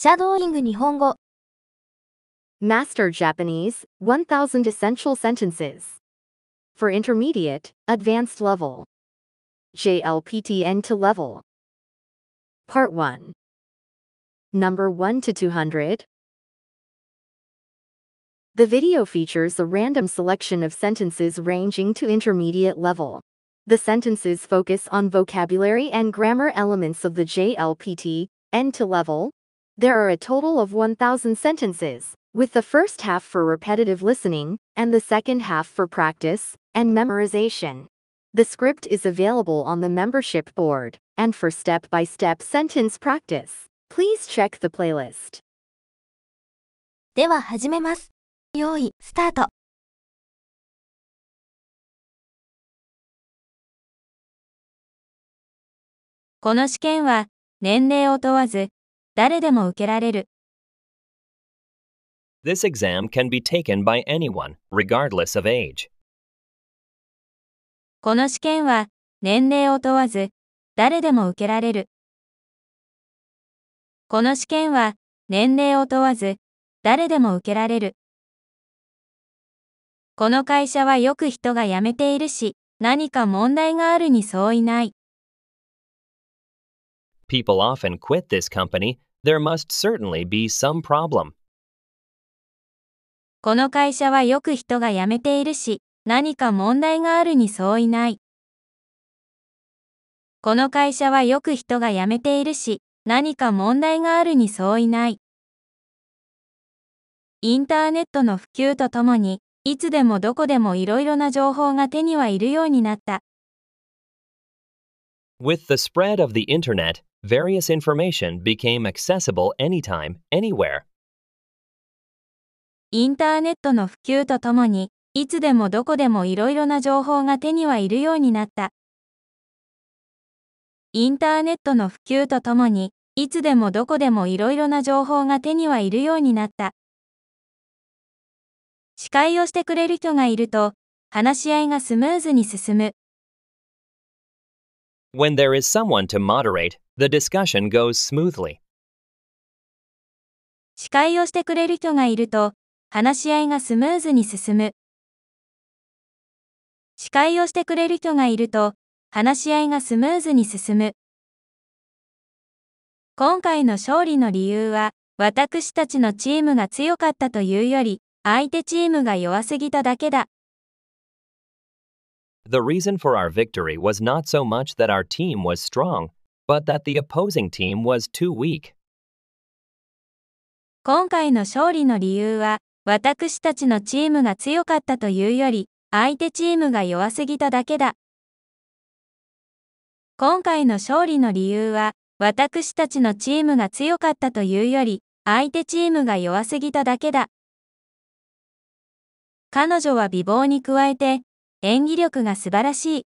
シャドーイング日本語 Master Japanese 1000 Essential Sentences For Intermediate, Advanced Level JLPTN to Level Part 1 Number 1 to 200 The video features a random selection of sentences ranging to intermediate level. The sentences focus on vocabulary and grammar elements of the JLPT, N to level, there are a total of 1,000 sentences, with the first half for repetitive listening, and the second half for practice and memorization. The script is available on the membership board, and for step-by-step sentence practice, please check the playlist. では始めます。用意、スタート。この試験は年齢を問わず誰でも受けられる。This exam can be taken by anyone, regardless of age. この試験は年齢を問わず誰でも受けられる。この試験は年齢を問わず誰でも受けられる。この会社はよく人が辞めているし、何か問題があるに相違ない。People often quit this company There must certainly be some problem. この会社はよく人が辞めているし、何か問題があるに相違ない。この会社はよく人が辞めているし、何か問題があるに相違ない。インターネットの普及とともに、いつでもどこでもいろいろな情報が手にはいるようになった。With the spread of the internet, various information became accessible anytime, anywhere. インターネットの普及とともに、いつでもどこでもいろいろな情報が手にはいるようになった。インターネットの普及とともに、いつでもどこでもいろいろな情報が手にはいるようになった。司会をしてくれる人がいると、話し合いがスムーズに進む。When there is someone to moderate, The discussion goes smoothly. 司会をしてくれる人がいると、話し合いがスムーズに進む。司会をしてくれる人がいると、話し合いがスムーズに進む。今回の勝利の理由は、私たちのチームが強かったというより、相手チームが弱すぎただけだ。The reason for our victory was not so much that our team was strong, but that the opposing team was too weak. 今回の勝利の理由は、私たちのチームが強かったというより、相手チームが弱すぎただけだ。今回の勝利の理由は、私たちのチームが強かったというより、相手チームが弱すぎただけだ。彼女は美貌に加えて、演技力が素晴らしい。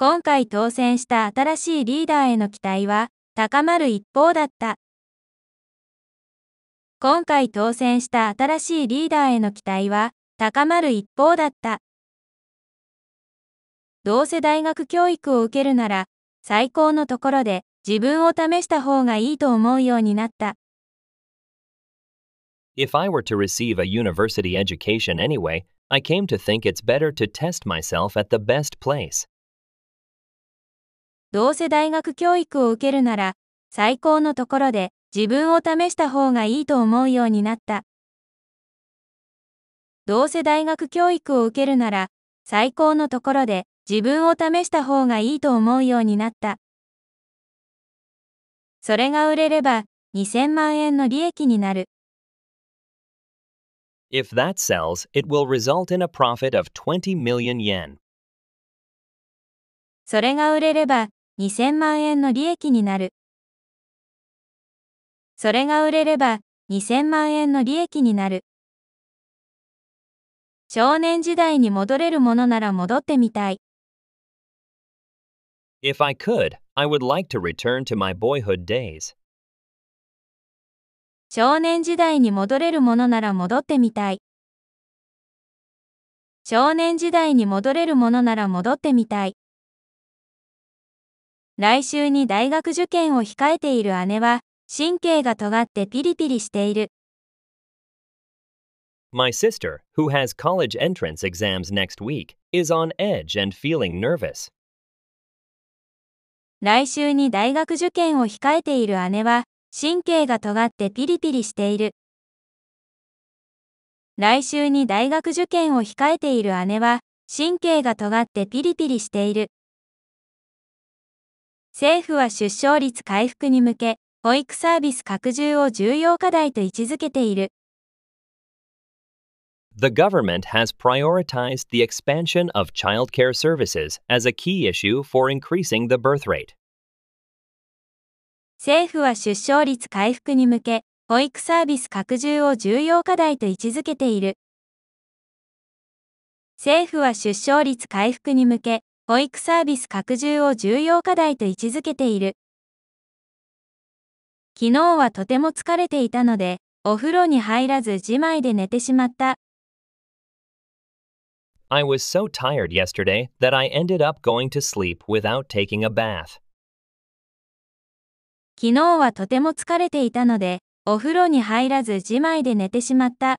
今回当選した新しいリーダーへの期待は高まる一方だった。今回当選した新しいリーダーへの期待は高まる一方だった。どうせ大学教育を受けるなら最高のところで自分を試した方がいいと思うようになった。If I were to receive a university education anyway, I came to think it's better to test myself at the best place. どうせ大学教育を受けるなら、最高のところで自分を試した方がいいと思うようになった。どうせ大学教育を受けるなら、最高のところで自分を試した方がいいと思うようになった。それが売れれば2000万円の利益になる。If that sells, it will result in a profit of 20 million yen. それが売れれば2000万円の利益になる。それが売れれば2000万円の利益になる。少年時代に戻れるものなら戻ってみたい。If I could, I would like to return to my boyhood days. 少年時代に戻れるものなら戻ってみたい。少年時代に戻れるものなら戻ってみたい。来週に大学受験を控えている姉は、神経が尖ってピリピリしている。My sister, who has college entrance exams next week, is on edge and feeling nervous. 来週に大学受験を控えている姉は、神経が尖ってピリピリしている。来週に大学受験を控えている姉は、神経が尖ってピリピリしている。政府は出生率回復に向け、保育サービス拡充を重要課題と位置づけている。The government has prioritized the expansion of childcare services as a key issue for increasing the birth rate. 政府は出生率回復に向け、保育サービス拡充を重要課題と位置づけている。政府は出生率回復に向け、保育サービス拡充を重要課題と位置づけている。昨日はとても疲れていたので、お風呂に入らずじまいで寝てしまった。I was so tired yesterday that I ended up going to sleep without taking a bath. 昨日はとても疲れていたので、お風呂に入らずじまいで寝てしまった。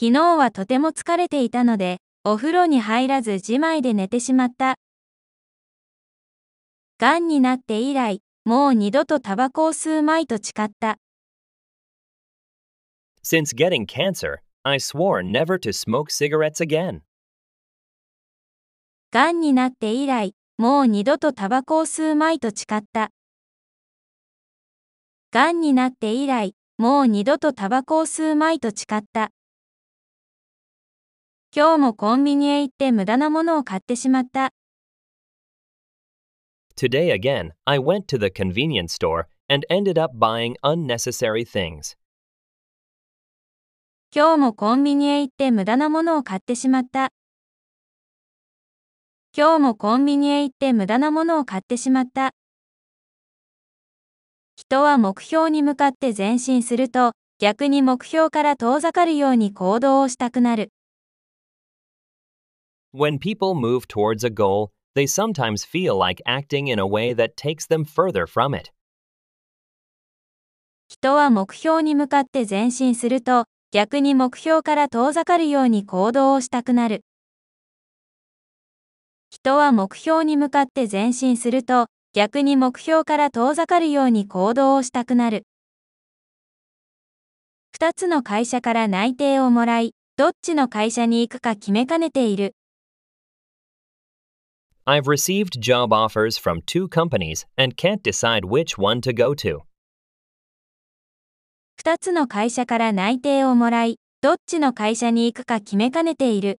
昨日はとても疲れていたので、お風呂に入らず自前で寝てしまった。癌になって以来、もう二度とタバコを吸うまいと誓った。Since getting cancer, I swore never to smoke cigarettes again. 癌になって以来、もう二度とタバコを吸うまいと誓った。癌になって以来、もう二度とタバコを吸うまいと誓った。今日もコンビニへ行って無駄なものを買ってしまった。Today again, I went to the convenience store and ended up buying unnecessary things. 今日もコンビニへ行って無駄なものを買ってしまった。今日もコンビニへ行って無駄なものを買ってしまった。人は目標に向かって前進すると、逆に目標から遠ざかるように行動をしたくなる。When people move towards a goal, they sometimes feel like acting in a way that takes them further from it. 人は目標に向かって前進すると、逆に目標から遠ざかるように行動をしたくなる。人は目標に向かって前進すると、逆に目標から遠ざかるように行動をしたくなる。2つの会社から内定をもらい、どっちの会社に行くか決めかねている。I've received job offers from two companies and can't decide which one to go to. 2つの会社から内定をもらい、どっちの会社に行くか決めかねている。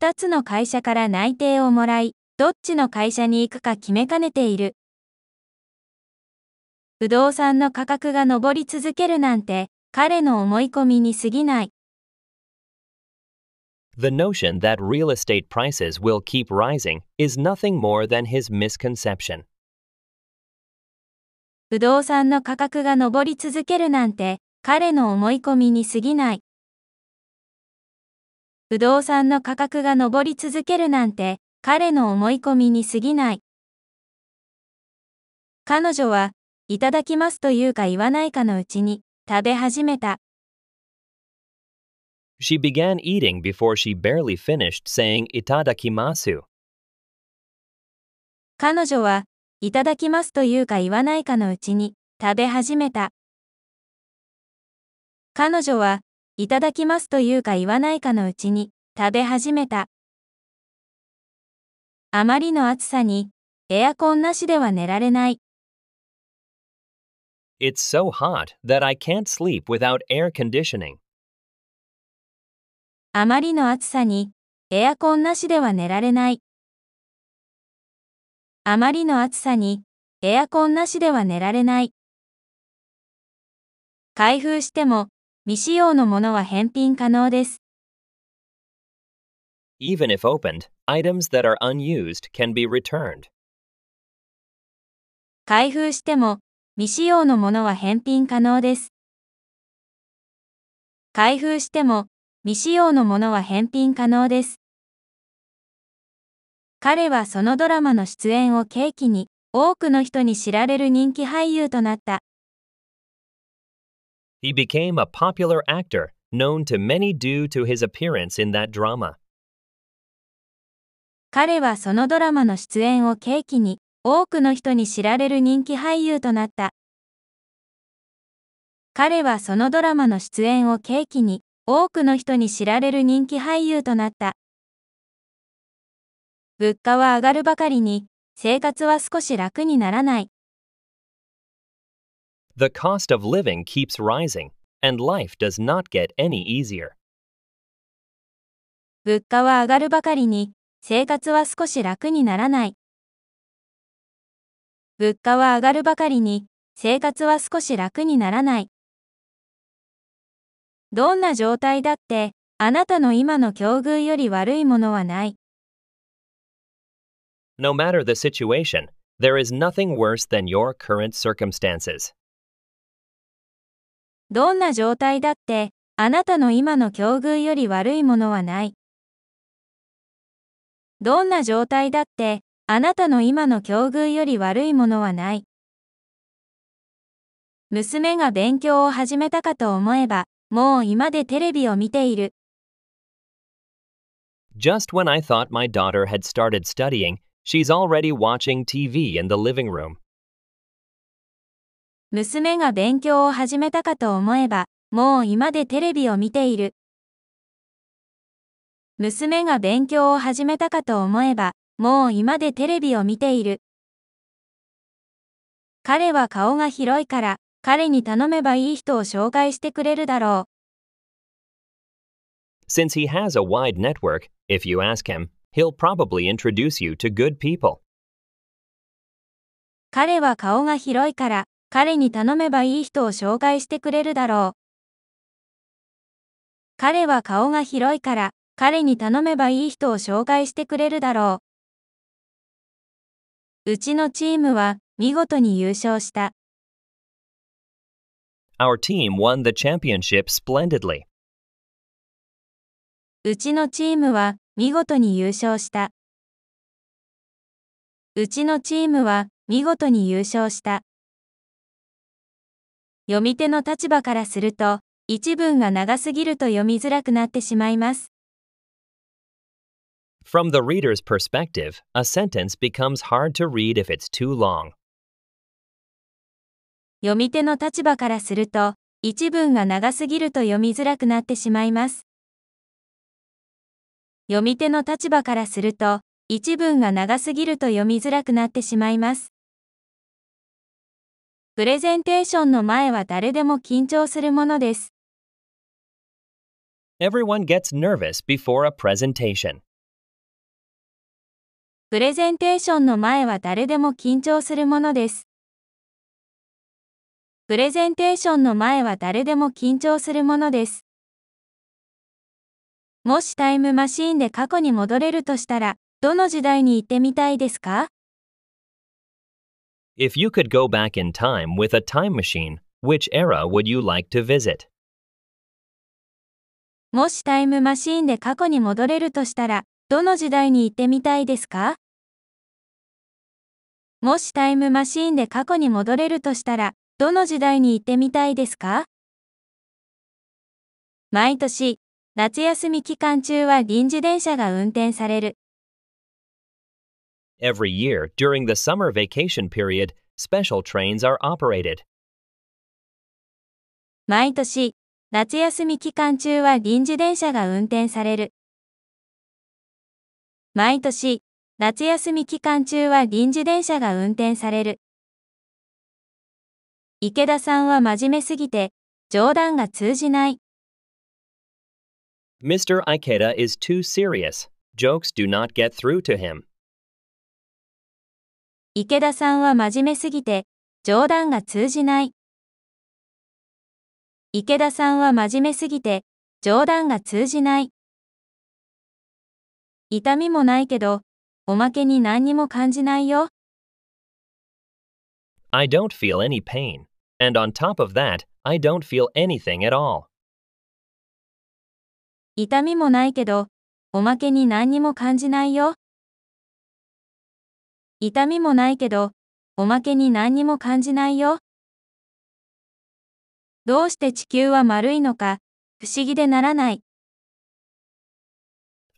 2つの会社から内定をもらい、どっちの会社に行くか決めかねている。不動産の価格が上り続けるなんて、彼の思い込みに過ぎない。The notion that real estate prices will keep rising is nothing more than his misconception. 不動産の価格が上り続けるなんて彼の思い込みに過ぎない。不動産の価格が上り続けるなんて彼の思い込みに過ぎない。彼女は、いただきますというか言わないかのうちに食べ始めた。She began eating before she barely finished saying i t a d a k 彼女は、いただきますというか言わないかのうちに食べ始めた。彼女は、いただきますというか言わないかのうちに食べ始めた。あまりの暑さに、エアコンなしでは寝られない。It's so hot that I can't sleep without air conditioning. あまりの暑さに、エアコンなしでは寝られない。あまりの暑さに、エアコンなしでは寝られない。開封しても、未使用のものは返品可能です。Even if opened, items that are unused can be returned. 開封しても、未使用のものは返品可能です。開封しても、未使用のものは返品可能です。彼はそのドラマの出演を契機に、多くの人に知られる人気俳優となった。He became a popular actor, known to many due to his appearance in that drama. 彼はそのドラマの出演を契機に、多くの人に知られる人気俳優となった。彼はそのドラマの出演を契機に、多くの人に知られる人気俳優となった。物価は上がるばかりに、生活は少し楽にならない。The cost of living keeps rising, and life does not get any easier. 物価は上がるばかりに、生活は少し楽にならない。物価は上がるばかりに、生活は少し楽にならない。どんな状態だって、あなたの今の境遇より悪いものはない。No matter the situation, there is nothing worse than your current circumstances. どんな状態だって、あなたの今の境遇より悪いものはない。どんな状態だって、あなたの今の境遇より悪いものはない。娘が勉強を始めたかと思えば、もう今でテレビを見ている。Just when I thought my daughter had started studying, she's already watching TV in the living room. 娘が勉強を始めたかと思えば、もう今でテレビを見ている。娘が勉強を始めたかと思えば、もう今でテレビを見ている。彼は顔が広いから、彼に頼めばいい人を紹介してくれるだろう。Since he has a wide network, if you ask him, he'll probably introduce you to good people. 彼は顔が広いから、彼に頼めばいい人を紹介してくれるだろう。彼は顔が広いから、彼に頼めばいい人を紹介してくれるだろう。うちのチームは見事に優勝した。Our team won the championship splendidly. うちのチームは見事に優勝した。うちのチームは見事に優勝した。読み手の立場からすると、一文が長すぎると読みづらくなってしまいます。From the reader's perspective, a sentence becomes hard to read if it's too long. 読み手の立場からすると、一文が長すぎると読みづらくなってしまいます。読み手の立場からすると、一文が長すぎると読みづらくなってしまいます。プレゼンテーションの前は誰でも緊張するものです。Everyone gets nervous before a presentation. プレゼンテーションの前は誰でも緊張するものです。プレゼンテーションの前は誰でも緊張するものです。もしタイムマシーンで過去に戻れるとしたら、どの時代に行ってみたいですか If you could go back in time with a time machine, which era would you like to visit? もしタイムマシーンで過去に戻れるとしたら、どの時代に行ってみたいですかもしタイムマシーンで過去に戻れるとしたら、どの時代に行ってみたいですか毎年、夏休み期間中は臨時電車が運転される。Every year, during the summer vacation period, special trains are operated. 毎年、夏休み期間中は臨時電車が運転される。毎年、夏休み期間中は臨時電車が運転される。池田さんは真面目すぎて冗談が通じない。Mr. Ikeda is too serious. Jokes do not get through to him. 池田さんは真面目すぎて冗談が通じない。池田さんは真面目すぎて冗談が通じない。痛みもないけど、おまけに何にも感じないよ。I don't feel any pain. And on top of that, I don't feel anything at all. 痛みもないけど、おまけに何にも感じないよ。痛みもないけど、おまけに何にも感じないよ。どうして地球は丸いのか、不思議でならない。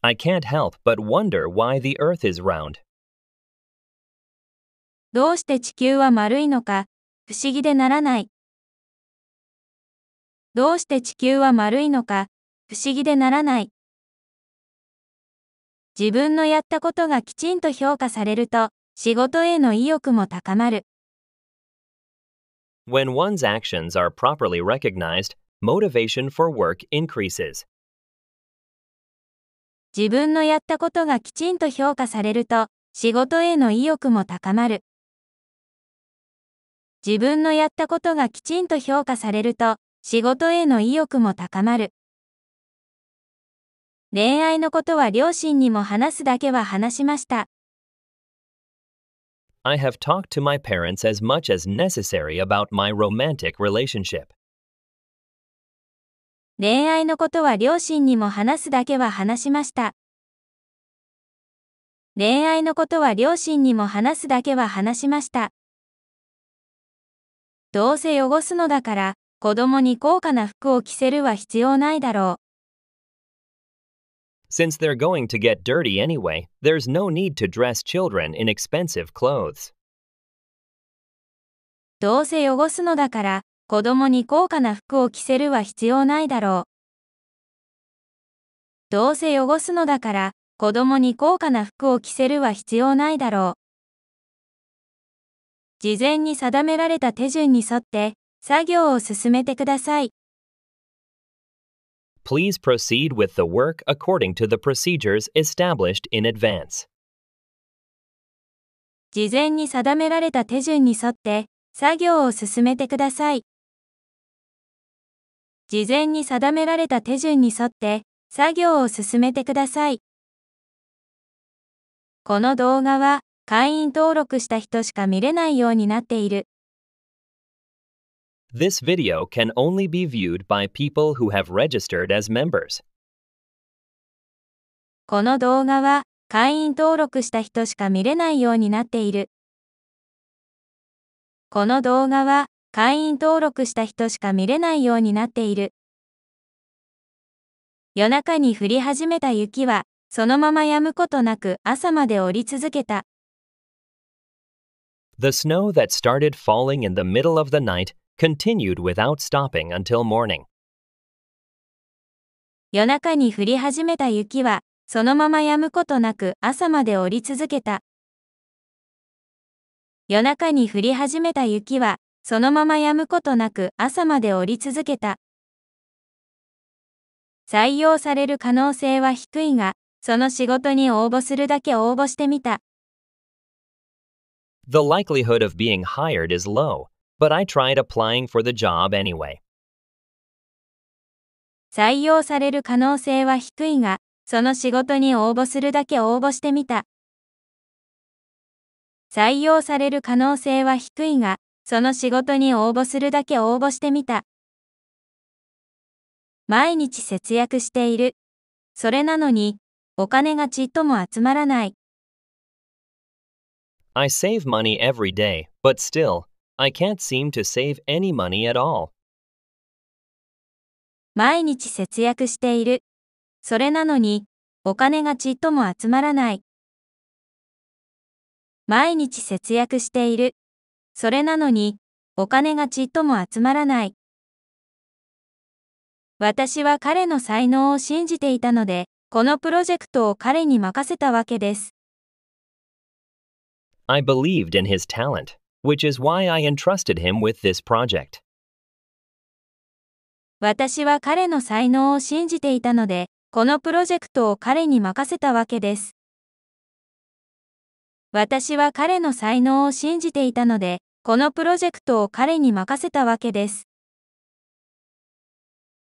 I can't help but wonder why the earth is round. どうして地球は丸いのか、不思議でならない。どうして地球は丸いのか、不思議でならない。自分のやったことがきちんと評価されると、仕事への意欲も高まる。When one's actions are properly recognized, motivation for work increases. 自分のやったことがきちんと評価されると、仕事への意欲も高まる。自分のやったことがきちんと評価されると、仕事への意欲も高まる。恋愛のことは両親にも話すだけは話しました。I have talked to my parents as much as necessary about my romantic relationship. 恋愛のことは両親にも話すだけは話しました。恋愛のことは両親にも話すだけは話しました。どうせ汚すのだから、子供に高価な服を着せるは必要ないだろう。Since they're going to get dirty anyway, there's no need to dress children in expensive clothes. どうせ汚すのだから、子供に高価な服を着せるは必要ないだろう。どうせ汚すのだから、子供に高価な服を着せるは必要ないだろう。事前に定められた手順に沿って作業を進めてください。Please proceed with the work according to the procedures established in advance. 事前に定められた手順に沿って作業を進めてください。事前に定められた手順に沿って作業を進めてください。この動画は会員登録した人しか見れないようになっている。This video can only be viewed by people who have registered as members. この動画は会員登録した人しか見れないようになっている。この動画は会員登録した人しか見れないようになっている。夜中に降り始めた雪は、そのまま止むことなく朝まで降り続けた。The snow that started falling in the middle of the night continued without stopping until morning. 夜中に降り始めた雪は、そのまま止むことなく朝まで降り続けた。夜中に降り始めた雪は、そのまま止むことなく朝まで降り続けた。採用される可能性は低いが、その仕事に応募するだけ応募してみた。The likelihood of being hired is low, but I tried applying for the job anyway. 採用される可能性は低いが、その仕事に応募するだけ応募してみた。採用される可能性は低いが、その仕事に応募するだけ応募してみた。毎日節約している。それなのに、お金がちっとも集まらない。I save money every day, but still, I can't seem to save any money at all. 毎日節約している。それなのに、お金がちっとも集まらない。毎日節約している。それなのに、お金がちっとも集まらない。私は彼の才能を信じていたので、このプロジェクトを彼に任せたわけです。I believed in his talent, which is why I entrusted him with this project. 私は彼の才能を信じていたので、このプロジェクトを彼に任せたわけです。私は彼の才能を信じていたので、このプロジェクトを彼に任せたわけです。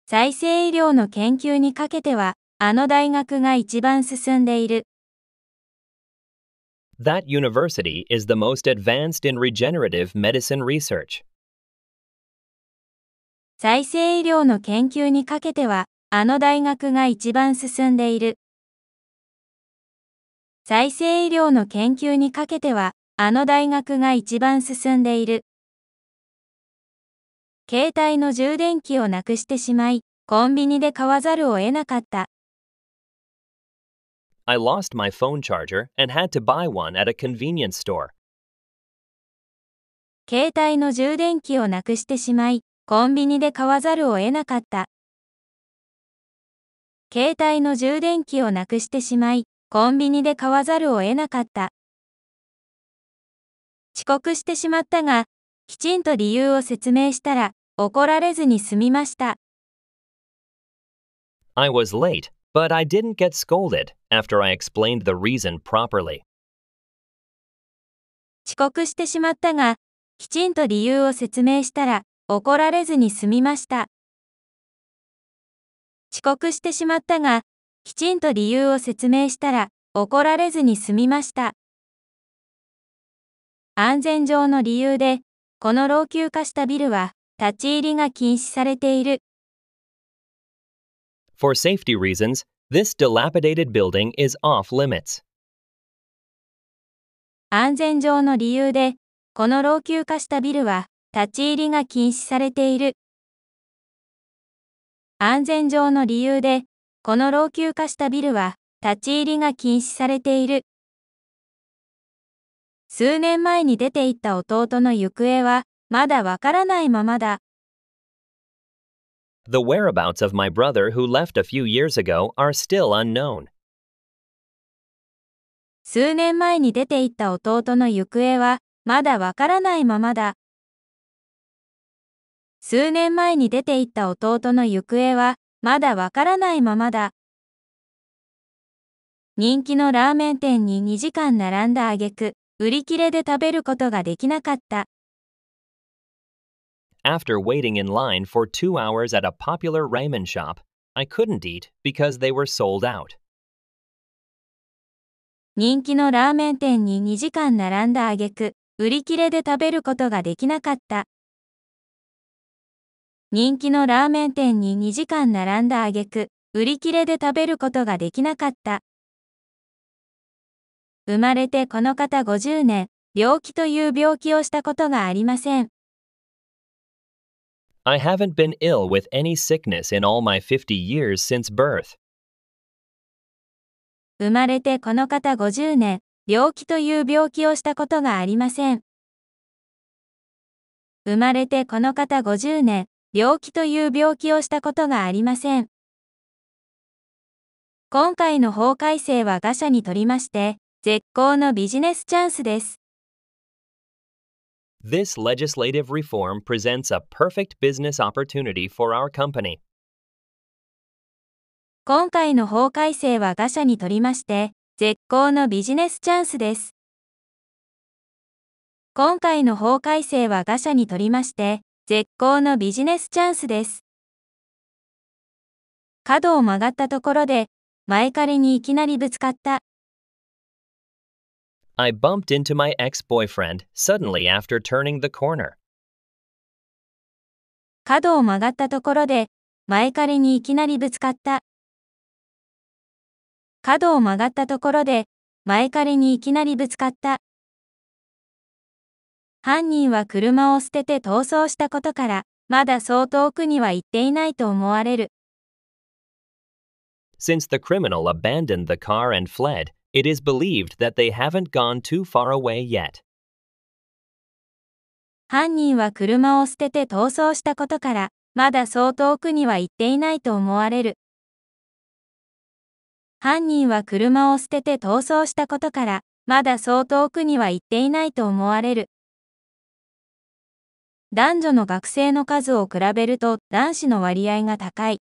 再生医療の研究にかけては、あの大学が一番進んでいる。That university is the most advanced in regenerative medicine research. 再生医療の研究にかけては、あの大学が一番進んでいる。再生医療の研究にかけては、あの大学が一番進んでいる。携帯の充電器をなくしてしまい、コンビニで買わざるを得なかった。I lost my phone charger and had to buy one at a convenience store. 携帯の充電器をなくしてしまい、コンビニで買わざるを得なかった。携帯の充電器をなくしてしまい、コンビニで買わざるを得なかった。遅刻してしまったが、きちんと理由を説明したら、怒られずに済みました。I was late But I didn't get scolded after I explained the reason properly. 遅刻してしまったが、きちんと理由を説明したら怒られずに済みました。遅刻してしまったが、きちんと理由を説明したら怒られずに済みました。安全上の理由で、この老朽化したビルは立ち入りが禁止されている。For safety reasons, this dilapidated building is off limits. 安全上の理由で、この老朽化したビルは立ち入りが禁止されている。安全上の理由で、この老朽化したビルは立ち入りが禁止されている。数年前に出て行った弟の行方はまだわからないままだ。The whereabouts of my brother who left a few years ago are still unknown. 数年前に出て行った弟の行方はまだわからないままだ。数年前に出て行った弟の行方はまだわからないままだ。人気のラーメン店に2時間並んだ挙句、売り切れで食べることができなかった。After waiting in line for two hours at a popular ramen shop, I couldn't eat because they were sold out. 人気のラーメン店に2時間並んだ挙句、売り切れで食べることができなかった。人気のラーメン店に2時間並んだ挙句、売り切れで食べることができなかった。生まれてこの方50年、病気という病気をしたことがありません。I haven't been ill with any sickness in all my 50 years since birth. 生まれてこの方50年、病気という病気をしたことがありません。生まれてこの方50年、病気という病気をしたことがありません。今回の法改正はガシャにとりまして、絶好のビジネスチャンスです。This legislative reform presents a perfect business opportunity for our company. 今回の法改正は我社にとりまして、絶好のビジネスチャンスです。今回の法改正は我社にとりまして、絶好のビジネスチャンスです。角を曲がったところで、前借りにいきなりぶつかった。I bumped into my ex boyfriend suddenly after turning the corner. 角を曲がったところで、前彼にいきなりぶつかった。角を曲がったところで、前彼にいきなりぶつかった。犯人は車を捨てて逃走したことから、まだそう遠くには行っていないと思われる。Since the criminal abandoned the car and fled, it is believed that they haven't gone too far away yet. 犯人は車を捨てて逃走したことから、まだそう遠くには行っていないと思われる。犯人は車を捨てて逃走したことから、まだそう遠くには行っていないと思われる。男女の学生の数を比べると男子の割合が高い。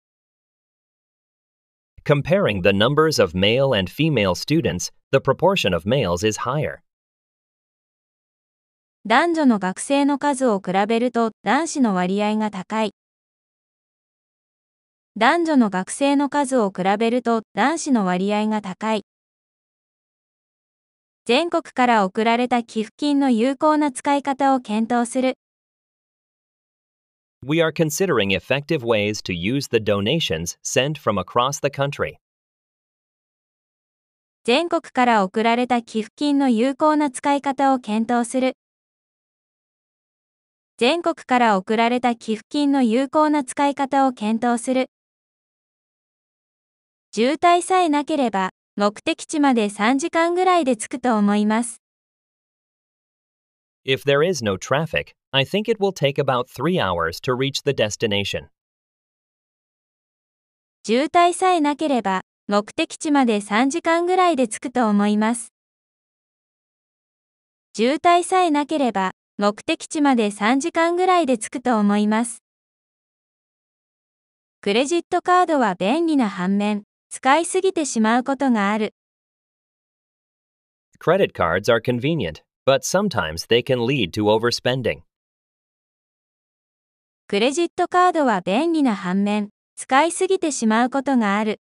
Comparing the numbers of male and female students, the proportion of males is higher. 男女の学生の数を比べると男子の割合が高い。男女の学生の数を比べると男子の割合が高い。全国から送られた寄付金の有効な使い方を検討する。We are considering effective ways to use the donations sent from across the country. 全国から送られた寄付金の有効な使い方を検討する。全国から送られた寄付金の有効な使い方を検討する。渋滞さえなければ、目的地まで3時間ぐらいで着くと思います。If there is no traffic, I think it will take about three hours to reach the destination. 渋滞さえなければ、目的地まで3時間ぐらいで着くと思います。渋滞さえなければ、目的地まで3時間ぐらいで着くと思います。クレジットカードは便利な反面、使いすぎてしまうことがある。Credit cards are convenient, but sometimes they can lead to overspending. クレジットカードは便利な反面、使いすぎてしまうことがある。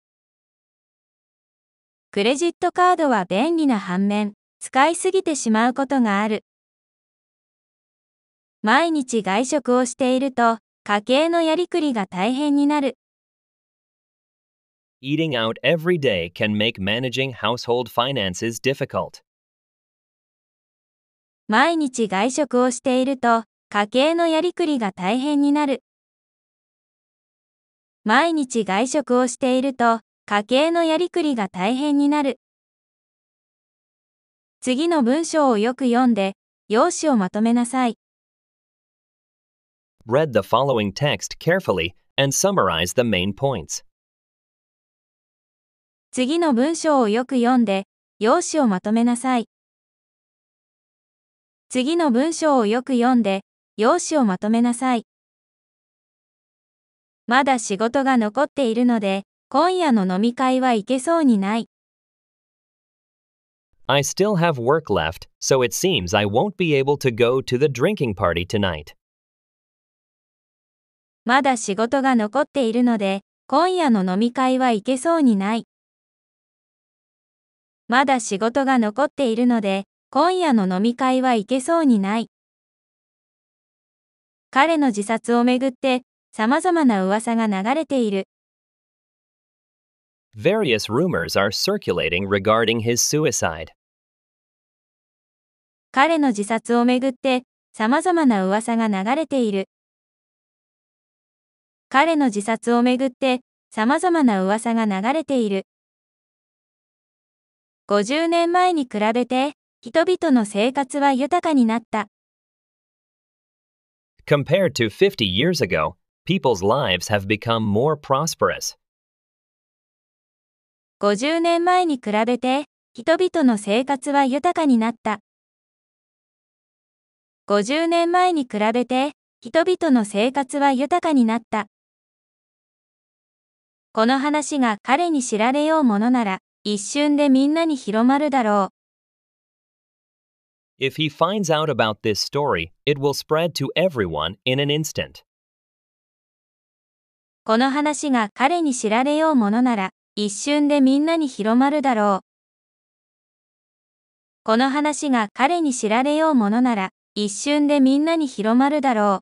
クレジットカードは便利な反面、使いすぎてしまうことがある。毎日外食をしていると、家計のやりくりが大変になる。Eating out every day can make managing household finances difficult. 毎日外食をしていると、家計のやりくりが大変になる。毎日外食をしていると、家計のやりくりが大変になる。次の文章をよく読んで、用紙をまとめなさい。Read the following text carefully and summarize the main points. 次の文章をよく読んで、用紙をまとめなさい。次の文章をよく読んで、用紙をまとめなさい。まだ仕事が残っているので、今夜の飲み会は行けそうにない。I still have work left, so it seems I won't be able to go to the drinking party tonight. まだ仕事が残っているので、今夜の飲み会は行けそうにない。まだ仕事が残っているので、今夜の飲み会は行けそうにない。彼の自殺をめぐってさまざまな噂が流れている。Various rumors are circulating regarding his suicide. 彼の自殺をめぐってさまな噂が流れている。彼の自殺をめぐってな噂が流れている。50年前に比べて人々の生活は豊かになった。Compared to 50 years ago, people's lives have become more prosperous. 50年前に比べて、人々の生活は豊かになった。50年前に比べて、人々の生活は豊かになった。この話が彼に知られようものなら、一瞬でみんなに広まるだろう。If he finds out about this story, it will spread to everyone in an instant. この話が彼に知られようものなら、一瞬でみんなに広まるだろう。この話が彼に知られようものなら、一瞬でみんなに広まるだろう。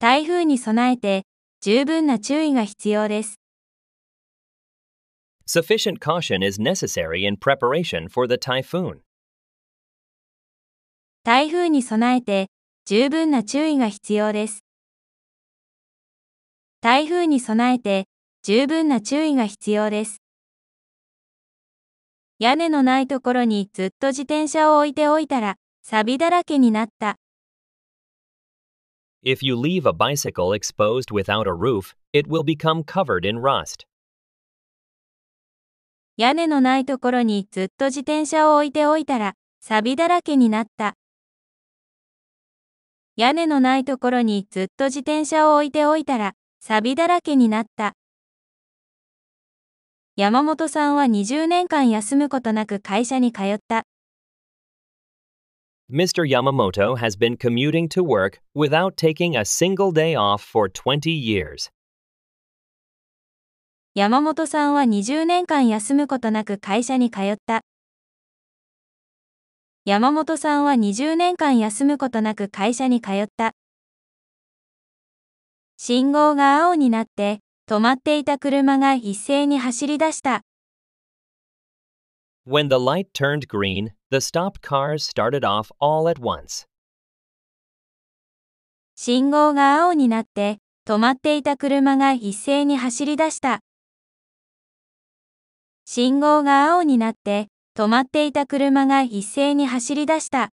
台風に備えて、十分な注意が必要です。Sufficient caution is necessary in preparation for the typhoon. 台風に備えて十分な注意が必要です。台風に備えて十分な注意が必要です。屋根のないところにずっと自転車を置いておいたら、錆だらけになった。If you leave a bicycle exposed without a roof, it will become covered in rust. 屋根のないところにずっと自転車を置いておいたら、錆だらけになった。屋根のないところにずっと自転車を置いておいたら、サビだらけになった。山本さんは20年間休むことなく会社に通った。Mr. Yamamoto has been commuting to work without taking a single day off for 20 years. 山本さんは20年間休むことなく会社に通った。山本さんは20年間休むことなく会社に通った。信号が青になって、止まっていた車が一斉に走り出した。When the light turned green, the stopped cars started off all at once. 信号が青になって、止まっていた車が一斉に走り出した。信号が青になって、止まっていた車が一斉に走り出した。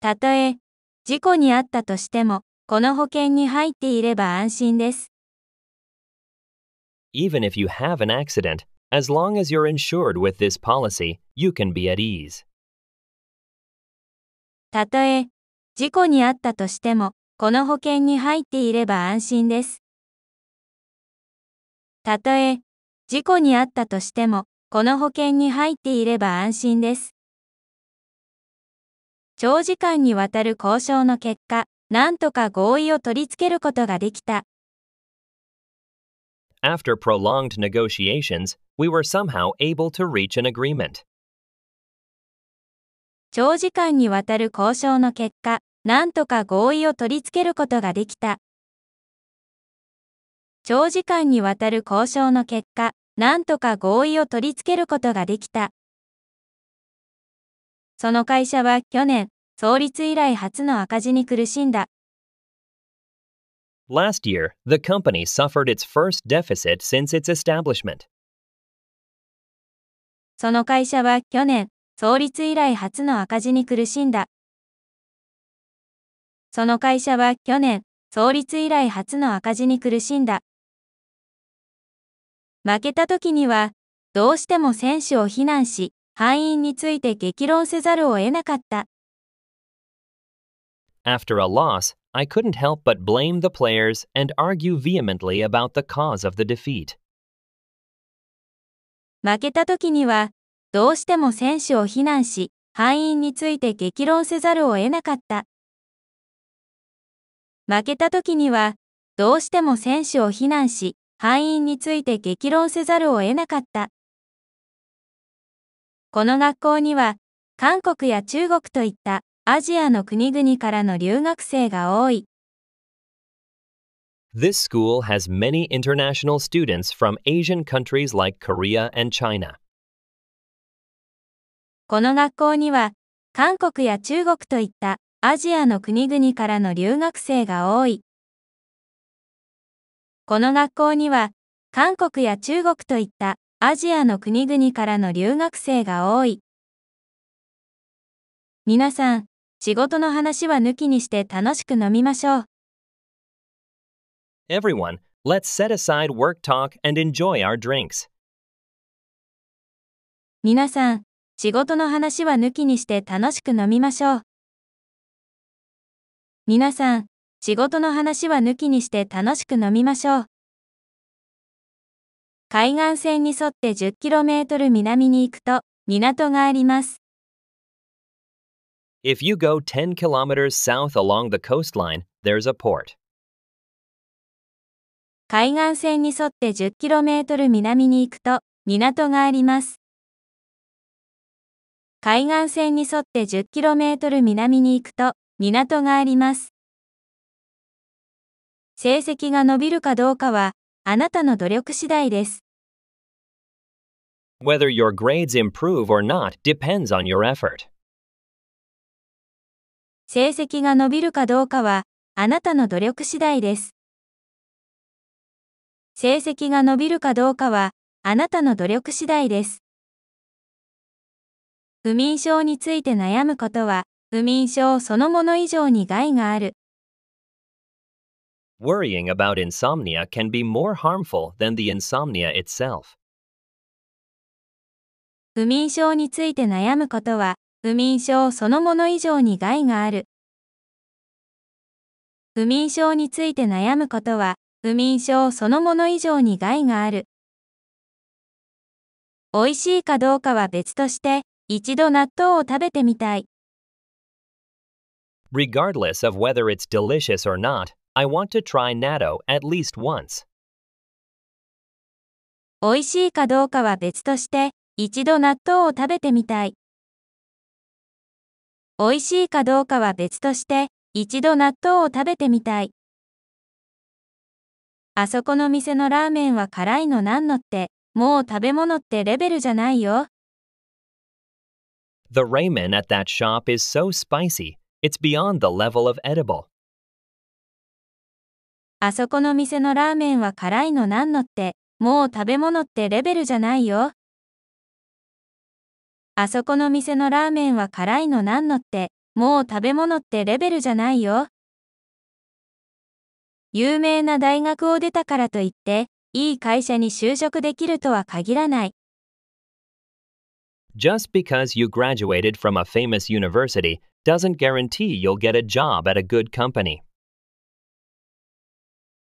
たとえ、事故に遭ったとしても、この保険に入っていれば安心です。Even if you have an accident, as long as you're insured with this policy, you can be at ease. たとえ、事故に遭ったとしても、この保険に入っていれば安心です。たとえ、事故に遭ったとしても、この保険に入っていれば安心です。長時間にわたる交渉の結果、なんとか合意を取り付けることができた。After prolonged negotiations, we were somehow able to reach an agreement. 長時間にわたる交渉の結果、なんとか合意を取り付けることができた。長時間にわたる交渉の結果、なんとか合意を取り付けることができた。その会社は去年、創立以来初の赤字に苦しんだ。Last year, the company suffered its first deficit since its establishment. その会社は去年、創立以来初の赤字に苦しんだ。その会社は去年、創立以来初の赤字に苦しんだ。負けた時には、どうしても選手を非難し、敗因について激論せざるを得なかった。After a loss, I couldn't help but blame the players and argue vehemently about the cause of the defeat. 負けた時には、どうしても選手を非難し、敗因について激論せざるを得なかった。負けた時には、どうしても選手を非難し、敗因について激論せざるを得なかった。この学校には、韓国や中国といったアジアの国々からの留学生が多い。This school has many international students from Asian countries like Korea and China. この学校には、韓国や中国といったアジアの国々からの留学生が多い。この学校には、韓国や中国といったアジアの国々からの留学生が多い。皆さん、仕事の話は抜きにして楽しく飲みましょう。Everyone, let's set aside work talk and enjoy our drinks. 皆さん、仕事の話は抜きにして楽しく飲みましょう。皆さん、仕事の話は抜きにして楽しく飲みましょう。海岸線に沿って 10km 南に行くと港があります。If you go 10 k i l o m e t e s south along the coastline, there's a port. 海岸線に沿って 10km 南に行くと港があります。海岸線に沿って 10km 南に行くと港があります。成績が伸びるかどうかは、あなたの努力次第です。Whether your grades improve or not depends on your effort. 成績が伸びるかどうかは、あなたの努力次第です。成績が伸びるかどうかは、あなたの努力次第です。不眠症について悩むことは、不眠症そのもの以上に害がある。Worrying about insomnia can be more harmful than the insomnia itself. 不眠症について悩むことは、不眠症そのもの以上に害がある。不眠症について悩むことは、不眠症そのもの以上に害がある。美味しいかどうかは別として、一度納豆を食べてみたい。Regardless of whether it's delicious or not, I want to try natto at least once. おいしいかどうかは別として、一度納豆を食べてみたい。美味しいかどうかは別として、一度納豆を食べてみたい。あそこの店のラーメンは辛いのなんのって、もう食べ物ってレベルじゃないよ。The ramen at that shop is so spicy, it's beyond the level of edible. あそこの店のラーメンは辛いのなんのって、もう食べ物ってレベルじゃないよ。あそこの店のラーメンは辛いのなんのって、もう食べ物ってレベルじゃないよ。有名な大学を出たからといって、いい会社に就職できるとは限らない。Just because you graduated from a famous university doesn't guarantee you'll get a job at a good company.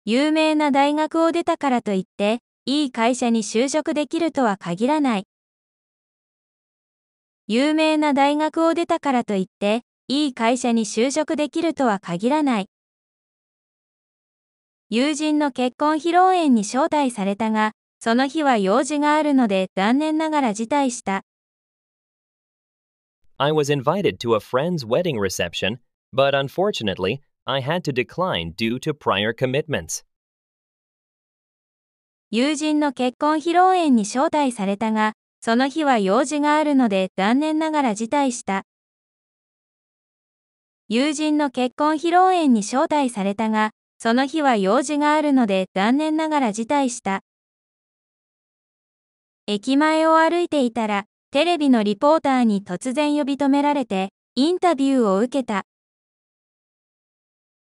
有名な大学を出たからといって、いい会社に就職できるとは限らない。有名な大学を出たからといって、いい会社に就職できるとは限らない。友人の結婚披露宴に招待されたが、その日は用事があるので残念ながら辞退した。I was invited to a friend's wedding reception, but unfortunately, I had to decline due to prior commitments. 友人の結婚披露宴に招待されたが、その日は用事があるので残念ながら辞退した。友人の結婚披露宴に招待されたが、その日は用事があるので残念ながら辞退した。駅前を歩いていたら、テレビのリポーターに突然呼び止められて、インタビューを受けた。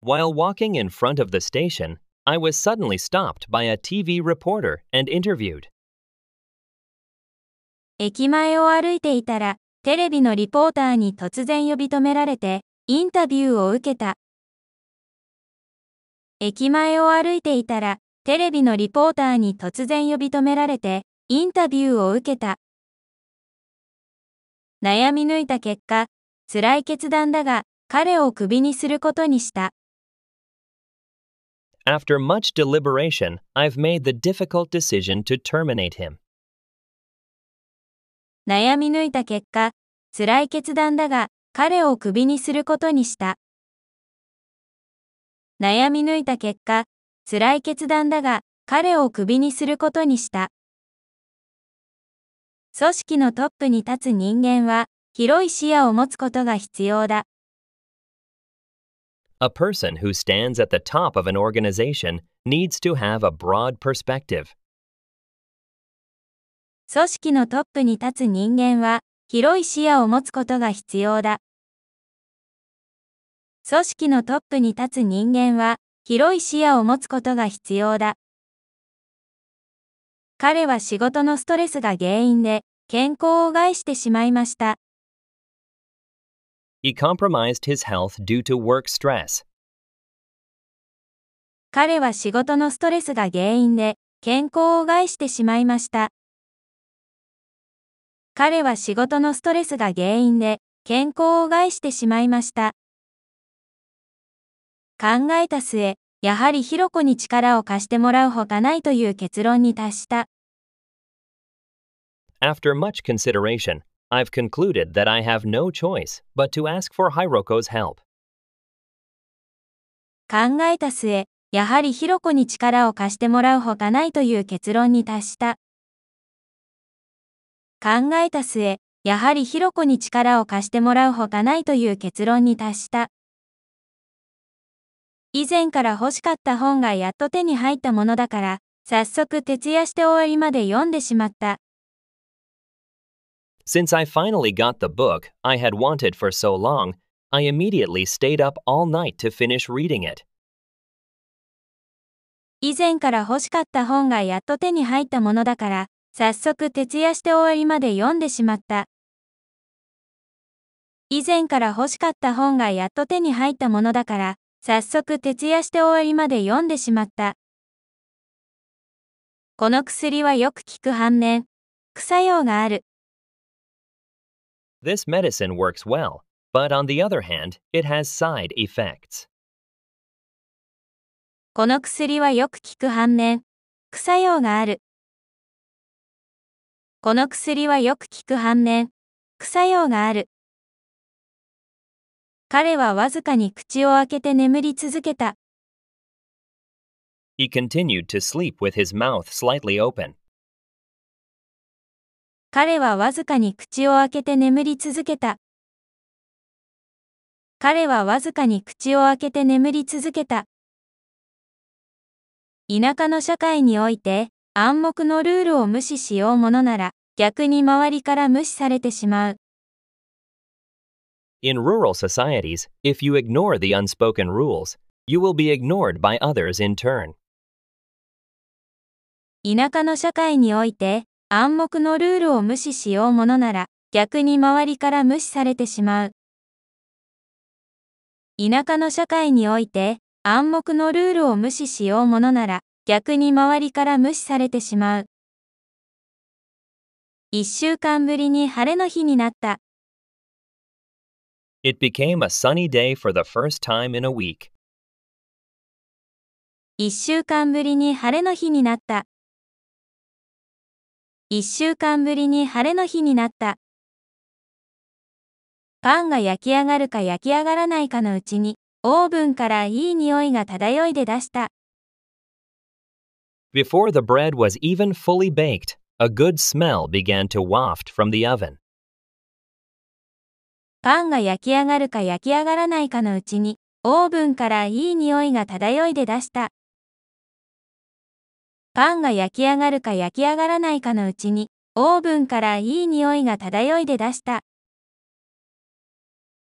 While walking in front of the station, I was suddenly stopped by a TV reporter and interviewed. 駅前を歩いていたら、テレビのリポーターに突然呼び止められて、インタビューを受けた。駅前を歩いていたら、テレビのリポーターに突然呼び止められて、インタビューを受けた。悩み抜いた結果、辛い決断だが、彼をクビにすることにした。After much deliberation, I've made the difficult decision to terminate him. 悩み抜いた結果、辛い決断だが、彼をクビにすることにした。悩み抜いた結果、辛い決断だが、彼をクビにすることにした。組織のトップに立つ人間は、広い視野を持つことが必要だ。A person who stands at the top of an organization needs to have a broad perspective. 組織のトップに立つ人間は広い視野を持つことが必要だ。組織のトップに立つ人間は広い視野を持つことが必要だ。彼は仕事のストレスが原因で健康を害してしまいました。He compromised his health due to work stress. 彼は仕事のストレスが原因で健康を害してしまいました。彼は仕事のストレスが原因で健康を害してしまいました。考えた末、やはりヒロコに力を貸してもらうほかないという結論に達した。After much consideration, I've concluded that I have no choice but to ask for Hiroko's help. 考えた末、やはりヒロコに力を貸してもらうほかないという結論に達した。考えた末、やはりヒロコに力を貸してもらうほかないという結論に達した。以前から欲しかった本がやっと手に入ったものだから、早速徹夜して終わりまで読んでしまった。Since I finally got the book I had wanted for so long, I immediately stayed up all night to finish reading it. 以前から欲しかった本がやっと手に入ったものだから、早速徹夜して終わりまで読んでしまった。以前から欲しかった本がやっと手に入ったものだから、早速徹夜して終わりまで読んでしまった。この薬はよく効く反面、副作用がある。This medicine works well, but on the other hand, it has side effects. この薬はよく効く反面、副作用がある。この薬はよく効く反面、副作用がある。彼はわずかに口を開けて眠り続けた。He continued to sleep with his mouth slightly open. 彼はわずかに口を開けて眠り続けた。彼はわずかに口を開けて眠り続けた。田舎の社会において暗黙のルールを無視しようものなら逆に周りから無視されてしまう。In rural societies, if you ignore the unspoken rules, you will be ignored by others in turn. 田舎の社会において暗黙のルールを無視しようものなら、逆に周りから無視されてしまう。田舎の社会において、暗黙のルールを無視しようものなら、逆に周りから無視されてしまう。一週間ぶりに晴れの日になった。It became a sunny day for the first time in a week. 一週間ぶりに晴れの日になった。一週間ぶりに晴れの日になった。パンが焼き上がるか焼き上がらないかのうちに、オーブンからいい匂いが漂いで出した。Before the bread was even fully baked, a good smell began to waft from the oven. パンが焼き上がるか焼き上がらないかのうちに、オーブンからいい匂いが漂いで出した。パンが焼き上がるか焼き上がらないかのうちに、オーブンからいい匂いが漂いで出した。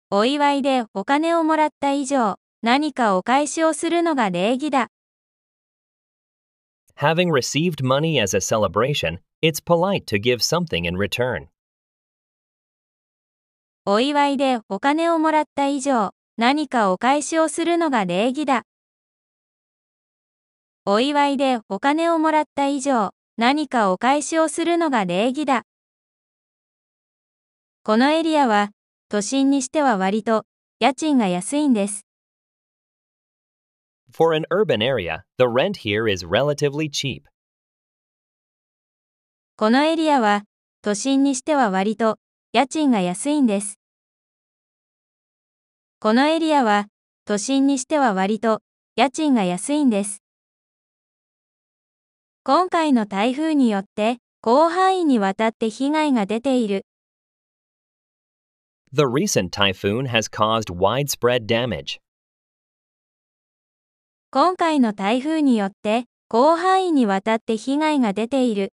お祝いでお金をもらった以上、何かお返しをするのが礼儀だ。Having received money as a celebration, it's polite to give something in return. お祝いでお金をもらった以上、何かお返しをするのが礼儀だ。お祝いでお金をもらった以上、何かお返しをするのが礼儀だ。このエリアは、都心にしては割と、家賃が安いんです。For an urban area, the rent here is relatively cheap. このエリアは、都心にしては割と、家賃が安いんです。このエリアは、都心にしては割と、家賃が安いんです。今回の台風によって広範囲にわたって被害が出ている。The recent typhoon has caused widespread damage. 今回の台風によって広範囲にわたって被害が出ている。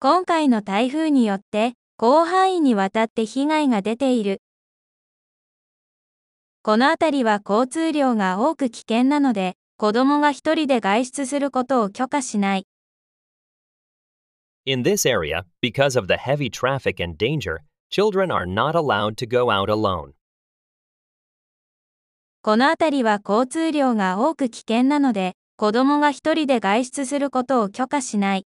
今回の台風によって広範囲にわたって被害が出ている。この辺りは交通量が多く危険なので、子供が一人で外出することを許可しない。In this area, because of the heavy traffic and danger, children are not allowed to go out alone. この辺りは交通量が多く危険なので、子供が一人で外出することを許可しない。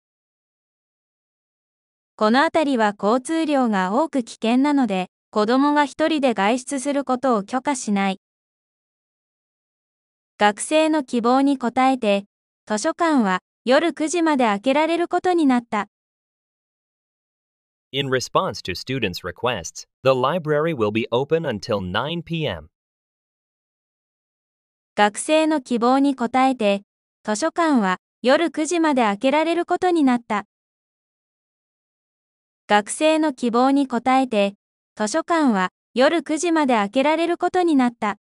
この辺りは交通量が多く危険なので、子供が一人で外出することを許可しない。学生の希望に応えて、図書館は夜9時まで開けられることになった。In response to students' requests, the library will be open until 9 p.m. 学生の希望に応えて、図書館は夜9時まで開けられることになった。学生の希望に応えて、図書館は夜9時まで開けられることになった。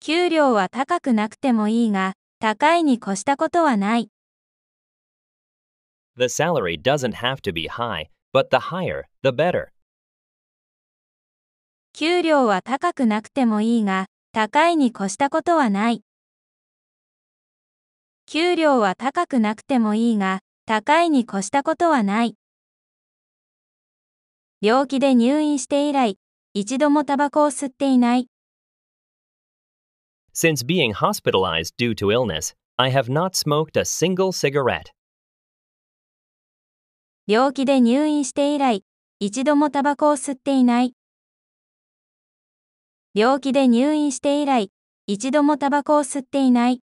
給料は高くなくてもいいが、高いに越したことはない。The salary doesn't have to be high, but the higher, the better. 給料は高くなくてもいいが、高いに越したことはない。給料は高くなくてもいいが、高いに越したことはない。病気で入院して以来、一度もタバコを吸っていない。Since being hospitalized due to illness, I have not smoked a single cigarette. 病気で入院して以来、一度もタバコを吸っていない。病気で入院して以来、一度もタバコを吸っていない。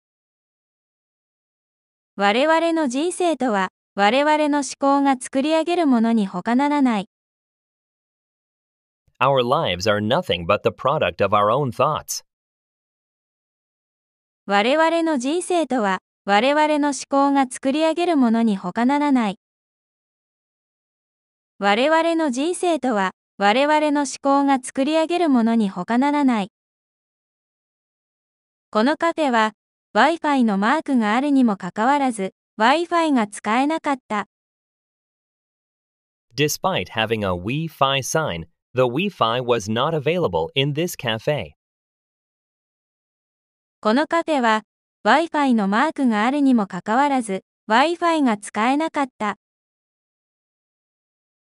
我々の人生とは、我々の思考が作り上げるものに他ならない。Our lives are nothing but the product of our own thoughts. 我々の人生とは、我々の思考が作り上げるものに他ならない。我々の人生とは、我々の思考が作り上げるものに他ならない。このカフェは、Wi-Fi のマークがあるにもかかわらず、Wi-Fi が使えなかった。Despite having a Wi-Fi sign, the Wi-Fi was not available in this cafe. このカフェは Wi-Fi のマークがあるにもかかわらず Wi-Fi が使えなかった。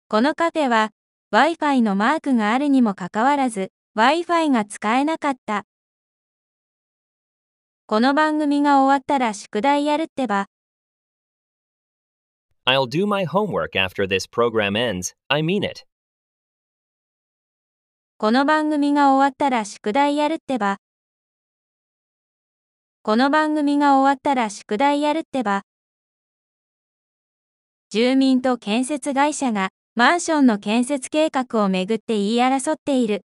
このカフェは Wi-Fi のマークがあるにもかかわらず Wi-Fi が使えなかった。この番組が終わったら宿題やるってば。I'll do my homework after this program ends. I mean it. この番組が終わったら宿題やるってば。この番組が終わったら宿題やるってば。住民と建設会社がマンションの建設計画をめぐって言い争っている。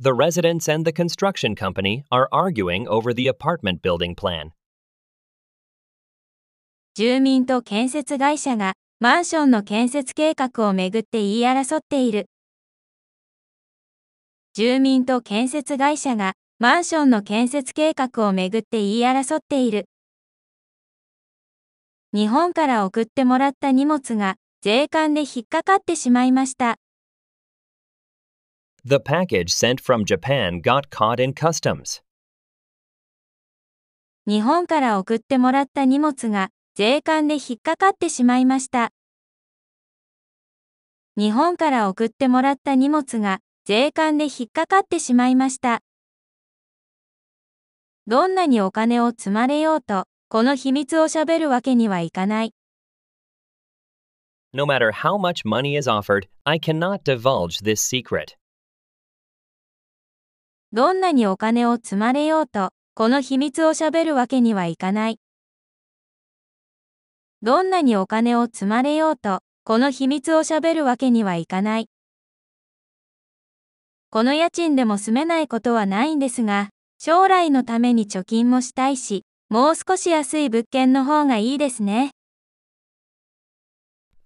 The residents and the construction company are arguing over the apartment building plan. 住民と建設会社がマンションの建設計画をめぐって言い争っている。住民と建設会社がマンションの建設計画をめぐって言い争っている。日本から送ってもらった荷物が税関で引っかかってしまいました。The package sent from Japan got caught in customs. 日本から送ってもらった荷物が税関で引っかかってしまいました。日本から送ってもらった荷物が税関で引っかかってしまいました。どんなにお金を積まれようと、この秘密を喋るわけにはいかない。No matter how much money is offered, I cannot divulge this secret. どんなにお金を積まれようと、この秘密を喋るわけにはいかない。どんなにお金を積まれようと、この秘密を喋るわけにはいかない。この家賃でも住めないことはないんですが、将来のために貯金もしたいし、もう少し安い物件の方がいいですね。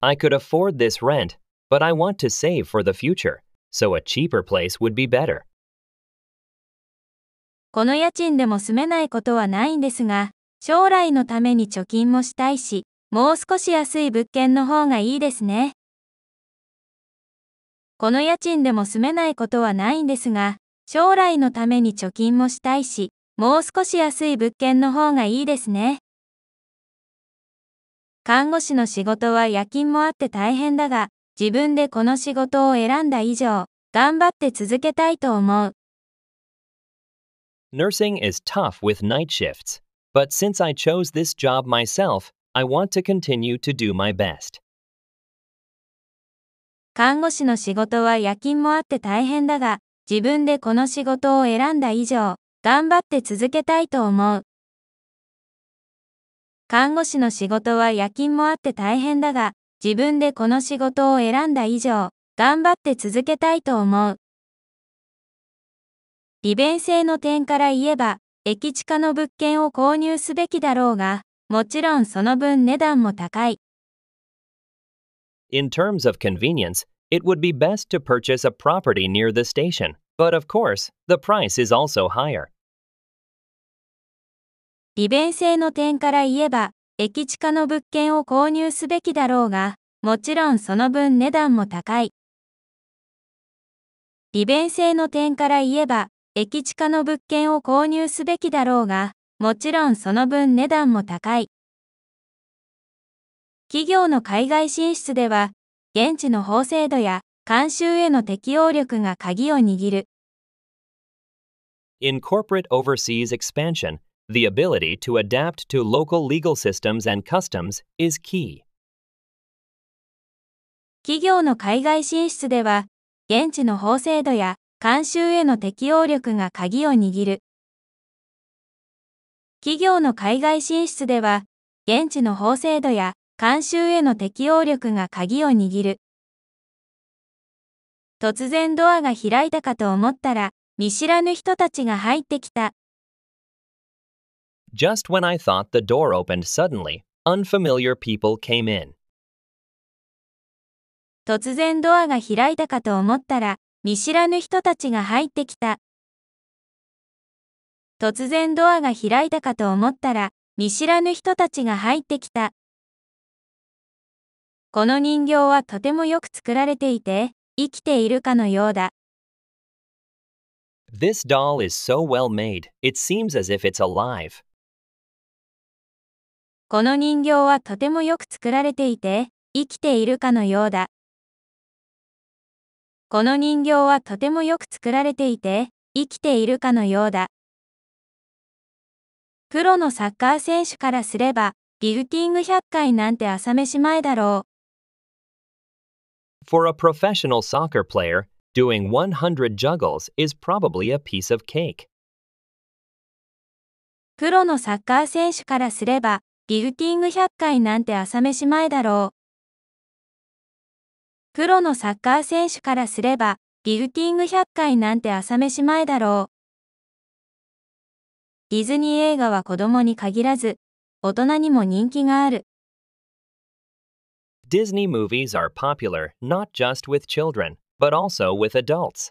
I could afford this rent, but I want to save for the future, so a cheaper place would be better. この家賃でも住めないことはないんですが、将来のために貯金もしたいし、もう少し安い物件の方がいいですね。この家賃でも住めないことはないんですが、将来のために貯金もしたいし、もう少し安い物件の方がいいですね。看護師の仕事は夜勤もあって大変だが、自分でこの仕事を選んだ以上、頑張って続けたいと思う。Nursing is tough with night shifts, but since I chose this job myself, I want to continue to do my best. 看護師の仕事は夜勤もあって大変だが、自分でこの仕事を選んだ以上、頑張って続けたいと思う。看護師の仕事は夜勤もあって大変だが、自分でこの仕事を選んだ以上、頑張って続けたいと思う。利便性の点から言えば、駅地下の物件を購入すべきだろうが、もちろんその分値段も高い。In terms of convenience, It would be best to purchase a property near the station, but of course, the price is also higher. 利便性の点から言えば、駅地下の物件を購入すべきだろうが、もちろんその分値段も高い。利便性の点から言えば、駅地下の物件を購入すべきだろうが、もちろんその分値段も高い。企業の海外進出では、現地の法制度や慣習への適応力が鍵を握る。In corporate overseas expansion, the ability to adapt to local legal systems and customs is key. 企業の海外進出では、現地の法制度や慣習への適応力が鍵を握る。企業の海外進出では、現地の法制度や慣習への適応力が鍵を握る。突然ドアが開いたかと思ったら、見知らぬ人たちが入ってきた。Just when I thought the door opened suddenly, unfamiliar people came in. 突然ドアが開いたかと思ったら、見知らぬ人たちが入ってきた。突然ドアが開いたかと思ったら、見知らぬ人たちが入ってきた。この人形はとてもよく作られていて、生きているかのようだ。This doll is so well made, it seems as if it's alive. この人形はとてもよく作られていて、生きているかのようだ。この人形はとてもよく作られていて、生きているかのようだ。プロのサッカー選手からすれば、ギフティング100回なんて朝飯前だろう。For a professional soccer player, doing 100 juggles is probably a piece of cake. プロのサッカー選手からすれば、ギルティング100回なんて朝飯前だろう。プロのサッカー選手からすれば、ギルティング100回なんて朝飯前だろう。ディズニー映画は子供に限らず、大人にも人気がある。Disney movies are popular not just with children, but also with adults.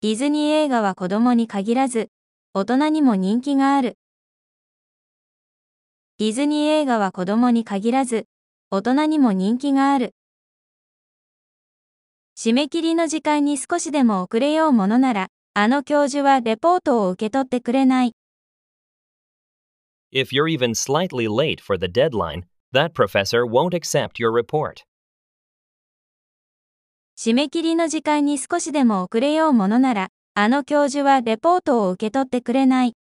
ディズニー映画は子供に限らず、大人にも人気がある。ディズニー映画は子供に限らず、大人にも人気がある。締め切りの時間に少しでも遅れようものなら、あの教授はレポートを受け取ってくれない。If you're even slightly late for the deadline, That professor won't accept your report. 締め切りの時間に少しでも遅れようものなら、あの教授はレポートを受け取ってくれない。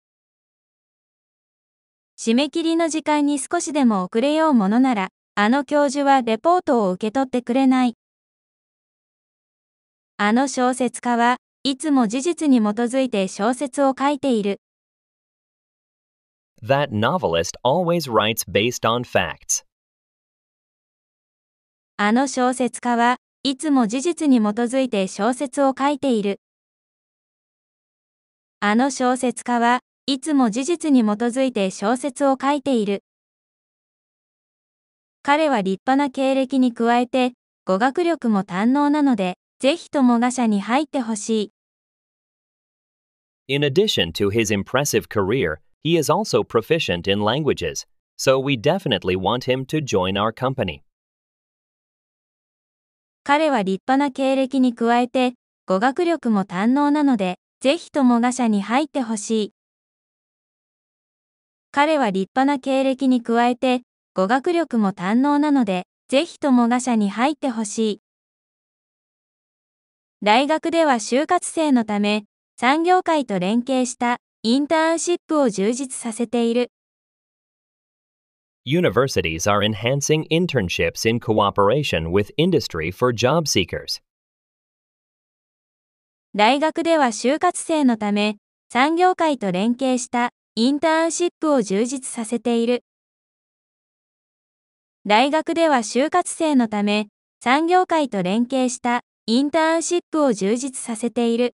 締め切りの時間に少しでも遅れようものなら、あの教授はレポートを受け取ってくれない。あの小説家はいつも事実に基づいて小説を書いている。That novelist always writes based on facts. あの小説家はいつも事実に基づいて小説を書いている。あの小説家はいつも事実に基づいて小説を書いている。彼は立派な経歴に加えて語学力も堪能なので、ぜひとも画社に入ってほしい。In addition to his impressive career, He is also proficient in languages, so we definitely want him to join our company. 彼は立派な経歴に加えて、語学力も堪能なので、ぜひとも我社に入ってほしい。彼は立派な経歴に加えて、語学力も堪能なので、ぜひとも我社に入ってほしい。大学では就活生のため、産業界と連携したインターンシップを充実させている。Universities are enhancing internships in cooperation with industry for job seekers. 大学では就活生のため、産業界と連携したインターンシップを充実させている。大学では就活生のため、産業界と連携したインターンシップを充実させている。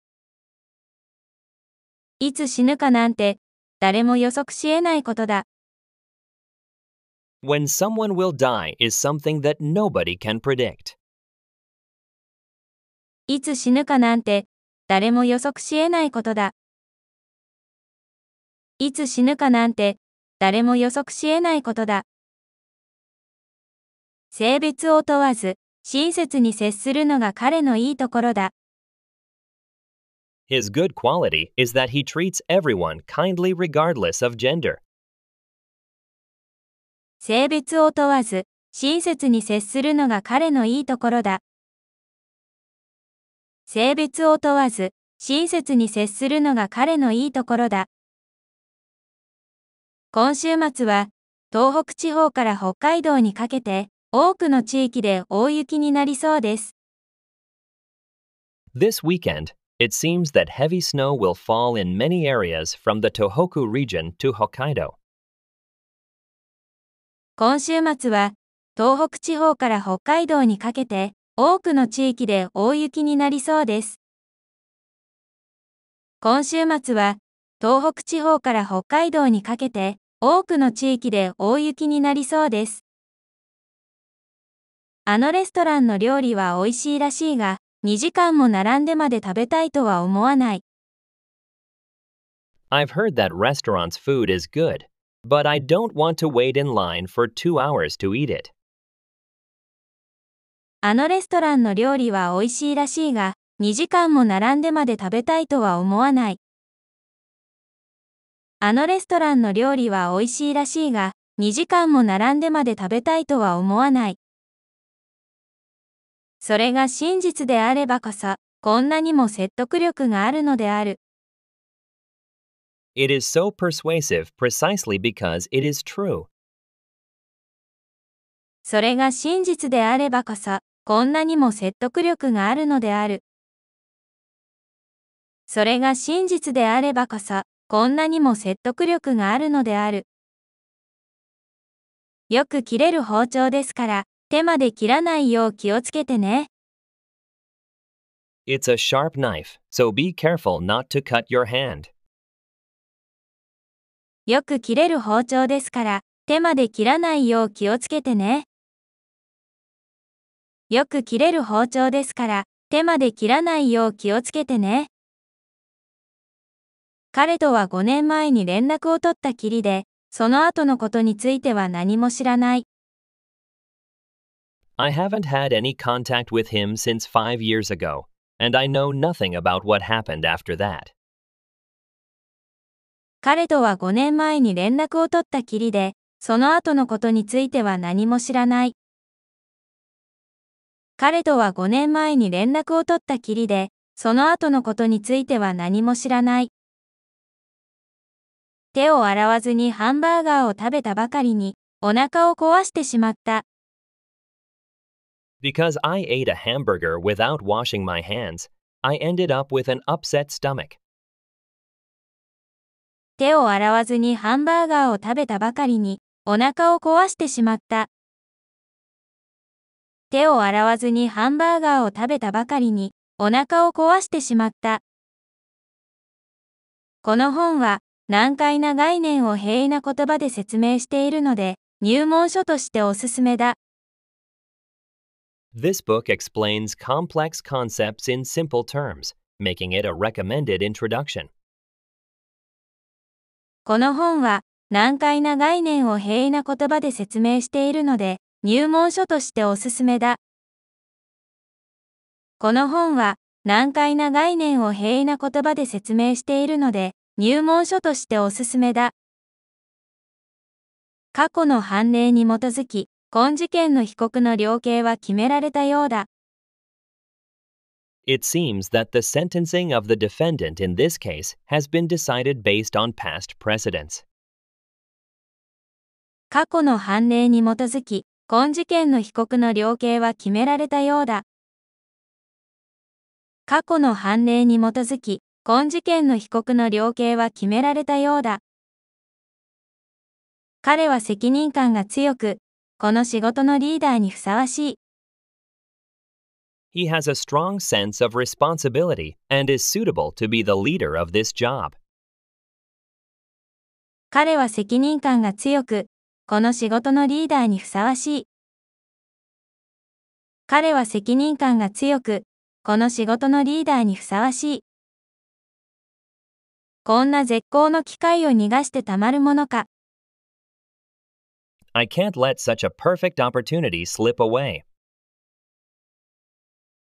いつ死ぬかなんて、誰も予測しえないことだ。When someone will die is something that nobody can predict. いつ死ぬかなんて、誰も予測しえないことだ。いつ死ぬかなんて、誰も予測しえないことだ。性別を問わず、親切に接するのが彼のいいところだ。His good quality is that he treats everyone kindly regardless of gender. 性別を問わず、親切に接するのが彼のいいところだ。性別を問わず、親切に接するのが彼のいいところだ。今週末は、東北地方から北海道にかけて、多くの地域で大雪になりそうです。This weekend, It seems that heavy snow will fall in many areas from the Tohoku region to Hokkaido. 今週末は東北地方から北海道にかけて多くの地域で大雪になりそうです。今週末は東北地方から北海道にかけて多くの地域で大雪になりそうです。あのレストランの料理は美味しいらしいが、2時間も並んでまで食べたいとは思わない。I've heard that restaurants' food is good, but I don't want to wait in line for two hours to eat it. あのレストランの料理は美味しいらしいが、2時間も並んでまで食べたいとは思わない。あのレストランの料理は美味しいらしいが、2時間も並んでまで食べたいとは思わない。それが真実であればこそ、こんなにも説得力があるのである。It is so persuasive precisely because it is true. それが真実であればこそ、こんなにも説得力があるのである。それが真実であればこそ、こんなにも説得力があるのである。よく切れる包丁ですから、手まで切らないよう気をつけてね。It's a sharp knife, so be careful not to cut your hand. よく切れる包丁ですから、手まで切らないよう気をつけてね。よく切れる包丁ですから、手まで切らないよう気をつけてね。彼とは5年前に連絡を取ったきりで、その後のことについては何も知らない。I haven't had any contact with him since five years ago, and I know nothing about what happened after that. 彼とは5年前に連絡を取ったきりで、その後のことについては何も知らない。彼とは5年前に連絡を取ったきりで、その後のことについては何も知らない。手を洗わずにハンバーガーを食べたばかりに、お腹を壊してしまった。Because I ate a hamburger without washing my hands, I ended up with an upset stomach. 手を洗わずにハンバーガーを食べたばかりにお腹を壊してしまった。手を洗わずにハンバーガーを食べたばかりにお腹を壊してしまった。この本は難解な概念を平易な言葉で説明しているので入門書としておすすめだ。This book explains complex concepts in simple terms, making it a recommended introduction. この本は難解な概念を平易な言葉で説明しているので、入門書としておすすめだ。この本は難解な概念を平易な言葉で説明しているので、入門書としておすすめだ。過去の判例に基づき、今事件の被告の量刑は決められたようだ。It seems that the sentencing of the defendant in this case has been decided based on past precedents. 過去の判例に基づき、今事件の被告の量刑は決められたようだ。過去の判例に基づき、今事件の被告の量刑は決められたようだ。彼は責任感が強く、この仕事のリーダーにふさわしい。He has a strong sense of responsibility and is suitable to be the leader of this job. 彼は責任感が強く、この仕事のリーダーにふさわしい。彼は責任感が強く、この仕事のリーダーにふさわしい。こんな絶好の機会を逃してたまるものか。I can't let such a perfect opportunity slip away.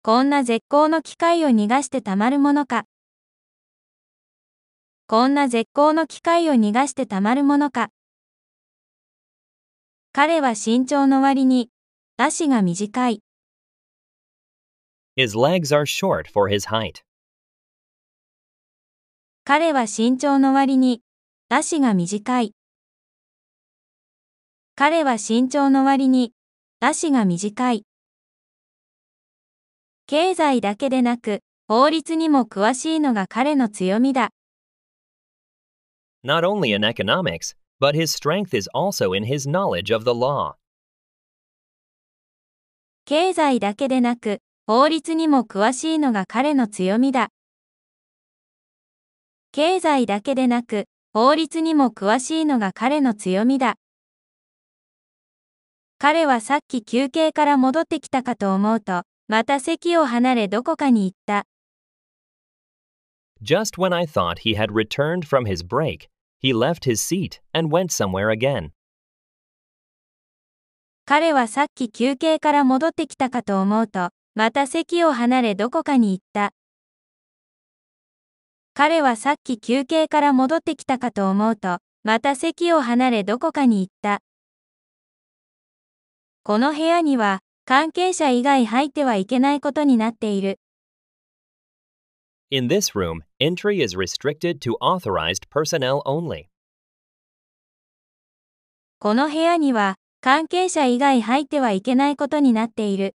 こんな絶好の機会を逃がしてたまるものか。こんな絶好の機会を逃がしてたまるものか。彼は身長の割に、足が短い。His legs are short for his height. 彼は身長の割に、足が短い。彼は身長の割に、足が短い。経済だけでなく、法律にも詳しいのが彼の強みだ。Not only in economics, but his strength is also in his knowledge of the law. 経済だけでなく、法律にも詳しいのが彼の強みだ。経済だけでなく、法律にも詳しいのが彼の強みだ。彼はさっき休憩から戻ってきたかと思うと、また席を離れどこかに行った。Just when I thought he had returned from his break, he left his seat and went somewhere again. 彼はさっき休憩から戻ってきたかと思うと、また席を離れどこかに行った。彼はさっき休憩から戻ってきたかと思うと、また席を離れどこかに行った。この部屋には関係者以外入ってはいけないことになっている。In this room, entry is restricted to authorized personnel only. この部屋には関係者以外入ってはいけないことになっている。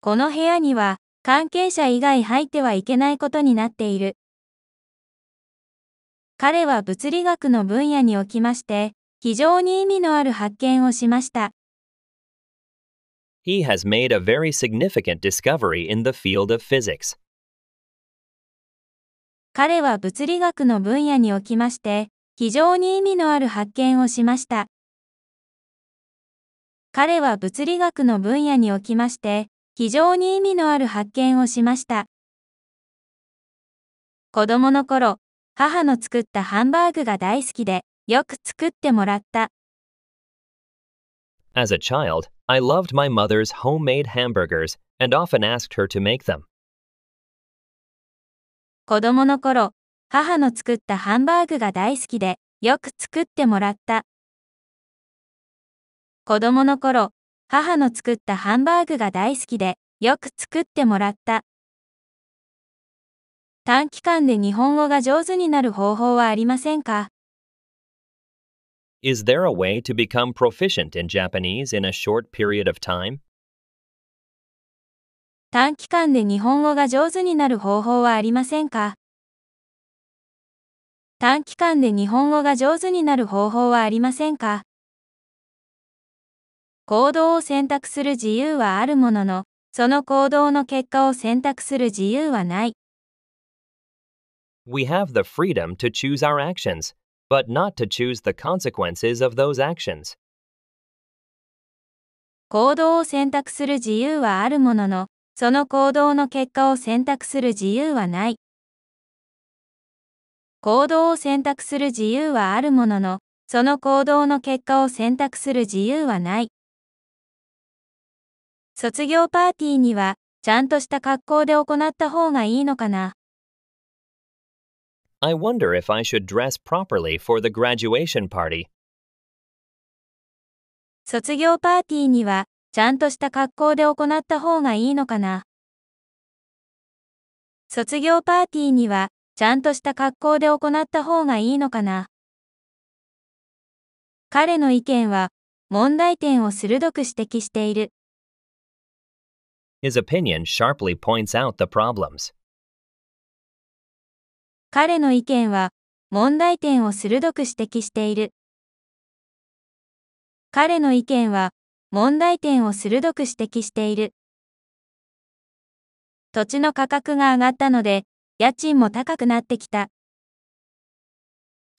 この部屋には関係者以外入ってはいけないことになっている。彼は物理学の分野におきまして、非常に意味のある発見をしました。He has made a very significant discovery in the field of physics. 彼は物理学の分野におきまして、非常に意味のある発見をしました。彼は物理学の分野におきまして、非常に意味のある発見をしました。子供の頃、母の作ったハンバーグが大好きで、よく作ってもらった。As a child, I loved my mother's homemade hamburgers and often asked her to make them. 子供の頃、母の作ったハンバーグが大好きで、よく作ってもらった。子供の頃、母の作ったハンバーグが大好きで、よく作ってもらった。短期間で日本語が上手になる方法はありませんか Is there a way to become proficient in Japanese in a short period of time? 短期間で日本語が上手になる方法はありませんか短期間で日本語が上手になる方法はありませんか行動を選択する自由はあるものの、その行動の結果を選択する自由はない。We have the freedom to choose our actions. but not to choose the consequences of those actions. 行動を選択する自由はあるものの、その行動の結果を選択する自由はない。行動を選択する自由はあるものの、その行動の結果を選択する自由はない。卒業パーティーには、ちゃんとした格好で行った方がいいのかな。I wonder if I should dress properly for the graduation party. 卒業パーティーには、ちゃんとした格好で行った方がいいのかな卒業パーティーには、ちゃんとした格好で行った方がいいのかな彼の意見は、問題点を鋭く指摘している。His opinion sharply points out the problems. 彼の意見は問題点を鋭く指摘している。彼の意見は問題点を鋭く指摘している。土地の価格が上がったので、家賃も高くなってきた。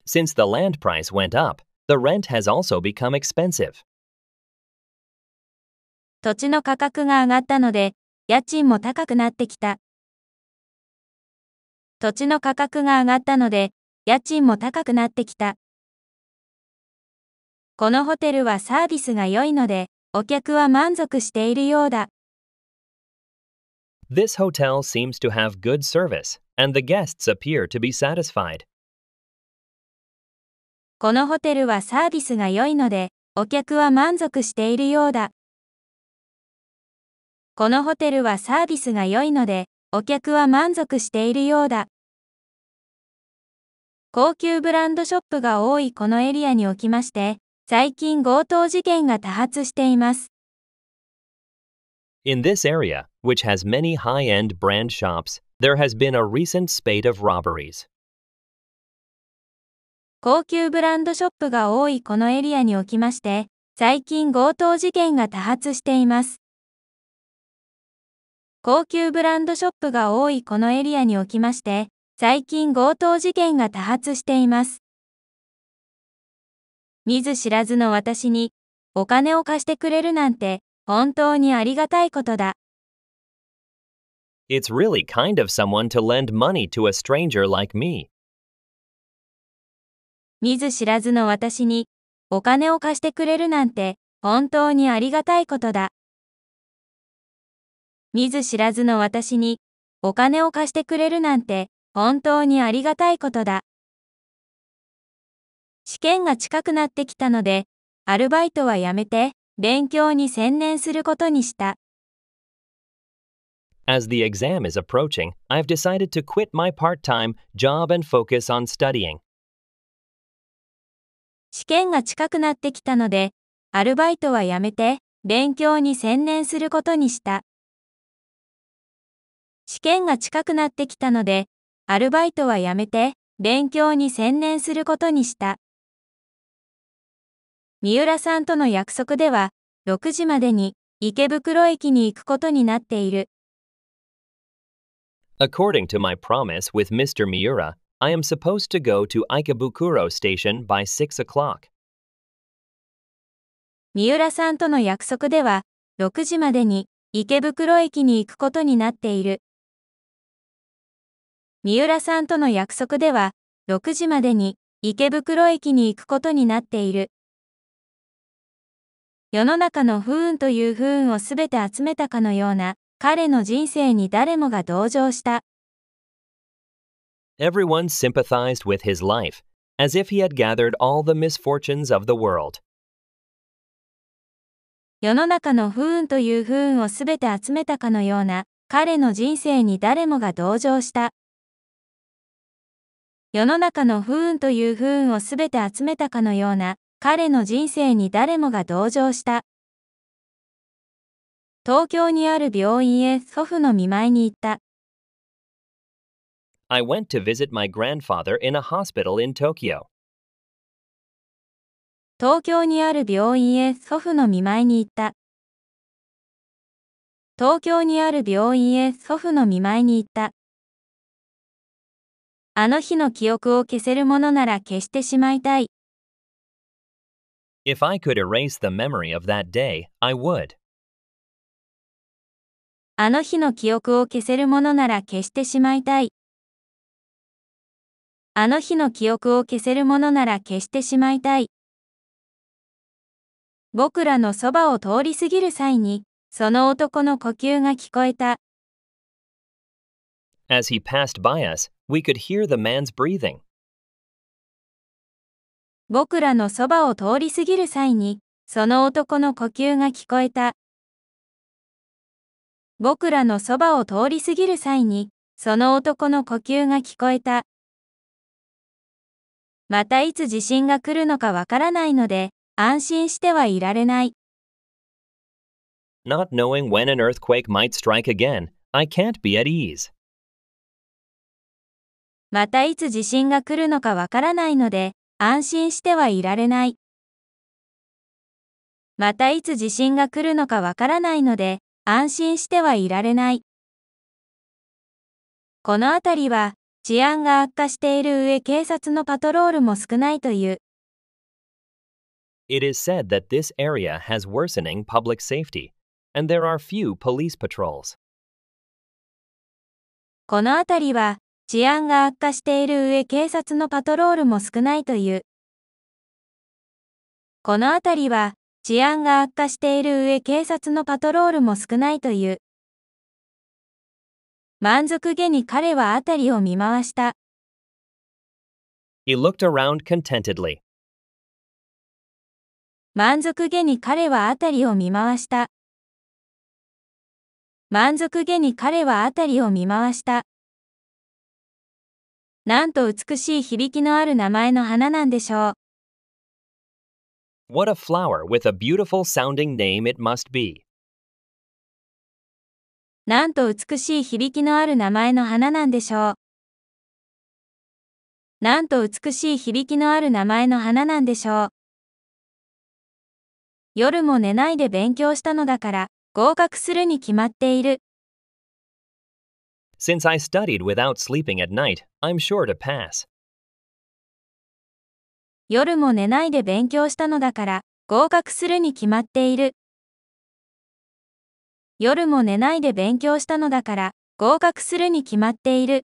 Since the land price went up, the rent has also become expensive. 土地の価格が上がったので、家賃も高くなってきた。土地の価格が上がったので、家賃も高くなってきた。このホテルはサービスが良いので、お客は満足しているようだ。This hotel seems to have good service, and the guests appear to be satisfied. このホテルはサービスが良いので、お客は満足しているようだ。このホテルはサービスが良いので、お客は満足しているようだ。高級ブランドショップが多いこのエリアにおきまして、最近強盗事件が多発しています。In this area, which has many high end brand shops, there has been a recent spate of robberies. 高級ブランドショップが多いこのエリアにおきまして、最近強盗事件が多発しています。高級ブランドショップが多いこのエリアにおきまして、最近強盗事件が多発しています。見ず知らずの私にお金を貸してくれるなんて本当にありがたいことだ。It's really kind of someone to lend money to a stranger like me. 見ず知らずの私にお金を貸してくれるなんて本当にありがたいことだ。見ず知らずの私にお金を貸してくれるなんて本当にありがたいことだ。試験が近くなってきたので、アルバイトはやめて、勉強に専念することにした。As the exam is approaching, I've decided to quit my part time job and focus on studying. 試験が近くなってきたので、アルバイトはやめて、勉強に専念することにした。試験が近くなってきたので、アルバイトはやめて、勉強に専念することにした。三浦さんとの約束では、6時までに池袋駅に行くことになっている。According to my promise with Mr. Miura, I am supposed to go to Ikebukuro station by 6 o'clock. 三浦さんとの約束では、6時までに池袋駅に行くことになっている。三浦さんとの約束では、6時までに池袋駅に行くことになっている。世の中の不運という不運をすべて集めたかのような彼の人生に誰もが同情した。Everyone sympathized with his life, as if he had gathered all the misfortunes of the world. 世の中の不運という不運をすべて集めたかのような彼の人生に誰もが同情した。世の中の不運という不運をすべて集めたかのような、彼の人生に誰もが同情した。東京にある病院へ祖父の見舞いに行った。I went to visit my grandfather in a hospital in Tokyo. 東京にある病院へ祖父の見舞いに行った。東京にある病院へ祖父の見舞いに行った。あの日の記憶を消せるものなら消してしまいたい。If I could erase the memory of that day, I would. あの日の記憶を消せるものなら消してしまいたい。あの日の記憶を消せるものなら消してしまいたい。僕らのそばを通り過ぎる際に、その男の呼吸が聞こえた。As he passed by us, We could hear the man's breathing. 僕らのそばを通り過ぎる際に、その男の呼吸が聞こえた。僕らのそばを通り過ぎる際に、その男の呼吸が聞こえた。またいつ地震が来るのかわからないので、安心してはいられない。Not knowing when an earthquake might strike again, I can't be at ease. またいつ地震が来るのかわからないので、安心してはいられない。またいつ地震が来るのかわからないので、安心してはいられない。この辺りは、治安が悪化している上警察のパトロールも少ないという。It is said that this area has worsening public safety, and there are few police patrols. この辺りは、治安が悪化している上警察のパトロールも少ないという。この辺りは治安が悪化している上警察のパトロールも少ないという。満足げに彼は辺りを見回した。He looked around contentedly. 満足げに彼は辺りを見回した。満足げに彼は辺りを見回した。なんと美しい響きのある名前の花なんでしょう。What a flower with a beautiful sounding name it must be. なんと美しい響きのある名前の花なんでしょう。なんと美しい響きのある名前の花なんでしょう。夜も寝ないで勉強したのだから合格するに決まっている。Since I studied without sleeping at night, I'm sure to pass. 夜も寝ないで勉強したのだから合格するに決まっている。夜も寝ないで勉強したのだから合格するに決まっている。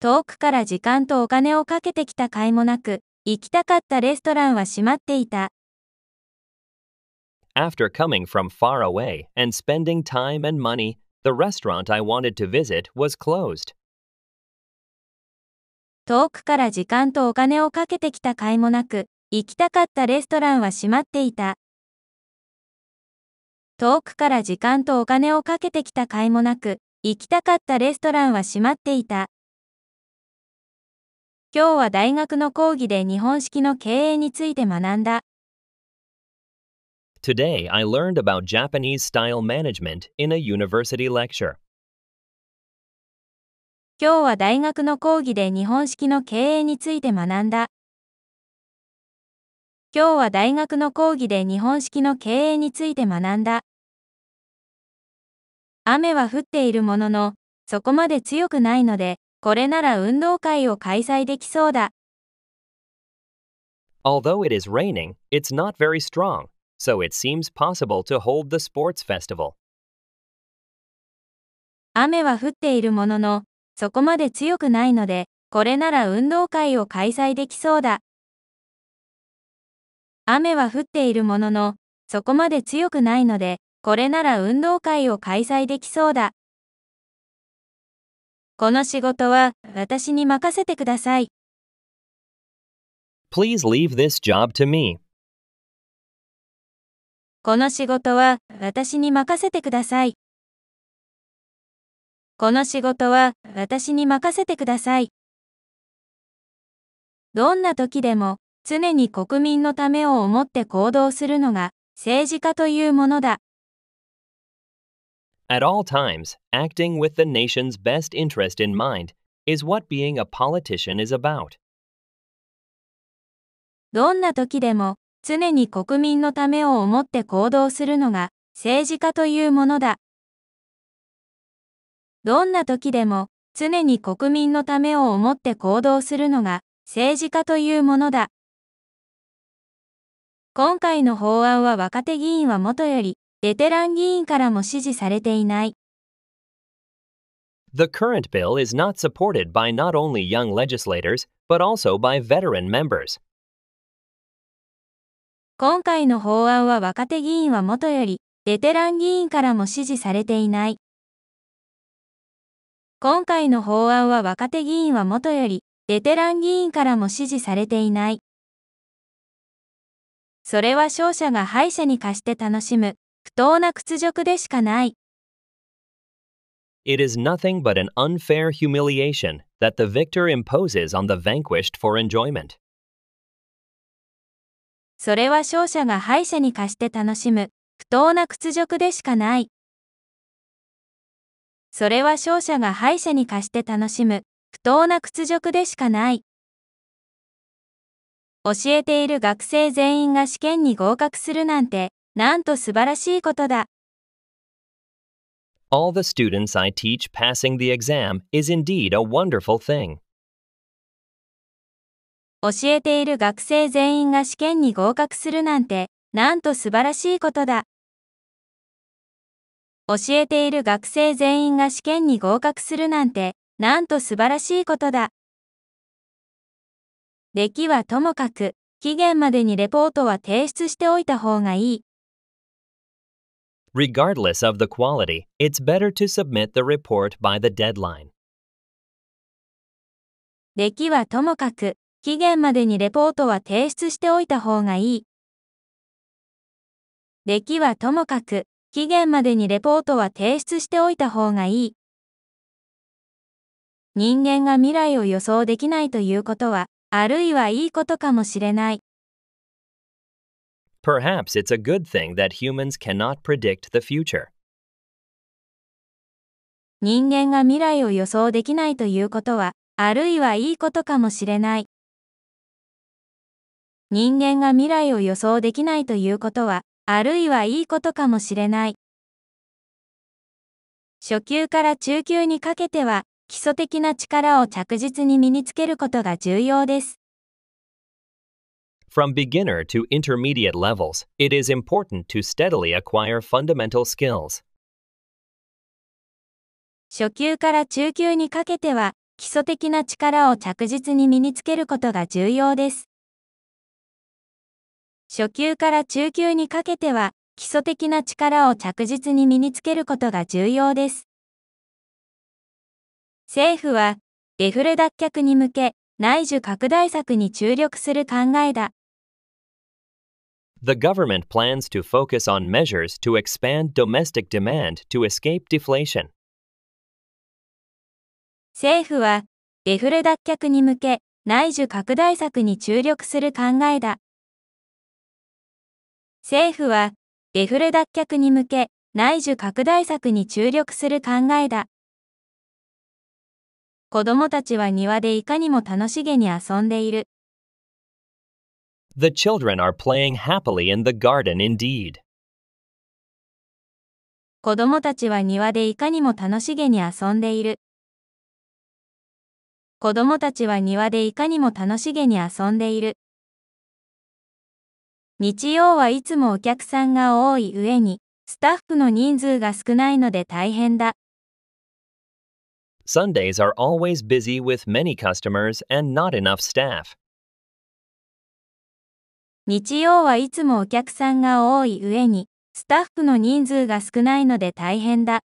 遠くから時間とお金をかけてきた甲斐もなく、行きたかったレストランは閉まっていた。After coming from far away and spending time and money, The restaurant I wanted to visit was closed. 遠くから時間とお金をかけてきた甲斐もなく、行きたかったレストランは閉まっていた。遠くから時間とお金をかけてきた甲斐もなく、行きたかったレストランは閉まっていた。今日は大学の講義で日本式の経営について学んだ。Today, I learned about Japanese style management in a university lecture. 今日は大学の講義で日本式の経営について学んだ。今日は大学の講義で日本式の経営について学んだ。雨は降っているものの、そこまで強くないので、これなら運動会を開催できそうだ。Although it is raining, it's not very strong. so it seems possible to hold the sports festival. 雨は降っているものの、そこまで強くないので、これなら運動会を開催できそうだ。雨は降っているものの、そこまで強くないので、これなら運動会を開催できそうだ。この仕事は私に任せてください。Please leave this job to me. この仕事は私に任せてください。この仕事は私に任せてください。どんな時でも常に国民のためを思って行動するのが政治家というものだ。At all times, acting with the nation's best interest in mind is what being a politician is about. どんな時でも常に国民のためを思って行動するのが政治家というものだ。どんな時でも常に国民のためを思って行動するのが政治家というものだ。今回の法案は若手議員はもとよりベテラン議員からも支持されていない。The current bill is not supported by not only young legislators, but also by veteran members. 今回の法案は若手議員はもとより、ベテラン議員からも支持されていない。今回の法案は若手議員はもとより、ベテラン議員からも支持されていない。それは勝者が敗者に貸して楽しむ、不当な屈辱でしかない。It is nothing but an unfair humiliation that the victor imposes on the vanquished for enjoyment. それは勝者が敗者に貸して楽しむ、不当な屈辱でしかない。それは勝者が敗者に貸して楽しむ、不当な屈辱でしかない。教えている学生全員が試験に合格するなんて、なんと素晴らしいことだ。All the students I teach passing the exam is indeed a wonderful thing. 教えている学生全員が試験に合格するなんて、なんと素晴らしいことだ。教えている学生全員が試験に合格するなんて、なんと素晴らしいことだ。出来はともかく、期限までにレポートは提出しておいた方がいい。Regardless of the quality, it's better to submit the report by the deadline. 出来はともかく、期限までにレポートは提出しておいた方がいい。出来はともかく、期限までにレポートは提出しておいた方がいい。人間が未来を予想できないということは、あるいはいいことかもしれない。Perhaps it's a good thing that humans cannot predict the future. 人間が未来を予想できないということは、あるいはいいことかもしれない。人間が未来を予想できないということは、あるいはいいことかもしれない。初級から中級にかけては、基礎的な力を着実に身につけることが重要です。From beginner to intermediate levels, it is important to steadily acquire fundamental skills. 初級から中級にかけては、基礎的な力を着実に身につけることが重要です。初級から中級にかけては、基礎的な力を着実に身につけることが重要です。政府は、デフレ脱却に向け、内需拡大策に注力する考えだ。The government plans to focus on measures to expand domestic demand to escape deflation. 政府は、デフレ脱却に向け、内需拡大策に注力する考えだ。政府はデフレ脱却に向け内需拡大策に注力する考えだ。子供たちは庭でいかにも楽しげに遊んでいる。The children are playing happily in the garden indeed. 子供たちは庭でいかにも楽しげに遊んでいる。子供たちは庭でいかにも楽しげに遊んでいる。日曜はいつもお客さんが多い上に、スタッフの人数が少ないので大変だ。Sundays are always busy with many customers and not enough staff. 日曜はいつもお客さんが多い上に、スタッフの人数が少ないので大変だ。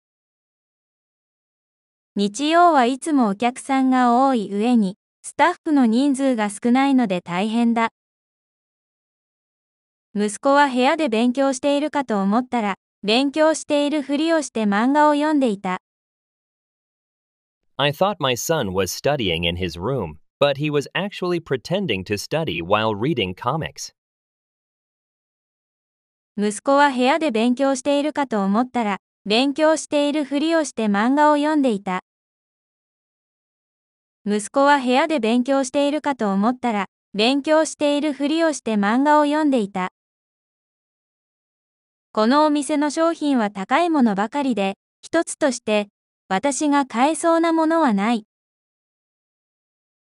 日曜はいつもお客さんが多い上に、スタッフの人数が少ないので大変だ。息子は部屋で勉強しているかと思ったら、勉強しているふりをして漫画を読んでいた。I thought my son was studying in his room, but he was actually pretending to study while reading comics. 息子は部屋で勉強しているかと思ったら、勉強しているふりをして漫画を読んでいた。息子は部屋で勉強しているかと思ったら、勉強しているふりをして漫画を読んでいた。このお店の商品は高いものばかりで、一つとして、私が買えそうなものはない。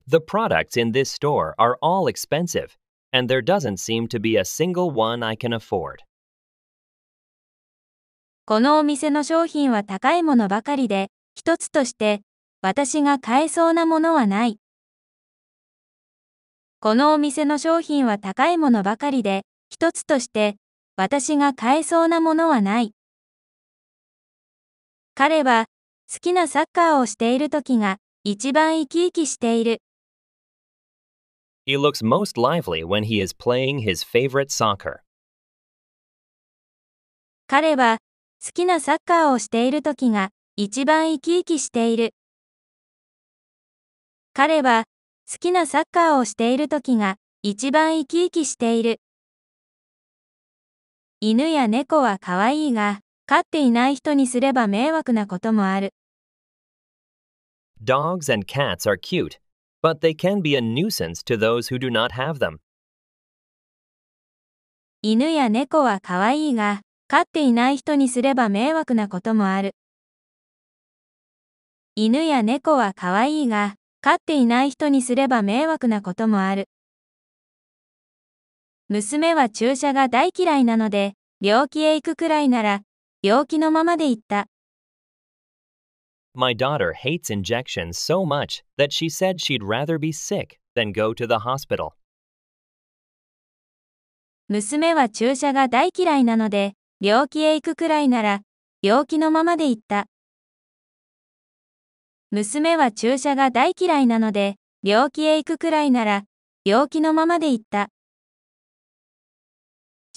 The products in this store are all expensive, and there doesn't seem to be a single one I can afford. このお店の商品は高いものばかりで、一つとして、私が買えそうなものはない。このお店の商品は高いものばかりで、一つとして、私が買えそうなものはない。彼は好きなサッカーをしている時が一番生き生きしている。He looks most lively when he is playing his favorite soccer. 彼は好きなサッカーをしている時が一番生き生きしている。彼は好きなサッカーをしている時が一番生き生きしている。犬や猫は可愛いが、飼っていない人にすれば迷惑なこともある。Dogs and cats are cute, but they can be a nuisance to those who do not have them. 犬や猫は可愛いが、飼っていない人にすれば迷惑なこともある。犬や猫は可愛いが、飼っていない人にすれば迷惑なこともある。娘は注射が大嫌いなので、病気へ行くくらいなら、病気のままで行った。My daughter hates injections so much that she said she'd rather be sick than go to the hospital. 娘は注射が大嫌いなので、病気へ行くくらいなら、病気のままで行った。娘は注射が大嫌いなので、病気へ行くくらいなら、病気のままで行った。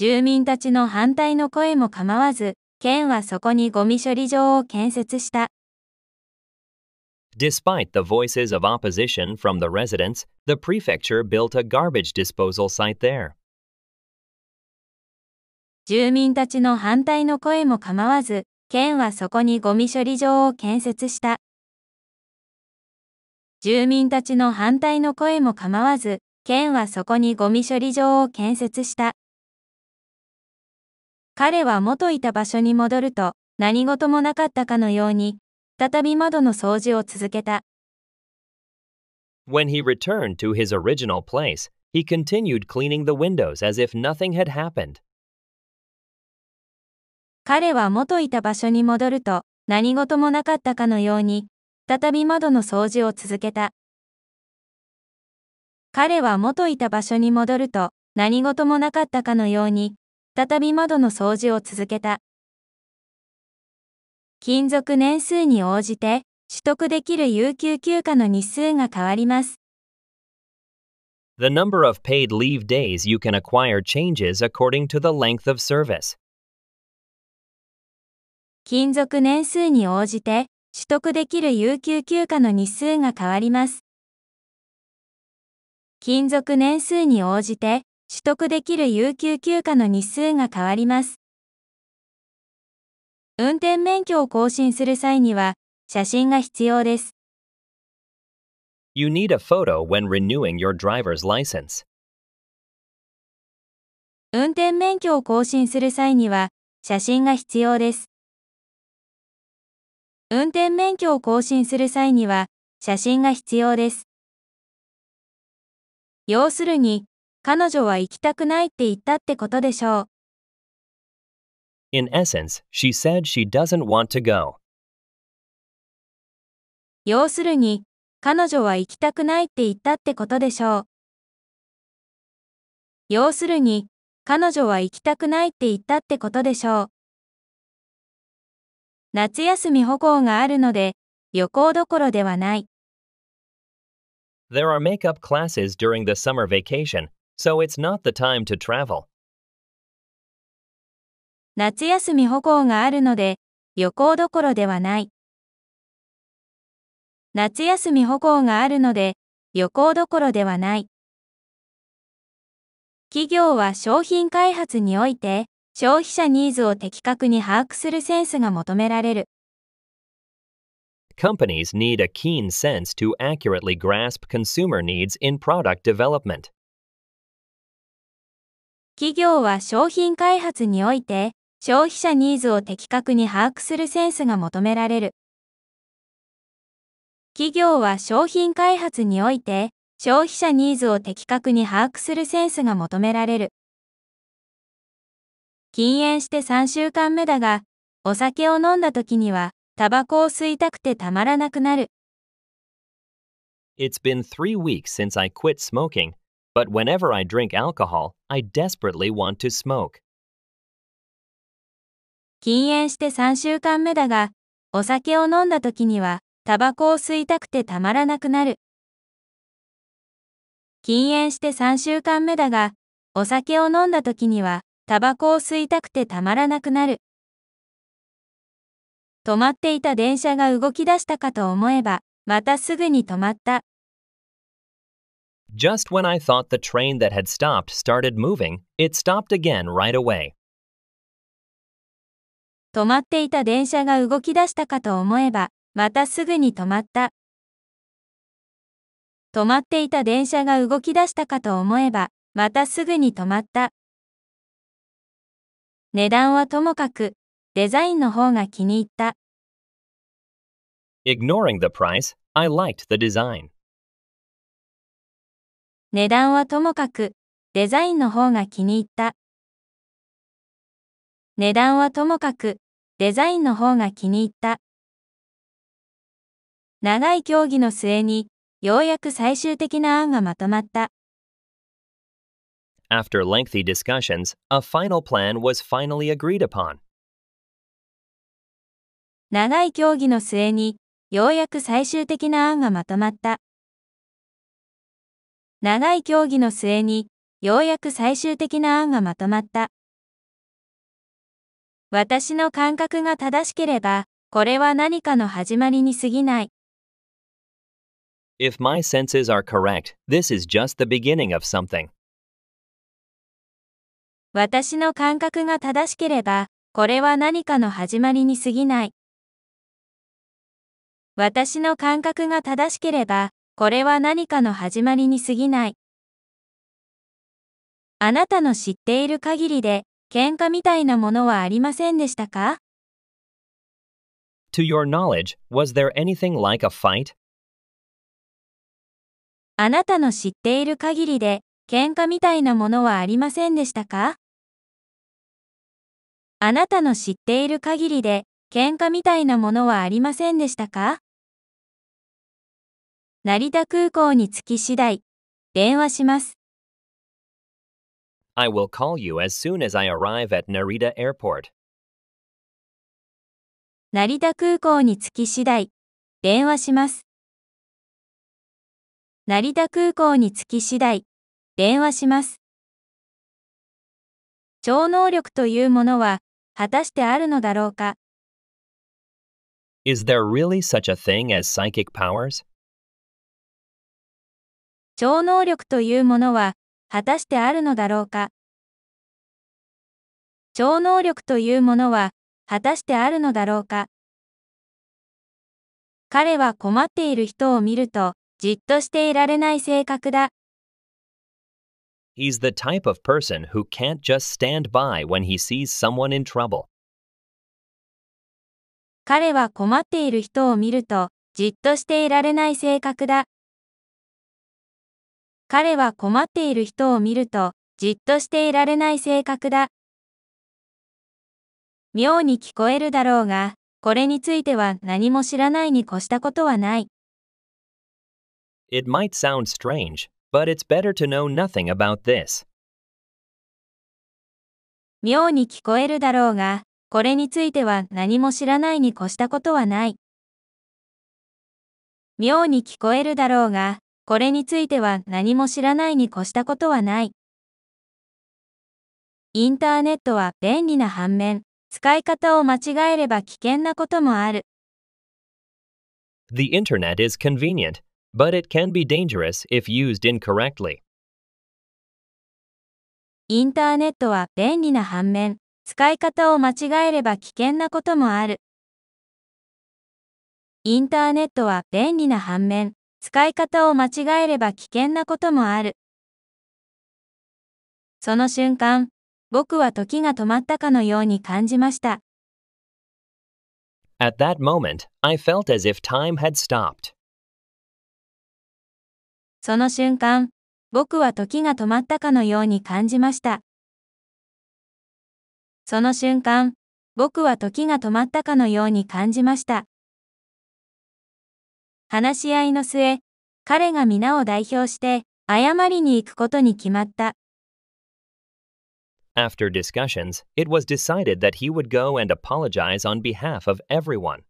住民たちの反対の声も構わず、県はそこにゴミ処理場を建設した。Despite the voices of opposition from the residents, the prefecture built a garbage disposal site there. 住民たちの反対の声も構わず、県はそこにゴミ処理場を建設した。住民たちの反対の声も構わず、県はそこにゴミ処理場を建設した。彼は元いた場所に戻ると、何事もなかったかのように、再び窓の掃除を続けた。When he returned to his original place, he continued cleaning the windows as if nothing had happened. 彼は元いた場所に戻ると、何事もなかったかのように、再び窓の掃除を続けた。彼は元いた場所に戻ると、何事もなかったかのように、再び窓の掃除を続けた。勤続年数に応じて、取得できる有給休暇の日数が変わります。The number of paid leave days you can acquire changes according to the length of service. 勤続年数に応じて、取得できる有給休暇の日数が変わります。勤続年数に応じて、取得できる有給休暇の日数が変わります。運転免許を更新する際には、写真が必要です。You need a photo when renewing your driver's license. 運転免許を更新する際には、写真が必要です。運転免許を更新する際には、写真が必要です。要するに、彼女は行きたくないって言ったってことでしょう。In essence, she said she doesn't want to go. 要するに、彼女は行きたくないって言ったってことでしょう。要するに、彼女は行きたくないって言ったってことでしょう。夏休み保護があるので、旅行どころではない。There are makeup classes during the summer vacation, so it's not the time to travel. 夏休み歩行があるので、旅行どころではない。夏休み歩行があるので、旅行どころではない。企業は商品開発において、消費者ニーズを的確に把握するセンスが求められる。Companies need a keen sense to accurately grasp consumer needs in product development. 企業は商品開発において消費者ニーズを的確に把握するセンスが求められる。企業は商品開発において消費者ニーズを的確に把握するセンスが求められる。禁煙して3週間目だが、お酒を飲んだ時にはタバコを吸いたくてたまらなくなる。It's been three weeks since I quit smoking. But whenever I drink alcohol, I desperately want to smoke. 禁煙して3週間目だが、お酒を飲んだ時には、タバコを吸いたくてたまらなくなる。禁煙して3週間目だが、お酒を飲んだ時には、タバコを吸いたくてたまらなくなる。止まっていた電車が動き出したかと思えば、またすぐに止まった。Just when I thought the train that had stopped started moving, it stopped again right away. 止まっていた電車が動き出したかと思えば、またすぐに止まった。止まっていた電車が動き出したかと思えば、またすぐに止まった。値段はともかく、デザインの方が気に入った。Ignoring the price, I liked the design. 値段はともかく、デザインの方が気に入った。値段はともかく、デザインの方が気に入った。長い協議の末に、ようやく最終的な案がまとまった。After lengthy discussions, a final plan was finally agreed upon. 長い協議の末に、ようやく最終的な案がまとまった。長い協議の末に、ようやく最終的な案がまとまった。私の感覚が正しければ、これは何かの始まりに過ぎない。If my senses are correct, this is just the beginning of something. 私の感覚が正しければ、これは何かの始まりに過ぎない。私の感覚が正しければ、これは何かの始まりに過ぎない。あなたの知っている限りで、喧嘩みたいなものはありませんでしたか To your knowledge, was there anything like a fight? あなたの知っている限りで、喧嘩みたいなものはありませんでしたかあなたの知っている限りで、喧嘩みたいなものはありませんでしたか成田空港に着き次第、電話します。I will call you as soon as I arrive at Narita Airport. 成田空港に着き次第、電話します。成田空港に着き次第、電話します。超能力というものは、果たしてあるのだろうか Is there really such a thing as psychic powers? 超能力というものは、果たしてあるのだろうか超能力というものは、果たしてあるのだろうか彼は困っている人を見ると、じっとしていられない性格だ。He's the type of person who can't just stand by when he sees someone in trouble. 彼は困っている人を見ると、じっとしていられない性格だ。彼は困っている人を見ると、じっとしていられない性格だ。妙に聞こえるだろうが、これについては何も知らないに越したことはない。It might sound strange, but it's better to know nothing about this. 妙に聞こえるだろうが、これについては何も知らないに越したことはない。妙に聞こえるだろうが、これについては何も知らないに越したことはない。インターネットは便利な反面、使い方を間違えれば危険なこともある。The internet is convenient, but it can be dangerous if used incorrectly. インターネットは便利な反面、使い方を間違えれば危険なこともある。インターネットは便利な反面、使い方を間違えれば危険なこともある。その瞬間、僕は時が止まったかのように感じました。At that moment, I felt as if time had stopped. その瞬間、僕は時が止まったかのように感じました。その瞬間、僕は時が止まったかのように感じました。話し合いの末、彼が皆を代表して謝りに行くことに決まった。After discussions, it was decided that he would go and apologize on behalf of everyone.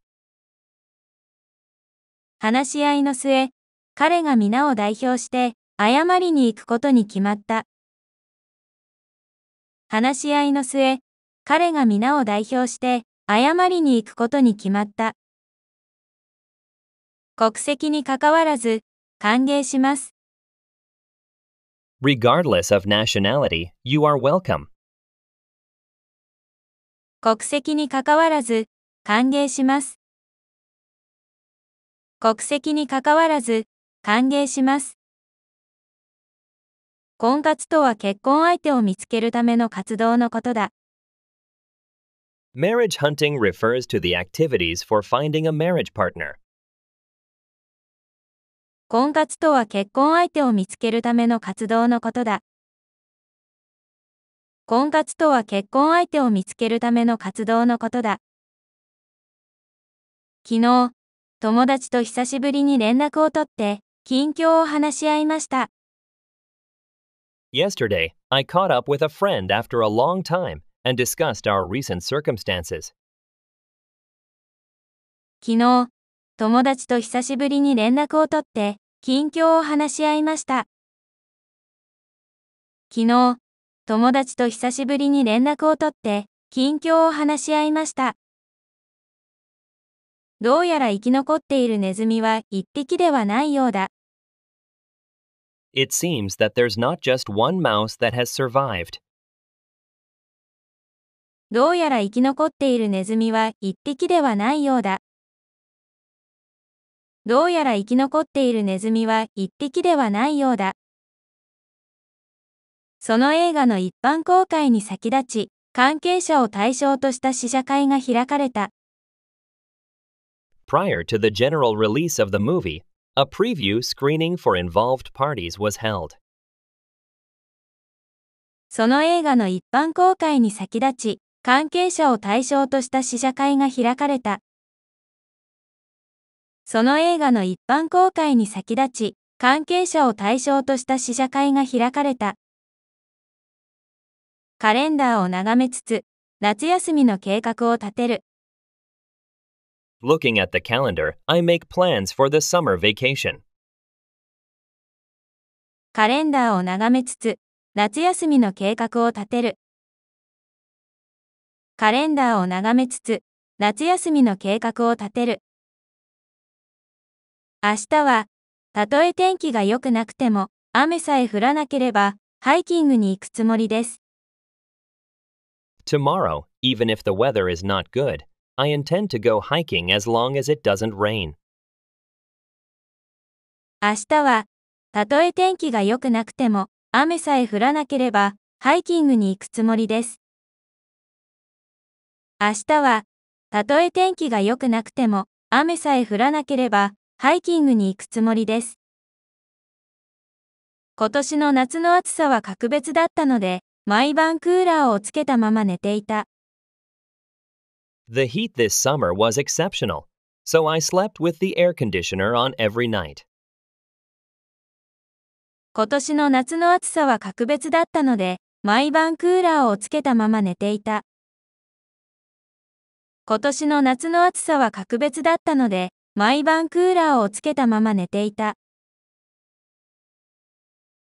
話し合いの末、彼が皆を代表して謝りに行くことに決まった。話し合いの末、彼が皆を代表して謝りに行くことに決まった。国籍にかかわらず、歓迎します。Regardless of nationality, you are welcome. 国籍にかかわらず、歓迎します。国籍にかかわらず、歓迎します。婚活とは結婚相手を見つけるための活動のことだ。Marriage hunting refers to the activities for finding a marriage partner. 婚活とは結婚相手を見つけるための活動のことだ。婚活とは結婚相手を見つけるための活動のことだ。昨日、友達と久しぶりに連絡を取って、近況を話し合いました。Yesterday, I caught up with a friend after a long time and discussed our recent circumstances. 昨日、友達と久しぶりに連絡を取って、近況を話し合いました。昨日、友達と久しぶりに連絡を取って、近況を話し合いました。どうやら生き残っているネズミは一匹ではないようだ。It seems that there's not just one mouse that has survived. どうやら生き残っているネズミは一匹ではないようだ。どうやら生き残っているネズミは一匹ではないようだ。その映画の一般公開に先立ち、関係者を対象とした試写会が開かれた。Prior to the general release of the movie, a preview screening for involved parties was held. その映画の一般公開に先立ち、関係者を対象とした試写会が開かれた。その映画の一般公開に先立ち、関係者を対象とした試写会が開かれた。カレンダーを眺めつつ、夏休みの計画を立てる。Looking at the calendar, I make plans for the summer vacation. カレンダーを眺めつつ、夏休みの計画を立てる。カレンダーを眺めつつ、夏休みの計画を立てる。明日は、たとえ天気が良くなくても、雨さえ降らなければ、ハイキングに行くつもりです。Tomorrow, even if the weather is not good, I intend to go hiking as long as it doesn't rain. 明日は、たとえ天気が良くなくても、雨さえ降らなければ、ハイキングに行くつもりです。明日は、たとえ天気が良くなくても、雨さえ降らなければ、ハイキングに行くつもりです。今年の夏の暑さは格別だったので、毎晩クーラーをつけたまま寝ていた。The heat this summer was exceptional, so I slept with the air conditioner on every night. 今年の夏の暑さは格別だったので、毎晩クーラーをつけたまま寝ていた。今年の夏の暑さは格別だったので、毎晩クーラーをつけたまま寝ていた。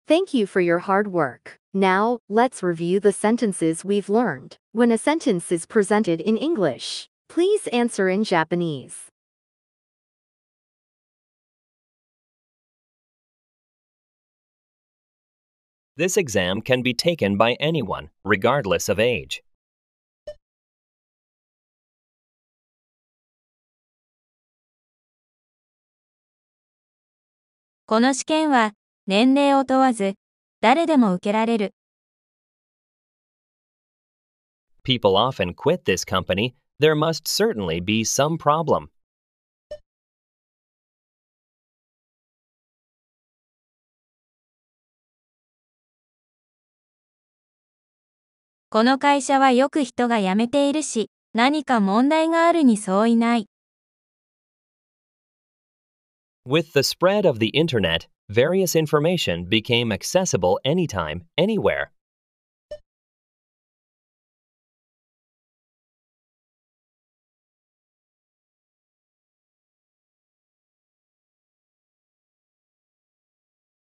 Thank you for your hard work. Now, let's review the sentences we've learned. When a sentence is presented in English, please answer in Japanese. This exam can be taken by anyone, regardless of age. この試験は年齢を問わず誰でも受けられる。People often quit this company. There must certainly be some problem. この会社はよく人が辞めているし、何か問題があるに相違ない。With the spread of the internet, various information became accessible anytime, anywhere.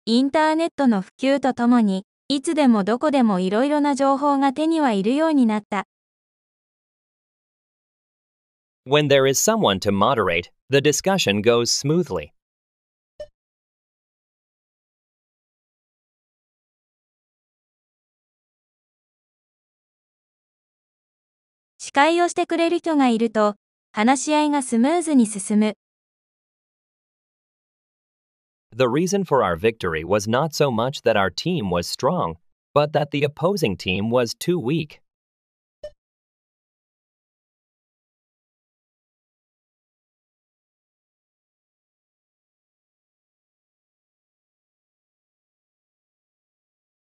Internet there is someone to moderate, the discussion goes smoothly. 司会をしてくれる人がいると、話し合いがスムーズに進む。The reason for our victory was not so much that our team was strong, but that the opposing team was too weak.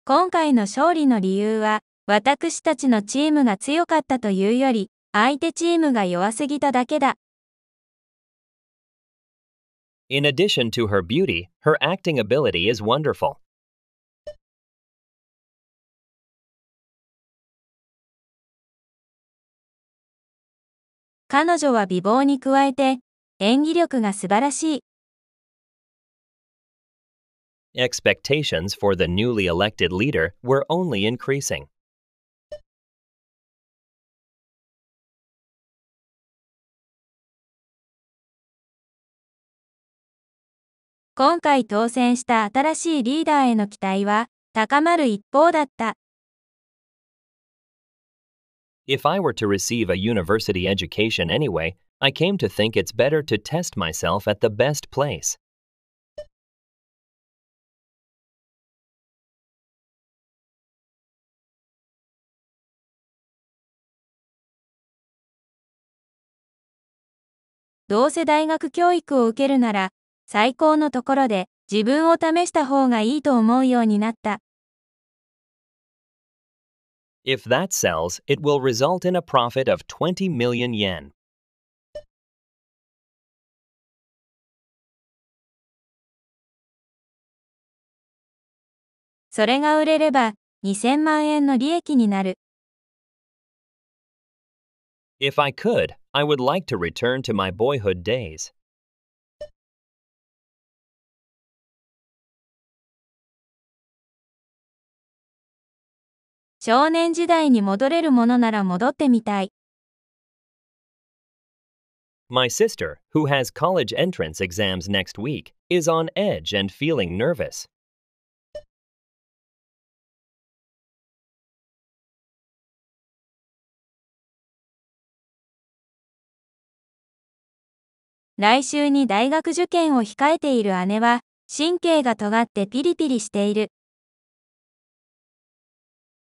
今回の勝利の理由は、私たちのチームが強かったというより、相手チームが弱すぎただけだ。In addition to her beauty, her acting ability is wonderful. Expectations for the newly elected leader were only increasing. 今回当選した新しいリーダーへの期待は高まる一方だった。If I were to receive a university education anyway, I came to think it's better to test myself at the best place. どうせ大学教育を受けるなら、最高のところで自分を試した方がいいと思うようになった。If that sells, it will result in a profit of 20 million yen. それが売れれば2000万円の利益になる。If I could, I would like to return to my boyhood days. 少年時代に戻れるものなら戻ってみたい。My sister, who has college entrance exams next week, is on edge and feeling nervous. Laishu 来週に大学受験を控えている姉は神経が尖ってピリピリしている。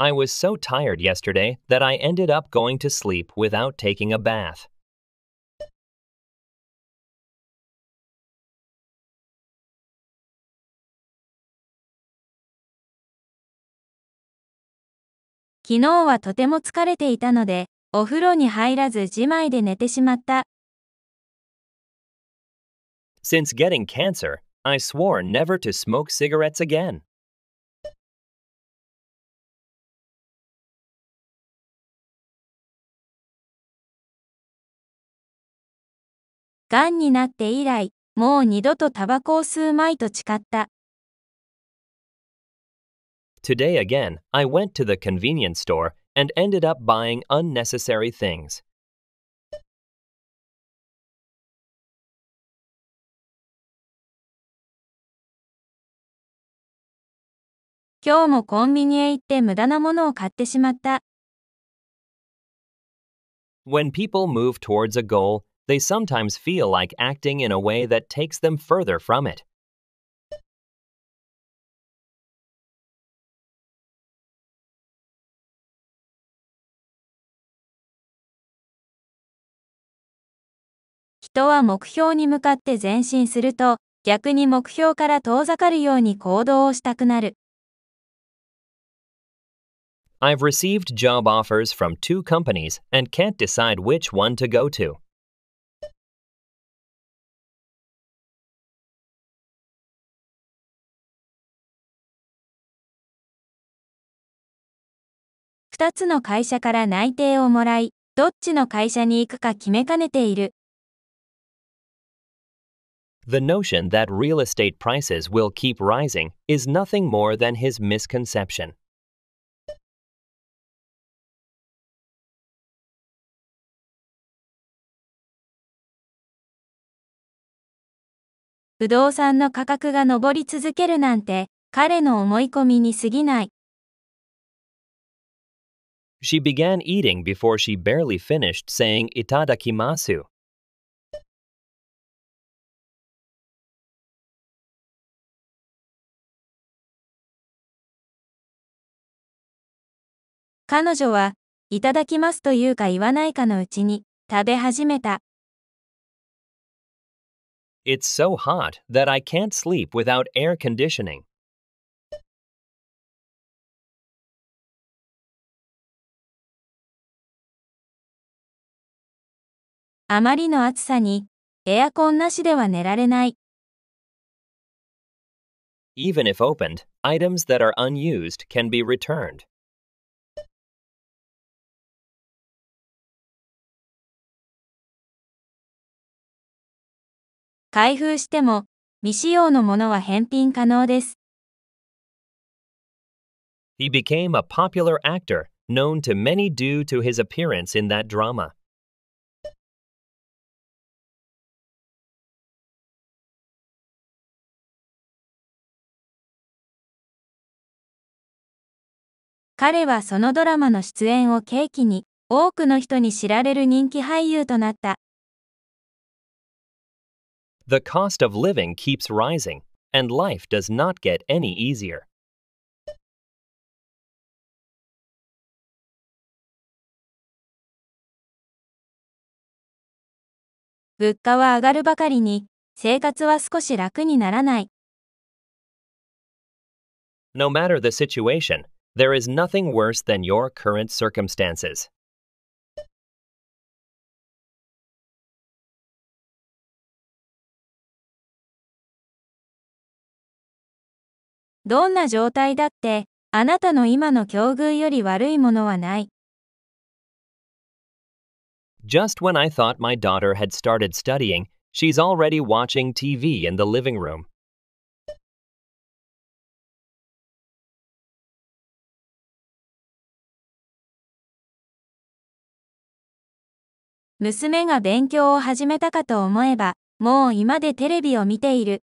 I was so tired yesterday that I ended up going to sleep without taking a bath. Since getting cancer, I swore never to smoke cigarettes again. がんになって以来、もう二度とタバコを吸うまいと誓った。Today again, I went to the convenience store and ended up buying unnecessary things. 今日もコンビニへ行って無駄なものを買ってしまった。When people move towards a goal, they sometimes feel like acting in a way that takes them further from it. I've received job offers from two companies and can't decide which one to go to. 2つの会社から内定をもらい、どっちの会社に行くか決めかねている。The notion that real estate prices will keep rising is nothing more than his misconception. さんんのの価格が上り続けるななて、彼思いい。込みにぎ She began eating before she barely finished saying itadakimasu. Kanojo wa itadakimasu というか言わないかのうちに食べ始めた。It's so hot that I can't sleep without air conditioning. あまりの暑さにエアコンなしでは寝られない。Even if opened, items that are unused can be returned. 開封しても未使用のものは返品可能です。He became a popular actor known to many due to his appearance in that drama. 彼はそのドラマの出演を契機に、多くの人に知られる人気俳優となった。The cost of living keeps rising, and life does not get any easier. 物価は上がるばかりに、生活は少し楽にならない。No matter the situation, There is nothing worse than your current circumstances. Just when I thought my daughter had started studying, she's already watching TV in the living room. 娘が勉強を始めたかと思えば、もう今でテレビを見ている。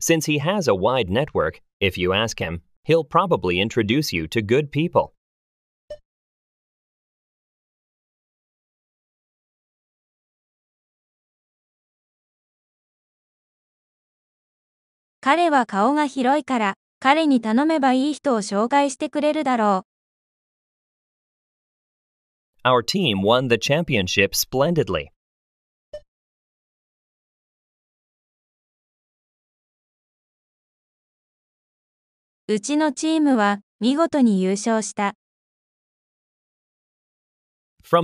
Since he has a wide network, if you ask him, he'll probably introduce you to good people. 彼は顔が広いから、彼に頼めばいい人を紹介してくれるだろう。Our team won the championship splendidly. From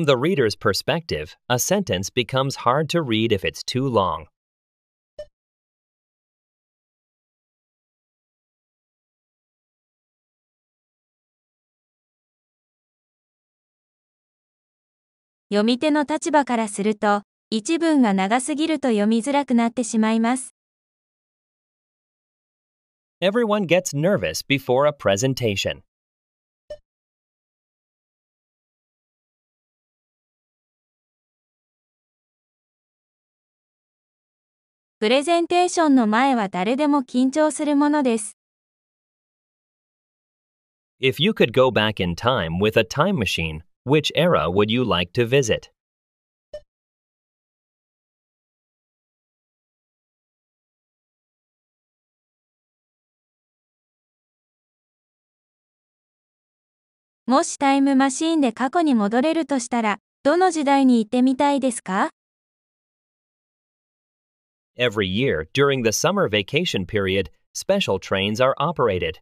the reader's perspective, a sentence becomes hard to read if it's too long. 読み手の立場からすると、一文が長すぎると読みづらくなってしまいます。Everyone gets nervous before a presentation. のの前は誰ででもも緊張すす。る If you could go back in time with a time machine, Which era would you like to visit? もしタイムマシーンで過去に戻れるとしたら、どの時代に行ってみたいですか Every year, during the summer vacation period, special trains are operated.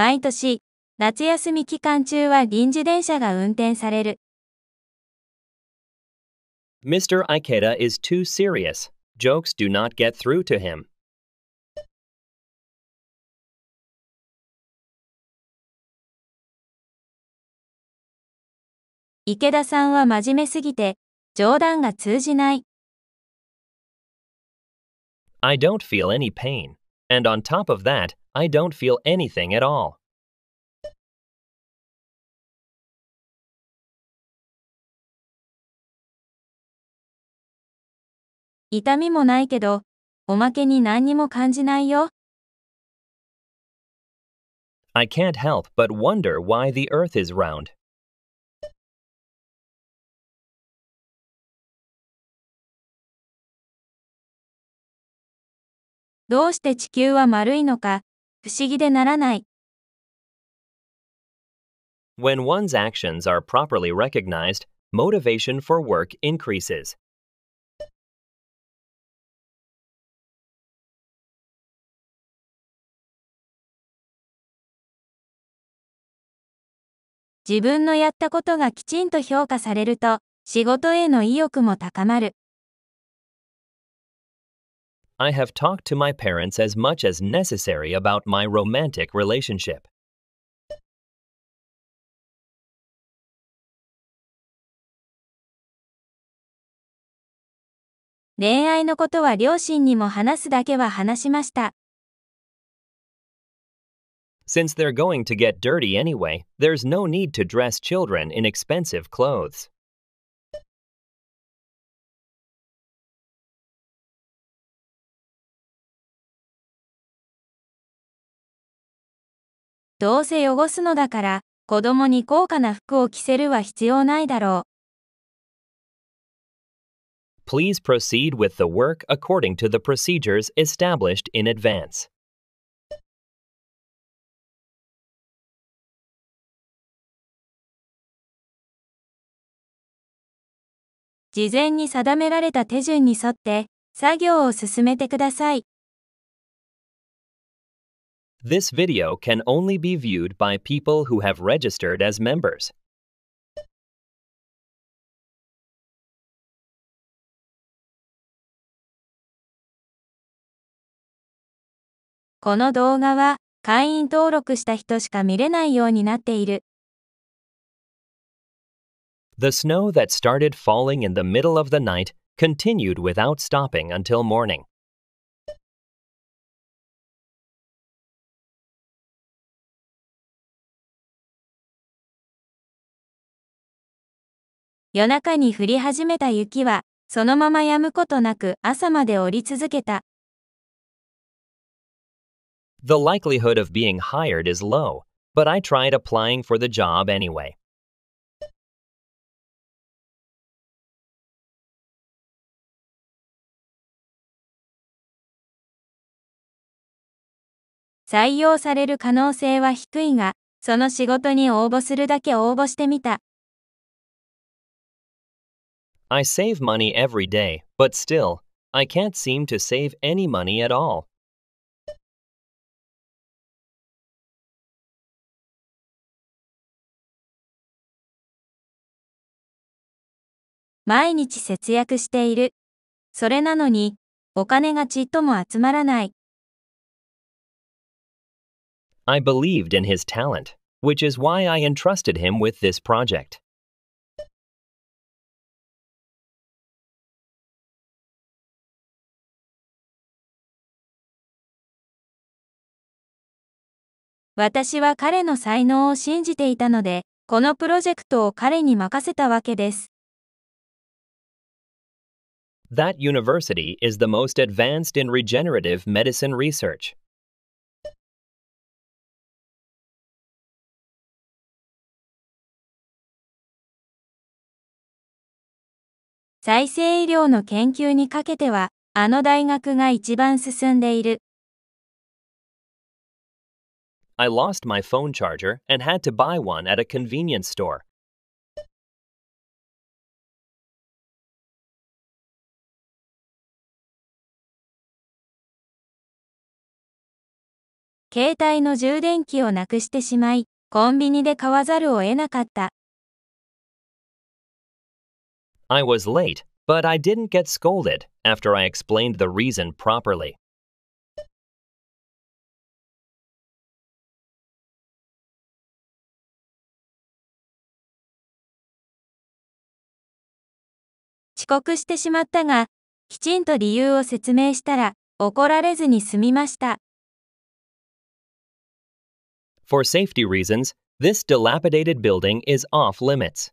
毎年、夏休み期間中は臨時電車が運転される。Mr. Ikeda is too serious. Jokes do not get through to him. Ikeda さんは真面目すぎて、冗談が通じない。I don't feel any pain. And on top of that, I don't feel anything at all. I can't help but wonder why the earth is round. どうして地球は丸いのか、不思議でならない。When one's actions are properly recognized, motivation for work increases. 自分のやったことがきちんと評価されると、仕事への意欲も高まる。I have talked to my parents as much as necessary about my romantic relationship. Since they're going to get dirty anyway, there's no need to dress children in expensive clothes. どうせ汚すのだから、子供に高価な服を着せるは必要ないだろう。Please proceed with the work according to the procedures established in advance. 事前に定められた手順に沿って作業を進めてください。This video can only be viewed by people who have registered as members. The snow that started falling in the middle of the night continued without stopping until morning. 夜中に降り始めた雪は、そのまま止むことなく朝まで降り続けた。The likelihood of being hired is low, but I tried applying for the job anyway. 採用される可能性は低いが、その仕事に応募するだけ応募してみた。I save money every day, but still, I can't seem to save any money at all. I believed in his talent, which is why I entrusted him with this project. 私は彼の才能を信じていたので、このプロジェクトを彼に任せたわけです。That university is the most advanced in regenerative medicine research. 再生医療の研究にかけては、あの大学が一番進んでいる。I lost my phone charger and had to buy one at a convenience store. I was late, but I didn't get scolded after I explained the reason properly. 刻してしまったが、きちんと理由を説明したら、怒られずに済みました。For safety reasons, this dilapidated building is off limits.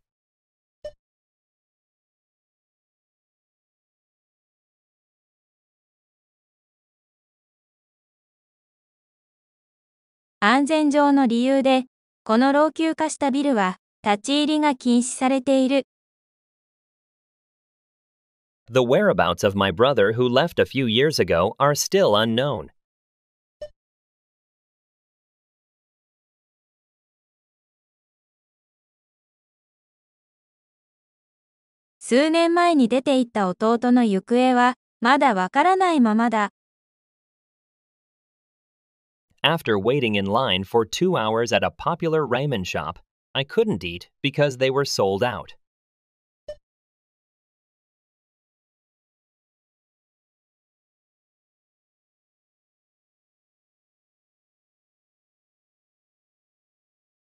安全上の理由で、この老朽化したビルは立ち入りが禁止されている。The whereabouts of my brother who left a few years ago are still unknown. After waiting in line for two hours at a popular ramen shop, I couldn't eat because they were sold out.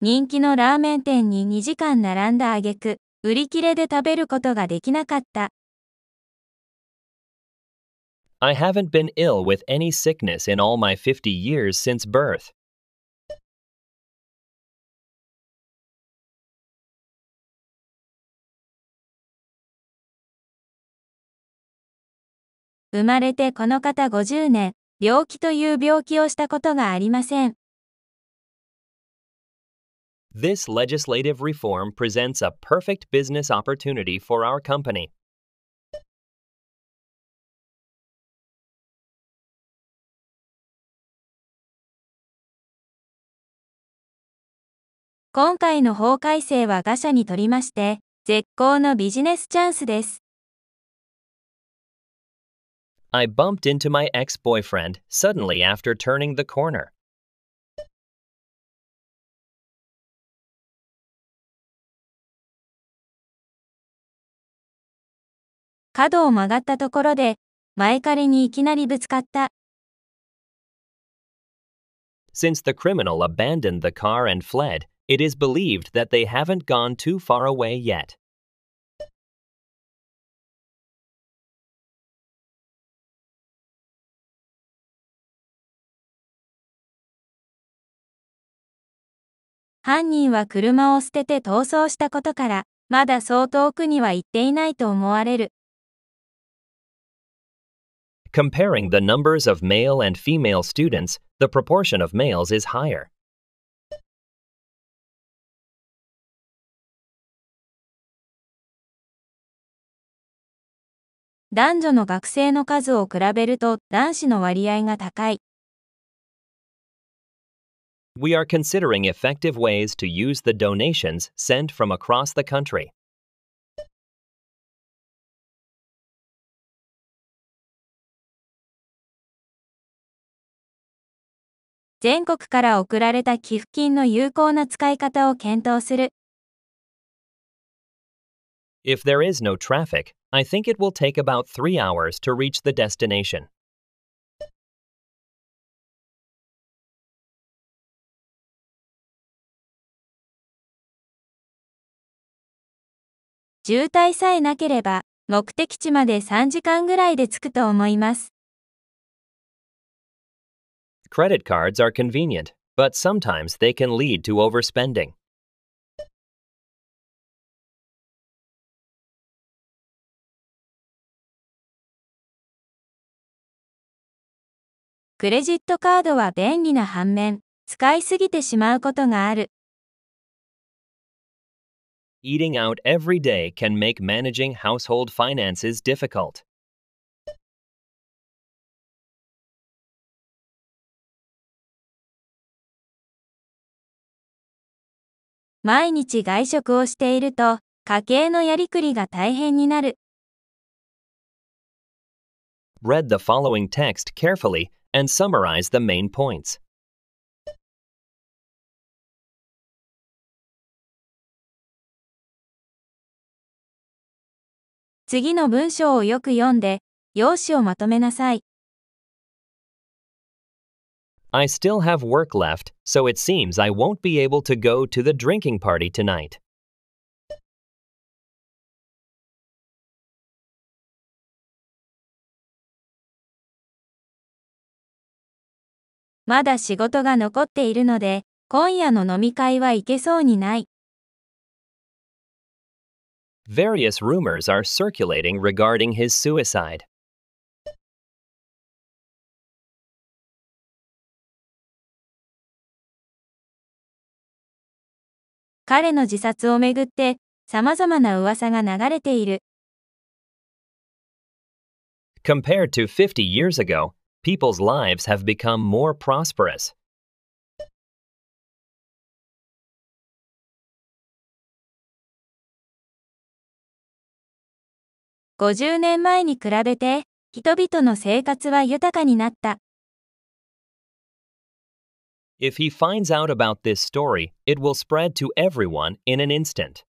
人気のラーメン店に2時間並んだ挙句、売り切れで食べることができなかった。I haven't been ill with any sickness in all my 50 years since birth. 生まれてこの方50年、病気という病気をしたことがありません。This legislative reform presents a perfect business opportunity for our company. I bumped into my ex boyfriend suddenly after turning the corner. 角を曲がったところで、前彼にいきなりぶつかった。Since the criminal abandoned the car and fled, it is believed that they haven't gone too far away yet. 犯人は車を捨てて逃走したことから、まだ相当奥には行っていないと思われる。Comparing the numbers of male and female students, the proportion of males is higher. We are considering effective ways to use the donations sent from across the country. 全国から送られた寄付金の有効な使い方を検討する。If there is no traffic, I think it will take about three hours to reach the destination. 渋滞さえなければ、目的地まで3時間ぐらいで着くと思います。credit cards are convenient, but sometimes they can lead to overspending. Eating out every day can make managing household finances difficult. 毎日外食をしていると家計のやりくりが大変になる。Read the following text carefully and summarize the main points. 次の文章をよく読んで、用紙をまとめなさい。I still have work left, so it seems I won't be able to go to the drinking party tonight. Various rumors are circulating regarding his suicide. 彼の自殺をめぐって様々な噂が流れている。Compared to 50 years ago, people's lives have become more prosperous. 50年前に比べて人々の生活は豊かになった。If he finds out about this story, it will spread to everyone in an instant.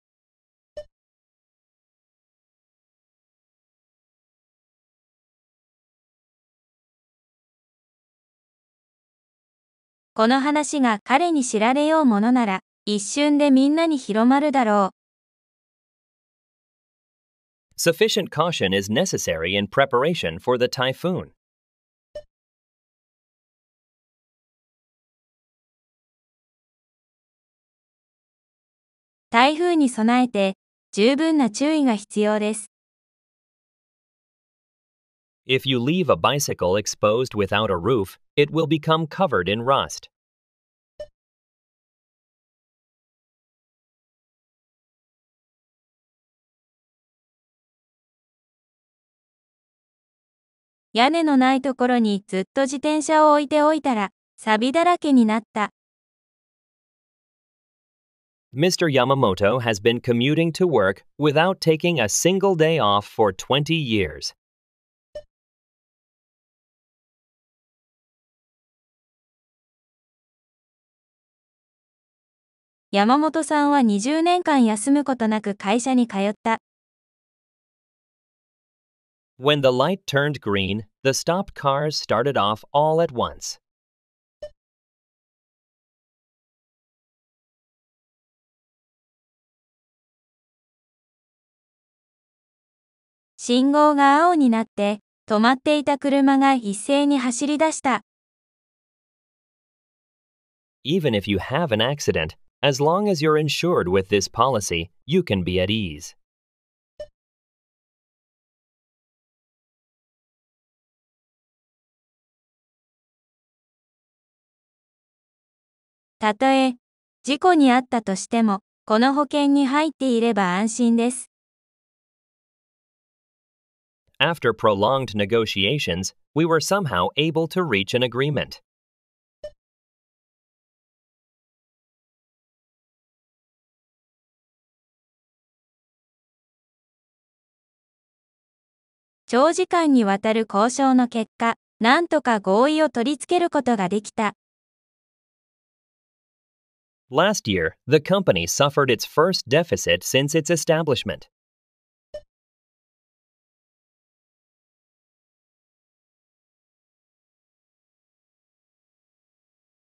Sufficient caution is necessary in preparation for the typhoon. 台風に備えて十分な注意が必要です。If you leave a bicycle exposed without a roof, it will become covered in rust. 屋根のないところにずっと自転車を置いておいたら、錆だらけになった Mr. Yamamoto has been commuting to work without taking a single day off for 20 years. Yamamoto さんは20年間休むことなく会社に通った。When the light turned green, the stopped cars started off all at once. 信号が青になって、止まっていた車が一斉に走り出した。Even if you have an accident, as long as you're insured with this policy, you can be at ease. たとえ、事故にあったとしても、この保険に入っていれば安心です。after prolonged negotiations, we were somehow able to reach an agreement. Last year, the company suffered its first deficit since its establishment.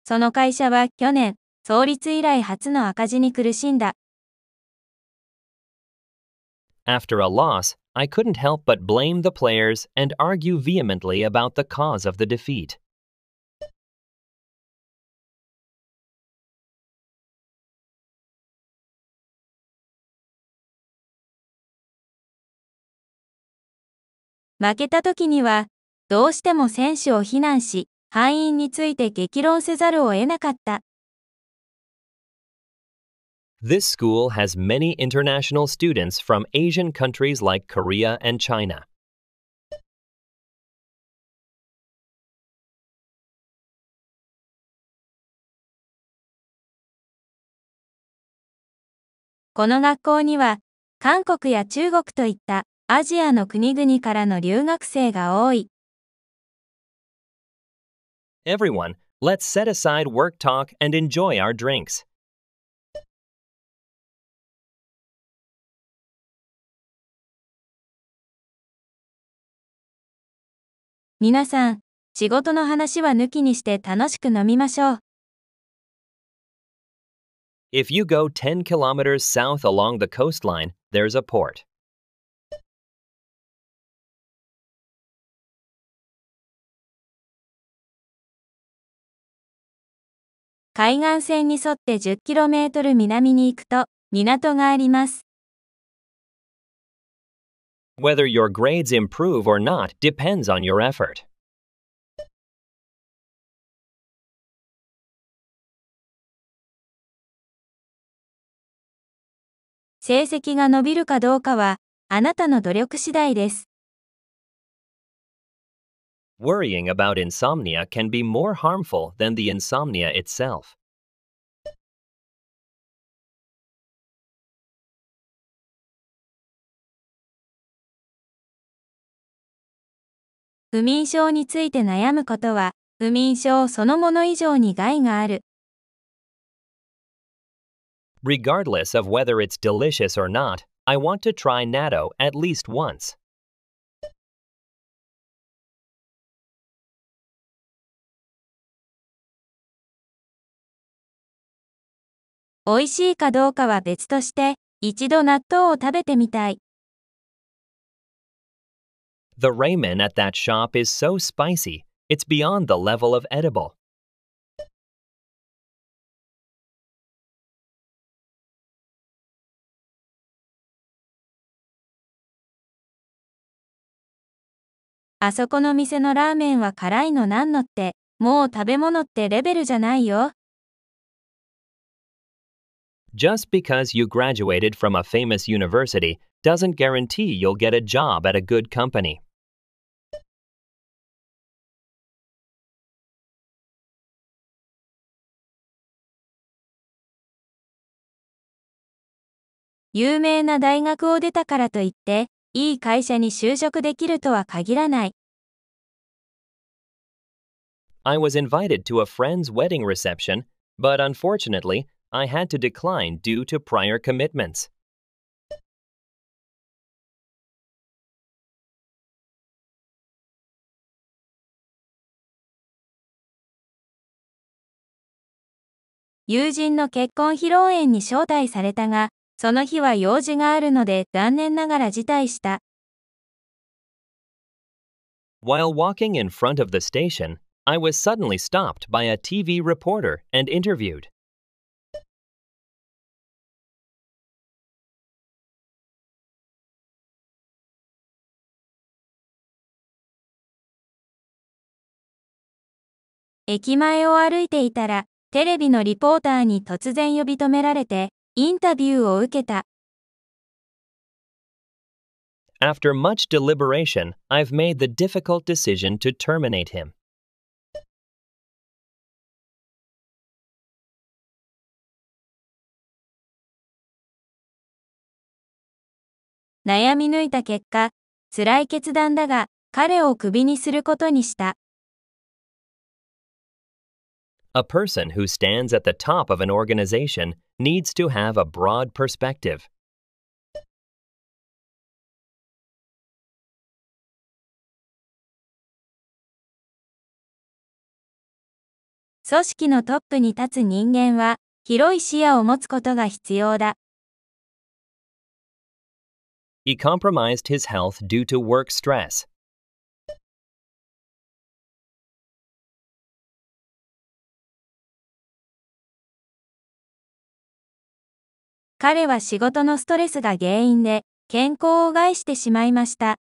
その会社は去年、創立以来初の赤字に苦しんだ。After a loss, I couldn't help but blame the players and argue vehemently about the cause of the defeat. 負けた時には、どうしても選手を非難し、敗因について激論せざるを得なかった。This school has many international students from Asian countries like Korea and China. この学校には韓国や中国といったアジアの国々からの留学生が多い。Everyone, let's set aside work talk and enjoy our drinks. If you go 10 kilometers south along the coastline, there's a port. 海岸線に沿って 10km 南に行くと港があります。Whether your grades improve or not depends on your effort. 成績が伸びるかどうかはあなたの努力次第です。Worrying about insomnia can be more harmful than the insomnia itself. Regardless of whether it's delicious or not, I want to try natto at least once. 美味しいかどうかは別として、一度納豆を食べてみたい。The ramen at that shop is so spicy, it's beyond the level of edible. あそこの店のラーメンは辛いのなんのって、もう食べ物ってレベルじゃないよ。Just because you graduated from a famous university doesn't guarantee you'll get a job at a good company. I was invited to a friend's wedding reception, but unfortunately, I had to decline due to prior commitments. While walking in front of the station, I was suddenly stopped by a TV reporter and interviewed. 駅前を歩いていたら、テレビのリポーターに突然呼び止められて、インタビューを受けた。After much deliberation, I've made the difficult decision to terminate him. 悩み抜いた結果、辛い決断だが、彼をクビにすることにした。A person who stands at the top of an organization needs to have a broad perspective. He compromised his health due to work stress. 彼は仕事のストレスが原因で健康を害してしまいました。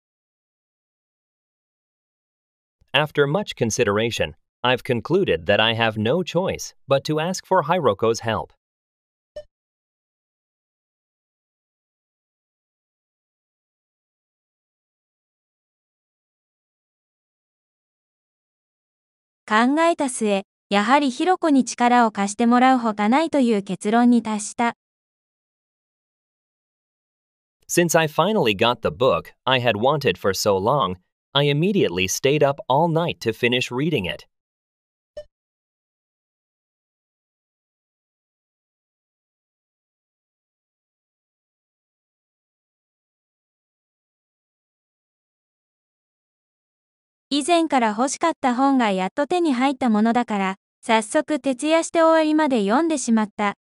After much consideration, I've concluded that I have no choice but to ask for Hiroko's help. 考えた末、やはりひろこに力を貸してもらうほかないという結論に達した。Since I finally got the book I had wanted for so long, I immediately stayed up all night to finish reading it. 以前から欲しかった本がやっと手に入ったものだから、早速徹夜して終わりまで読んでしまった。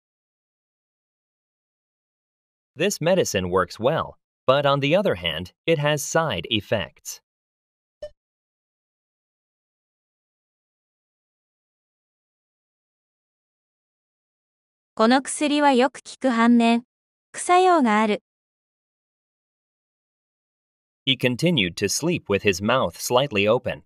this medicine works well, but on the other hand, it has side effects. He continued to sleep with his mouth slightly open.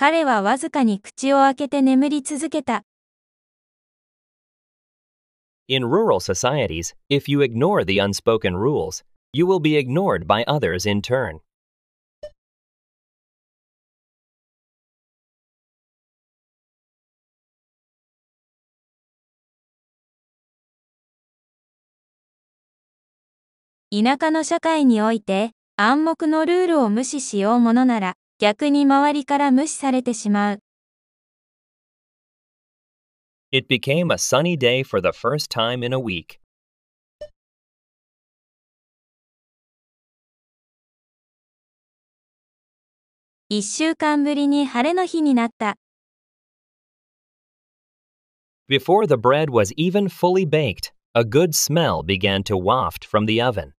彼はわずかに口を開けて眠り続けた。In rural societies, if you ignore the unspoken rules, you will be ignored by others in turn. 田舎の社会において暗黙のルールを無視しようものなら逆に周りから無視されてしまう。It became a sunny day for the first time in a week. Before the bread was even fully baked, a good smell began to waft from the oven.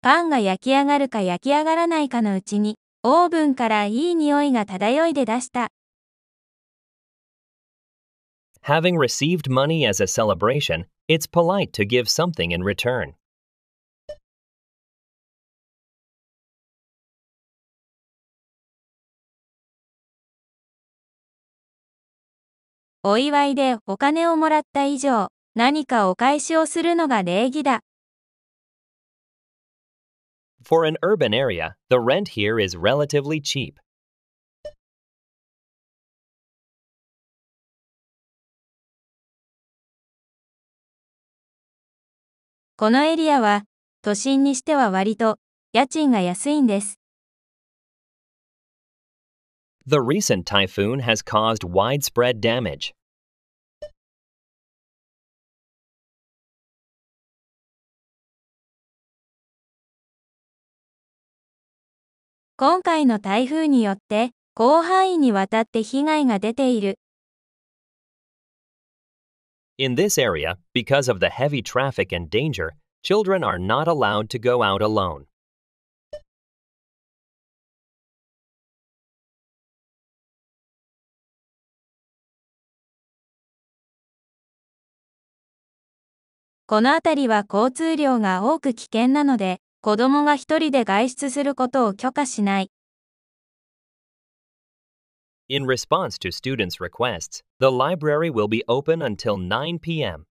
パンが焼き上がるか焼き上がらないかのうちに、オーブンからいい匂いが漂い出だした。Having received money as a celebration, it's polite to give something in return. お祝いでお金をもらった以上、何かお返しをするのが礼儀だ。for an urban area, the rent here is relatively cheap. The recent typhoon has caused widespread damage. 今回の台風によって広範囲にわたって被害が出ている。In this area, because of the heavy traffic and danger, children are not allowed to go out alone. この辺りは交通量が多く危険なので、子供が一人で外出することを許可しない。In response to students' requests, the library will be open until 9 p.m.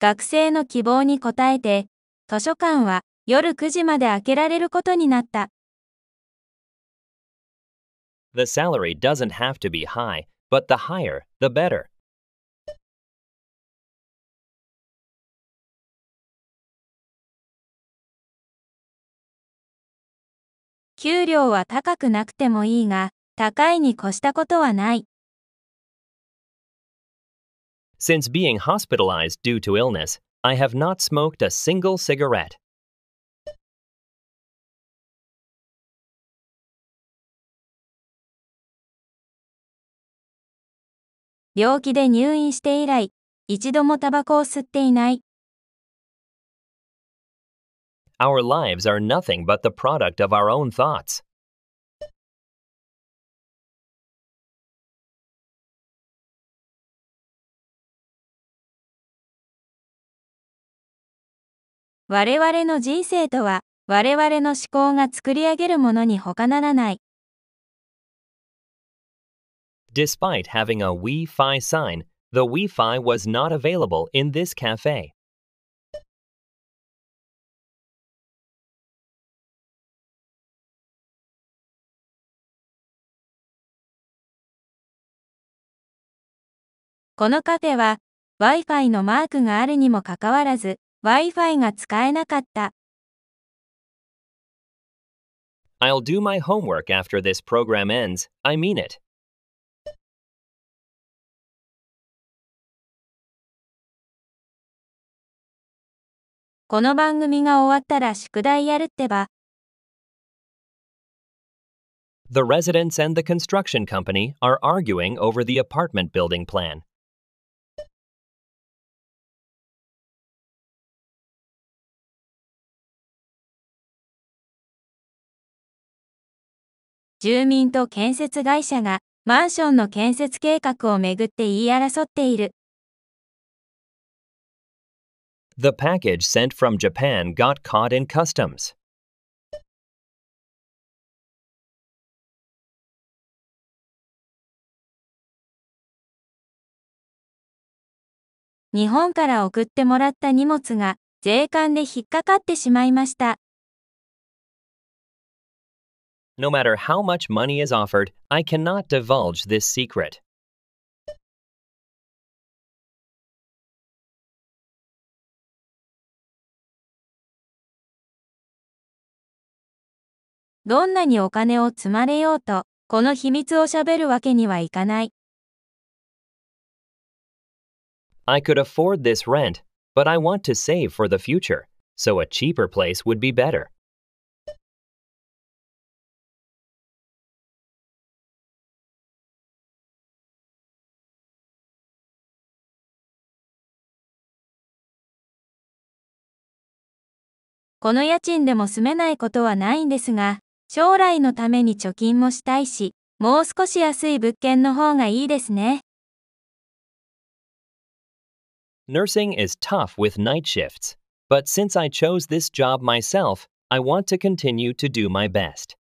学生の希望に応えて、図書館は夜9時まで開けられることになった。The salary doesn't have to be high, but the higher, the better. Since being hospitalized due to illness, I have not smoked a single cigarette. 病気で入院して以来、一度もタバコを吸っていない。o u われわれの人生とは、われわれの思考が作り上げるものにほかならない。Despite having a Wi Fi sign, the Wi Fi was not available in this cafe. cafe. このカフェは Wi-Fi のマークがあるにもかかわらず Wi-Fi が使えなかった。I'll do my homework after this program ends. I mean it. この番組が終わったら宿題やるってば。The residents and the construction company are arguing over the apartment building plan. 住民と建設会社がマンションの建設計画をめぐって言い争っている。The package sent from Japan got caught in customs. No matter how much money is offered, I cannot divulge this secret. どんなにお金を積まれようと、この秘密を喋るわけにはいかない。I could afford this rent, but I want to save for the future, so a cheaper place would be better. この家賃でも住めないことはないんですが、将来のために貯金もしたいし、もう少し安い物件の方がいいですね。Nursing is tough with night shifts, but since I chose this job myself, I want to continue to do my best.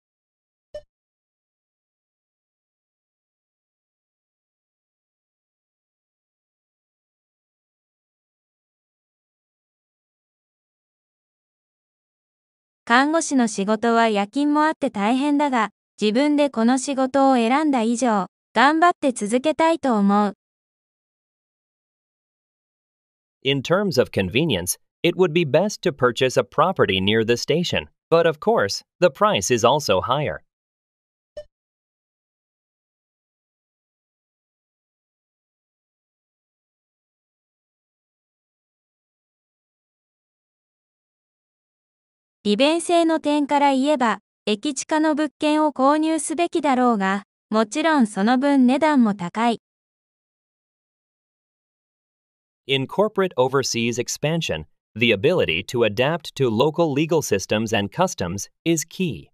看護師の仕事は夜勤もあって大変だが、自分でこの仕事を選んだ以上、頑張って続けたいと思う。In terms of convenience, it would be best to purchase a property near the station, but of course, the price is also higher. 利便性の点から言えば、駅地下の物件を購入すべきだろうが、もちろんその分値段も高い。In corporate overseas expansion, the ability to adapt to local legal systems and customs is key.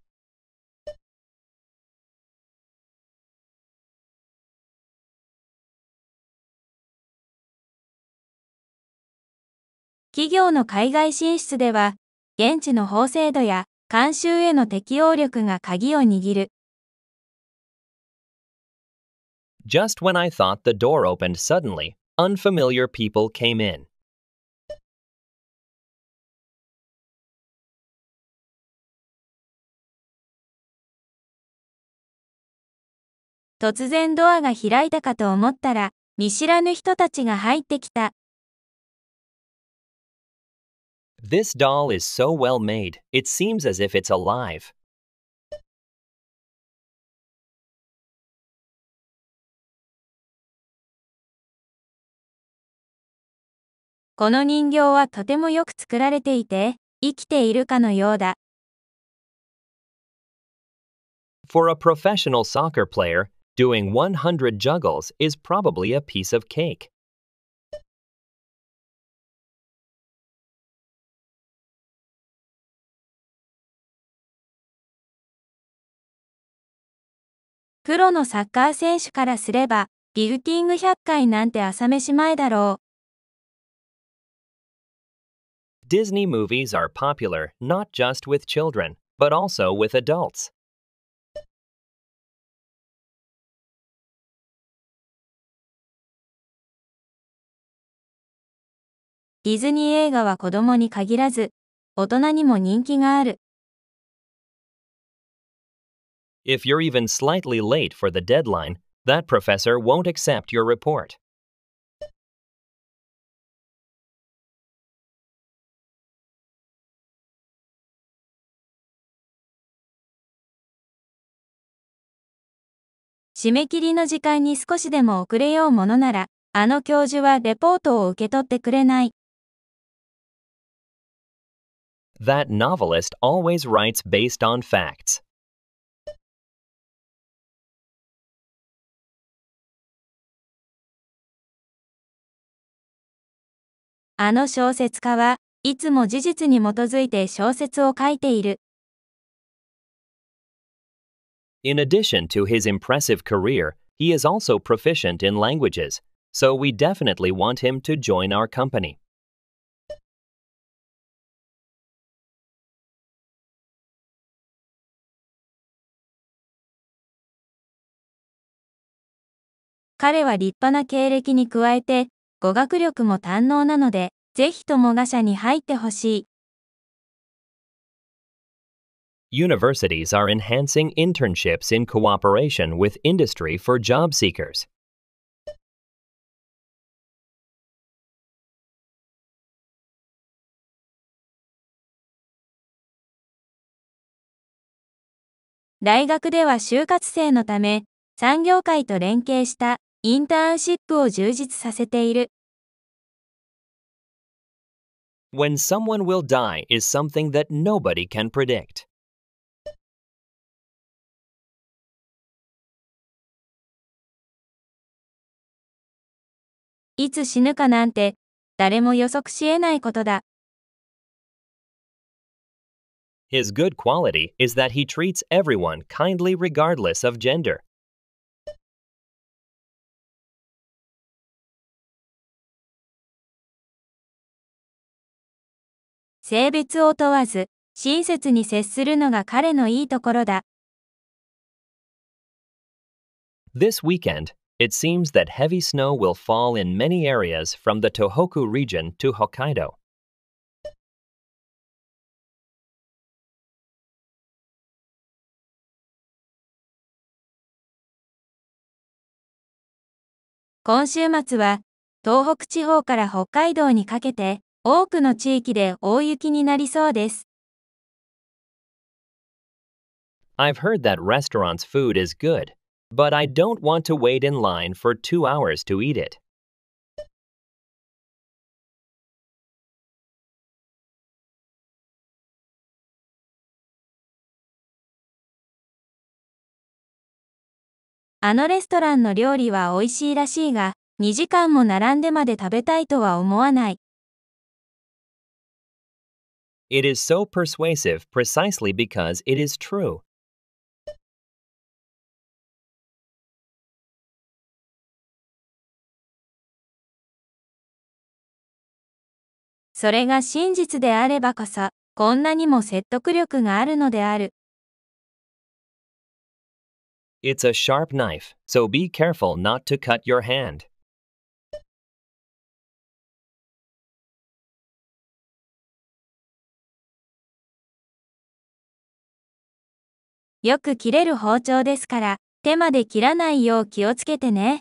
企業の海外進出では、現地の法制度や慣習への適応力が鍵を握る。Just when I thought the door opened suddenly, unfamiliar people came in. 突然ドアが開いたかと思ったら、見知らぬ人たちが入ってきた。This doll is so well made, it seems as if it's alive. For a professional soccer player, doing 100 juggles is probably a piece of cake. プロのサッカー選手からすれば、ギルティング100回なんて朝飯前だろう。Disney movies are popular not just with children, but also with adults. Disney 映画は子供に限らず、大人にも人気がある。If you're even slightly late for the deadline, that professor won't accept your report. That novelist always writes based on facts. あの小説家はいつも事実に基づいて小説を書いている。In addition to his impressive career, he is also proficient in languages, so we definitely want him to join our company. 彼は立派な経歴に加えて語学力も堪能なので、ぜひともが社に入ってほしい。Universities are enhancing internships in cooperation with industry for job seekers. 大学では就活生のため、産業界と連携したインターンシップを充実させている。When someone will die is something that nobody can predict. いつ死ぬかなんて誰も予測し得ないことだ。His good quality is that he treats everyone kindly regardless of gender. 性別を問わず、親切に接するのが彼のいいところだ。This weekend, it seems that heavy snow will fall in many areas from the Tohoku region to Hokkaido. 今週末は東北地方から北海道にかけて多くの地域で大雪になりそうです。I've heard that restaurant's food is good, but I don't want to wait in line for two hours to eat it. あのレストランの料理は美味しいらしいが、2時間も並んでまで食べたいとは思わない。It is so persuasive precisely because it is true. It's a sharp knife, so be careful not to cut your hand. よく切れる包丁ですから、手まで切らないよう気をつけてね。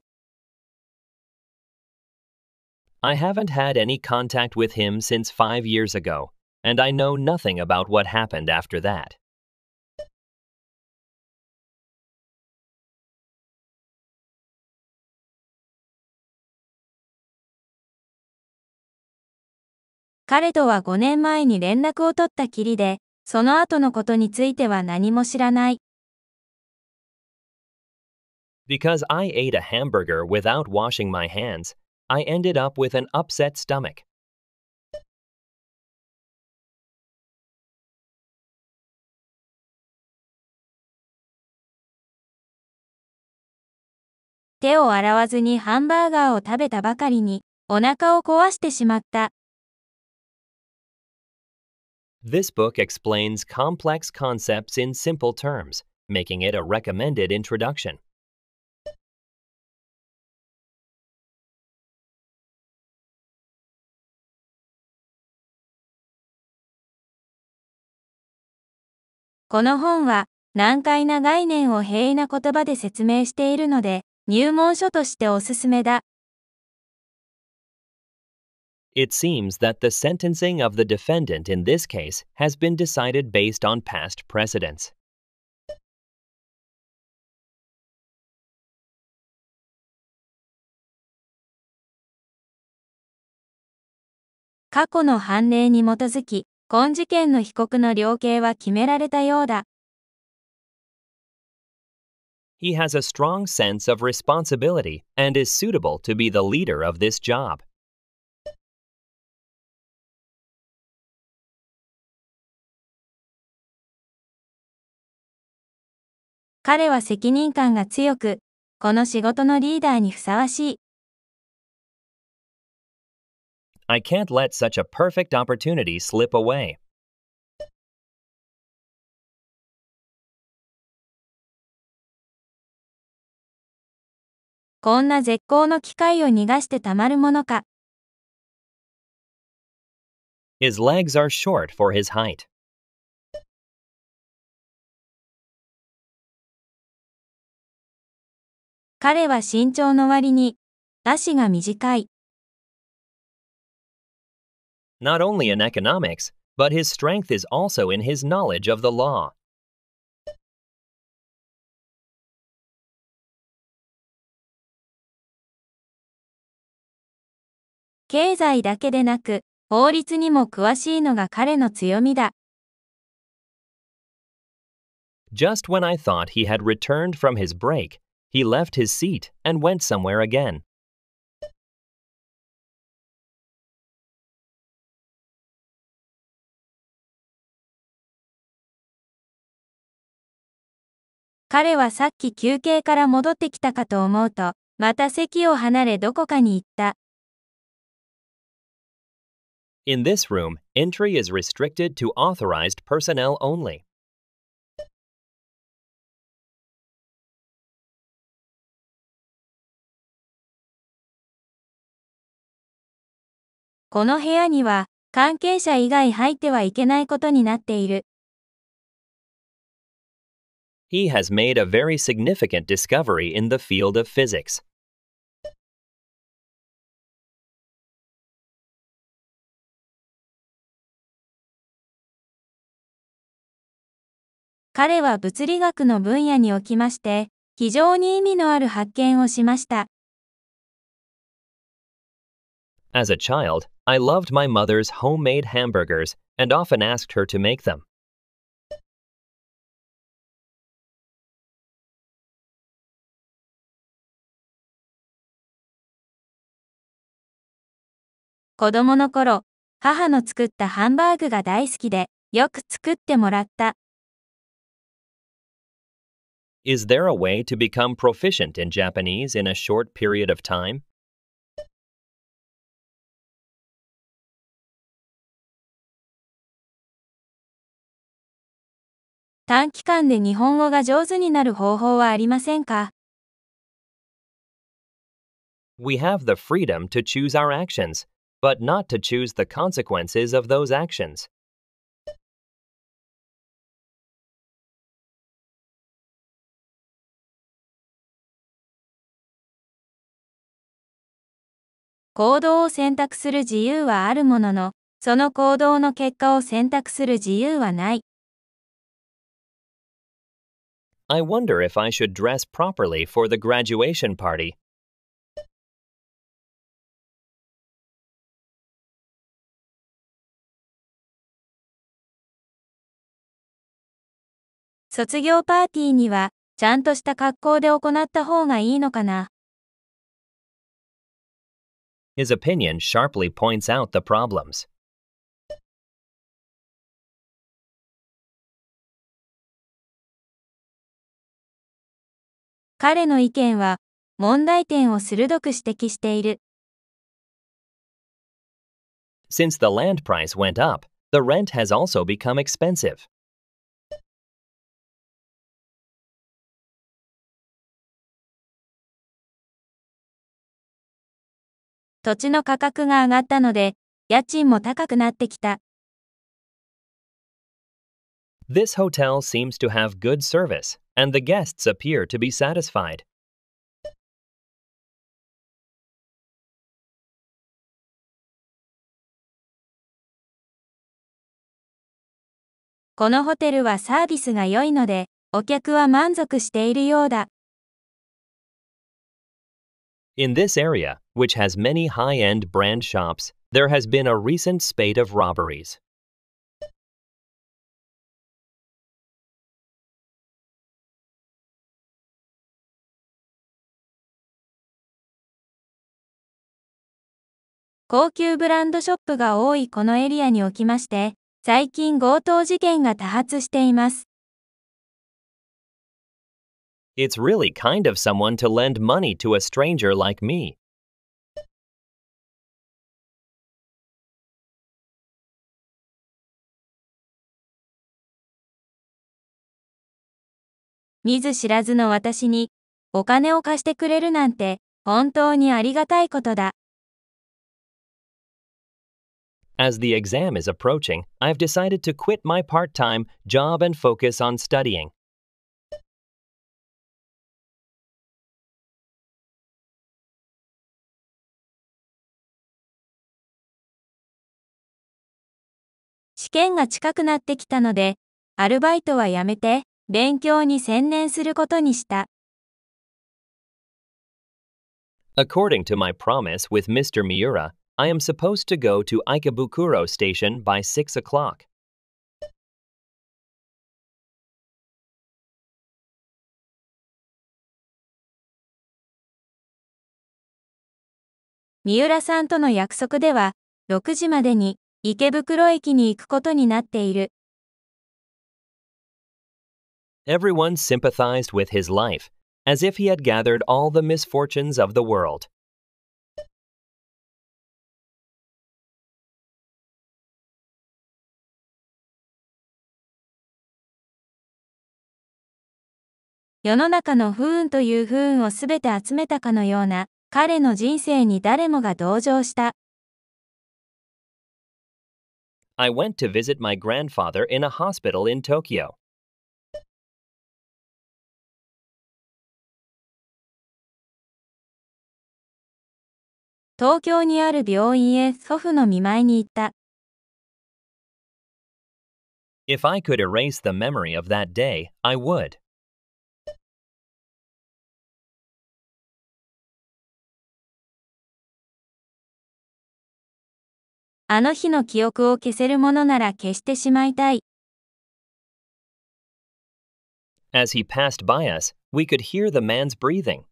I haven't had any contact with him since five years ago, and I know nothing about what happened after that. 彼とは5年前に連絡を取ったきりで、その後のことについては何も知らない。Because I ate a hamburger without washing my hands, I ended up with an upset stomach. 手を洗わずにハンバーガーを食べたばかりにお腹を壊してしまった。This book explains complex concepts in simple terms, making it a recommended introduction. この本は難解な概念を平易な言葉で説明しているので、入門書としておすすめだ。It seems that the sentencing of the defendant in this case has been decided based on past precedents. He has a strong sense of responsibility and is suitable to be the leader of this job. 彼は責任感が強く、この仕事のリーダーにふさわしい。I can't let such a perfect opportunity slip away. こんな絶好の機会を逃がしてたまるものか。His legs are short for his height. 彼は身長の割に、足が短い。Not only in economics, but his strength is also in his knowledge of the law. 経済だけでなく、法律にも詳しいのが彼の強みだ。Just when I thought he had returned from his break, He left his seat and went somewhere again. In this room, entry is restricted to authorized personnel only. この部屋には関係者以外入ってはいけないことになっている。He has made a very significant discovery in the field of physics. 彼は物理学の分野におきまして、非常に意味のある発見をしました。As a child, I loved my mother's homemade hamburgers and often asked her to make them. Is there a way to become proficient in Japanese in a short period of time? 短期間で日本語が上手になる方法はありませんか We have the freedom to choose our actions, but not to choose the consequences of those actions. 行動を選択する自由はあるものの、その行動の結果を選択する自由はない。I wonder if I should dress properly for the graduation party. His opinion sharply points out the problems. 彼の意見は問題点を鋭く指摘している。Since the land price went up, the rent has also become expensive. 土地の価格が上がったので、家賃も高くなってきた。This hotel seems to have good service, and the guests appear to be satisfied. In this area, which has many high-end brand shops, there has been a recent spate of robberies. 高級ブランドショップが多いこのエリアにおきまして、最近強盗事件が多発しています。It's really kind of someone to lend money to a stranger like me. 見ず知らずの私にお金を貸してくれるなんて本当にありがたいことだ。As the exam is approaching, I've decided to quit my part time job and focus on studying. According to my promise with Mr. Miura, I am supposed to go to Ikebukuro Station by 6 o'clock. Miura 6時まてに池袋駅に行くことになっている Everyone sympathized with his life, as if he had gathered all the misfortunes of the world. 世の中の不運という不運をすべて集めたかのような、彼の人生に誰もが同情した。I went to visit my grandfather in a hospital in Tokyo. 東京にある病院へ祖父の見舞いに行った。If I could erase the memory of that day, I would. あの日の記憶を消せるものなら消してしまいたい。As he passed by us, we could hear the man's breathing.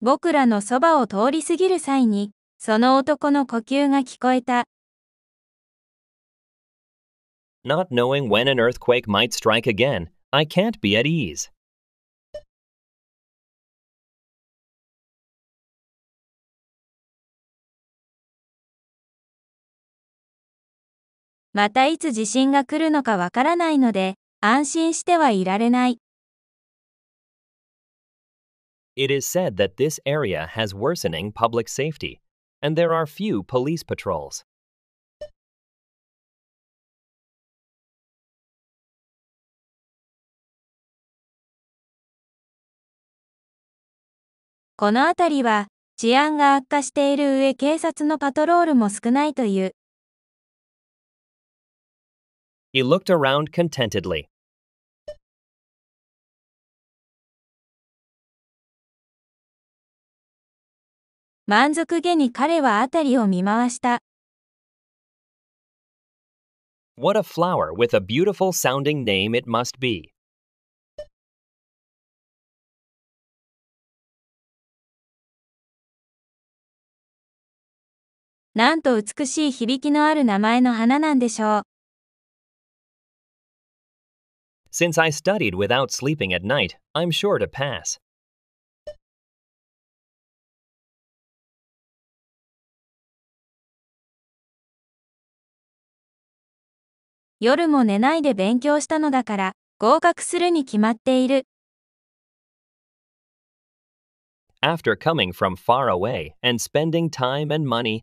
僕らのそばを通り過ぎる際に、その男の呼吸が聞こえた。Not knowing when an earthquake might strike again, I can't be at ease. またいつ地震が来るのかわからないので、安心してはいられない。It is said that this area has worsening public safety, and there are few police patrols. この辺りは治安が悪化している上警察のパトロールも少ないという。He looked around contentedly. 満足げに彼は辺りを見回した。What a flower with a beautiful sounding name it must be. なんと美しい響きのある名前の花なんでしょう。Since I studied without sleeping at night, I'm sure to pass. 夜も寝ないで勉強したのだから合格するに決まっている。After coming from far away and spending time and money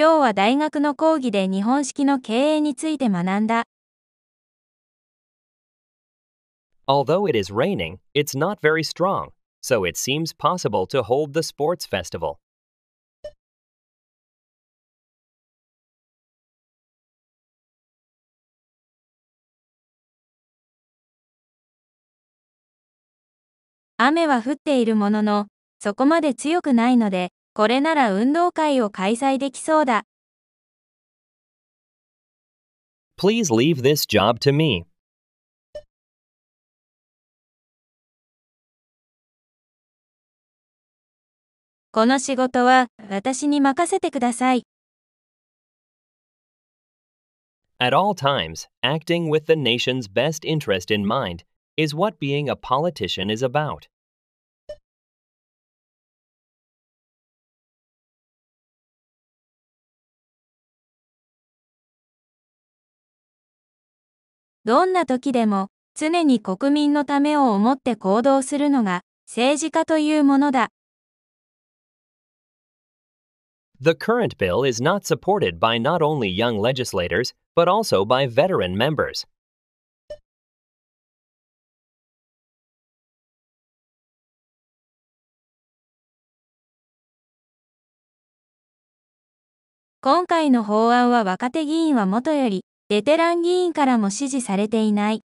今日は大学の講義で日本式の経営について学んだ。Although it is raining, it's not very strong, so it seems possible to hold the sports festival. 雨は降っているものの、そこまで強くないので、これなら運動会を開催できそうだ。Please leave this job to me. この仕事は私に任せてください。At all times, acting with the nation's best interest in mind is what being a politician is about. どんな時でも常に国民のためを思って行動するのが政治家というものだ。The current bill is not supported by not only young legislators, but also by veteran members. 今回の法案は若手議員はもとよりベテラン議員からも支持されていない。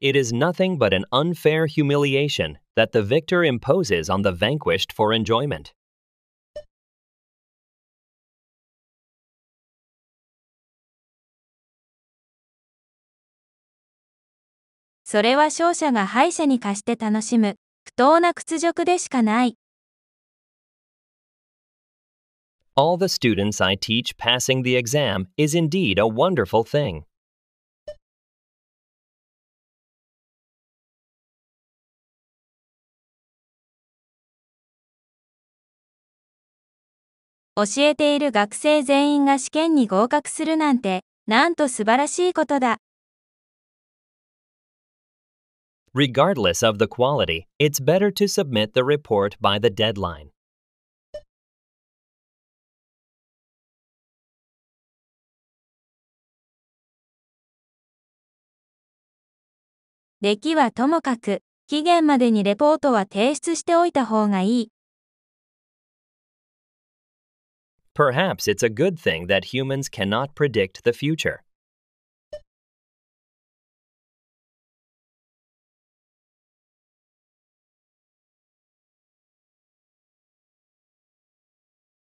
It is nothing but an unfair humiliation that the victor imposes on the vanquished for enjoyment. それは勝者が敗者に貸して楽しむ、不当な屈辱でしかない。All the students I teach passing the exam is indeed a wonderful thing. Regardless of the quality, it's better to submit the report by the deadline. 出来はともかく、期限までにレポートは提出しておいた方がいい。Perhaps it's a good thing that humans cannot predict the future.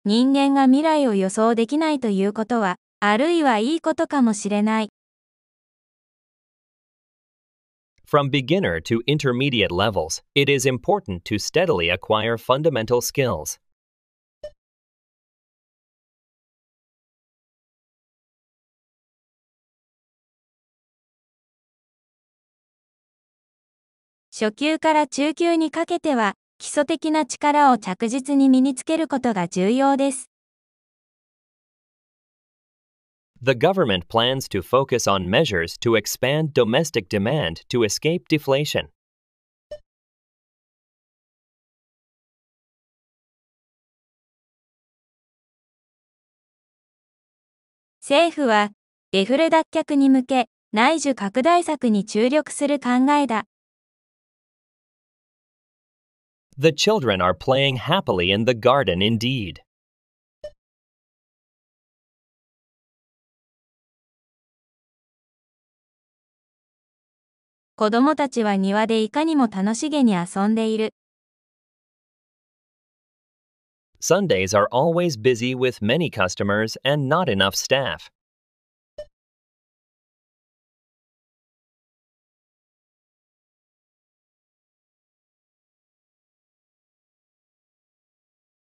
人間が未来を予想できないということは、あるいはいいことかもしれない。From beginner to intermediate levels, it is important to steadily acquire fundamental skills. the government plans to focus on measures to expand domestic demand to escape deflation. The children are playing happily in the garden indeed. 子供たちは庭でいかにも楽しげに遊んでいる。Sundays are always busy with many customers and not enough staff.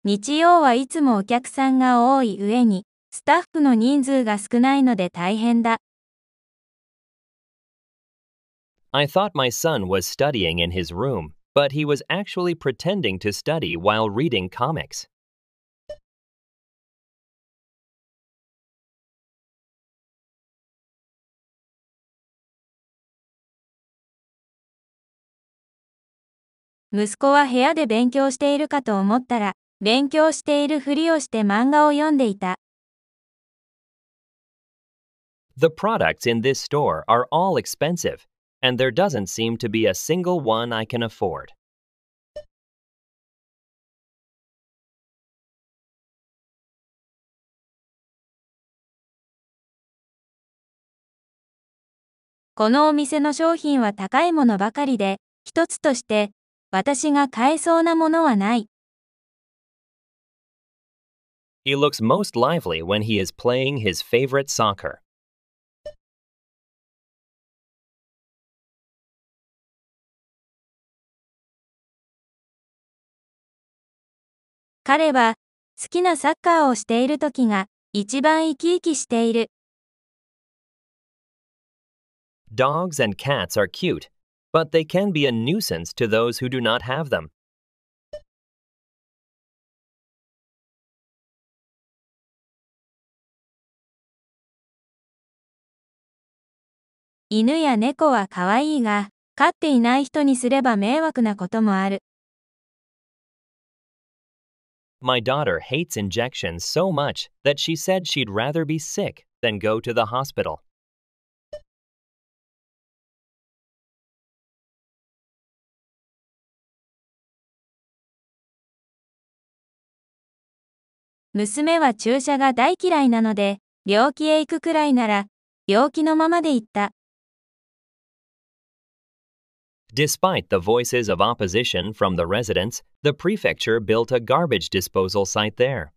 日曜はいつもお客さんが多い上に、スタッフの人数が少ないので大変だ。I thought my son was studying in his room, but he was actually pretending to study while reading comics. The products in this store are all expensive and there doesn't seem to be a single one I can afford. He looks most lively when he is playing his favorite soccer. 彼は好きなサッカーをしている時が一番生き生きしている。Dogs and cats are cute, but they can be a nuisance to those who do not have them. 犬や猫は可愛いが、飼っていない人にすれば迷惑なこともある。My daughter hates injections so much that she said she'd rather be sick than go to the hospital. 娘は注射が大嫌いなので、病気へ行くくらいなら、病気のままで行った。Despite the voices of opposition from the residents, the prefecture built a garbage disposal site there.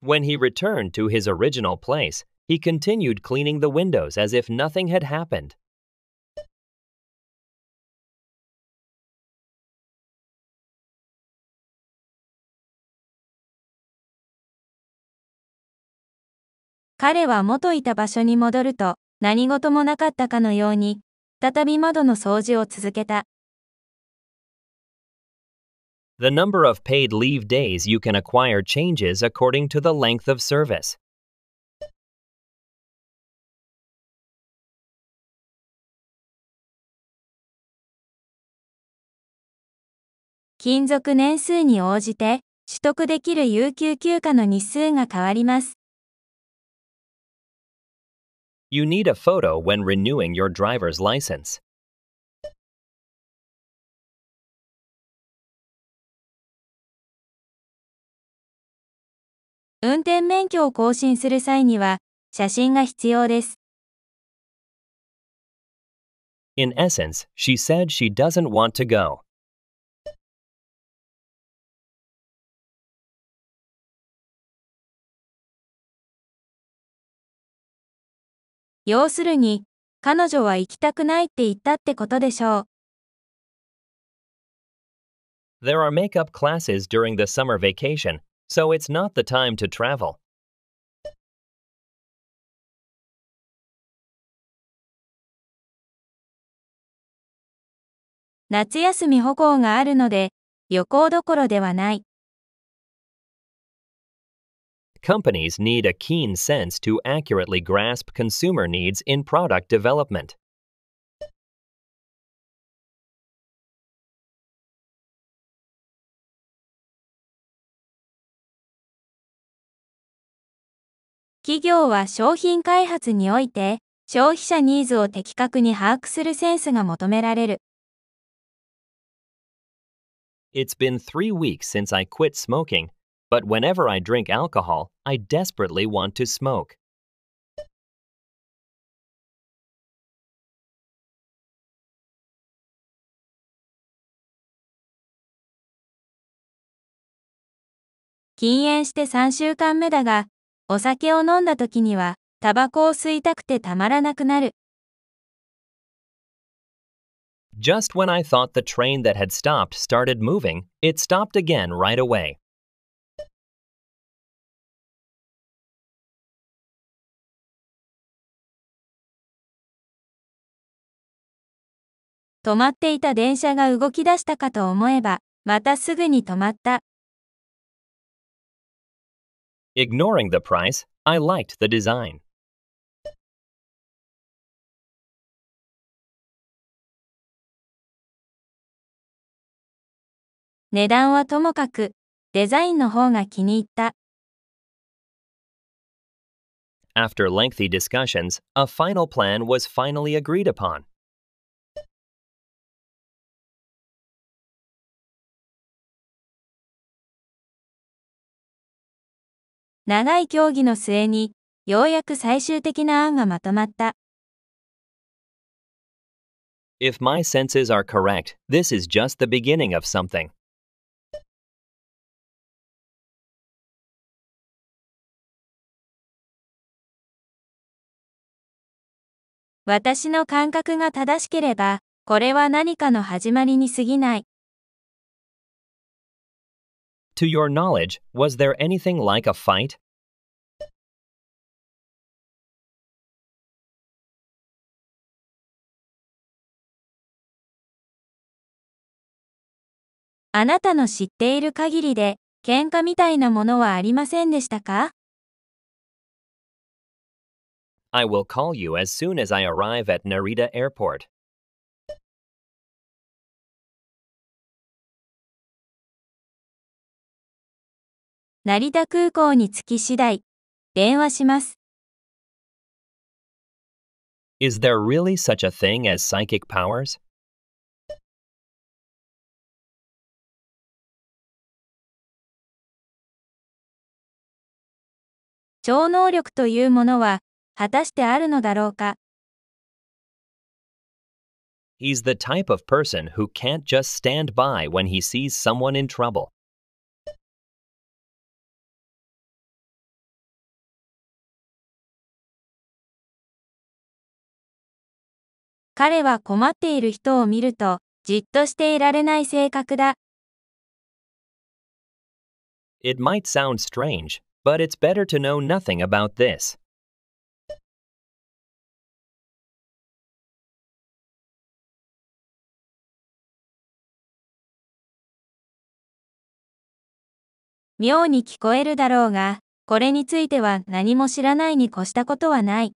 When he returned to his original place, he continued cleaning the windows as if nothing had happened. The number of paid leave days you can acquire changes according to the length of service. 勤続年数に応じて取得できる有給休暇の日数が変わります。You need a photo when renewing your driver's license. 運転免許を更新する際には写真が必要です。In essence, she said she doesn't want to go. 要するに、彼女は行きたくないって言ったってことでしょう。There are makeup classes during the summer vacation, so it's not the time to travel. 夏休み保護があるので、旅行どころではない。companies need a keen sense to accurately grasp consumer needs in product development. 企業は商品開発において消費者ニーズを的確に把握するセンスが求められる. has been three weeks since I quit smoking. But whenever I drink alcohol, I desperately want to smoke. Just when I thought the train that had stopped started moving, it stopped again right away. 止まっていた電車が動き出したかと思えば、またすぐに止まった。Ignoring the price, I liked the design. Nedan 値段はともかく、デザインの方が気に入った。After lengthy discussions, a final plan was finally agreed upon. 長い協議の末に、ようやく最終的な案がまとまった。If my senses are correct, this is just the beginning of something. 私の感覚が正しければ、これは何かの始まりに過ぎない。To your knowledge, was there anything like a fight? I will call you as soon as I arrive at Narita Airport. 成田空港に着き次第、電話します。Is there really such a thing as psychic powers? 超能力というものは果たしてあるのだろうか He's the type of person who can't just stand by when he sees someone in trouble. 彼は困っている人を見ると、じっとしていられない性格だ。It might sound strange, but it's better to know nothing about this. 妙に聞こえるだろうが、これについては何も知らないに越したことはない。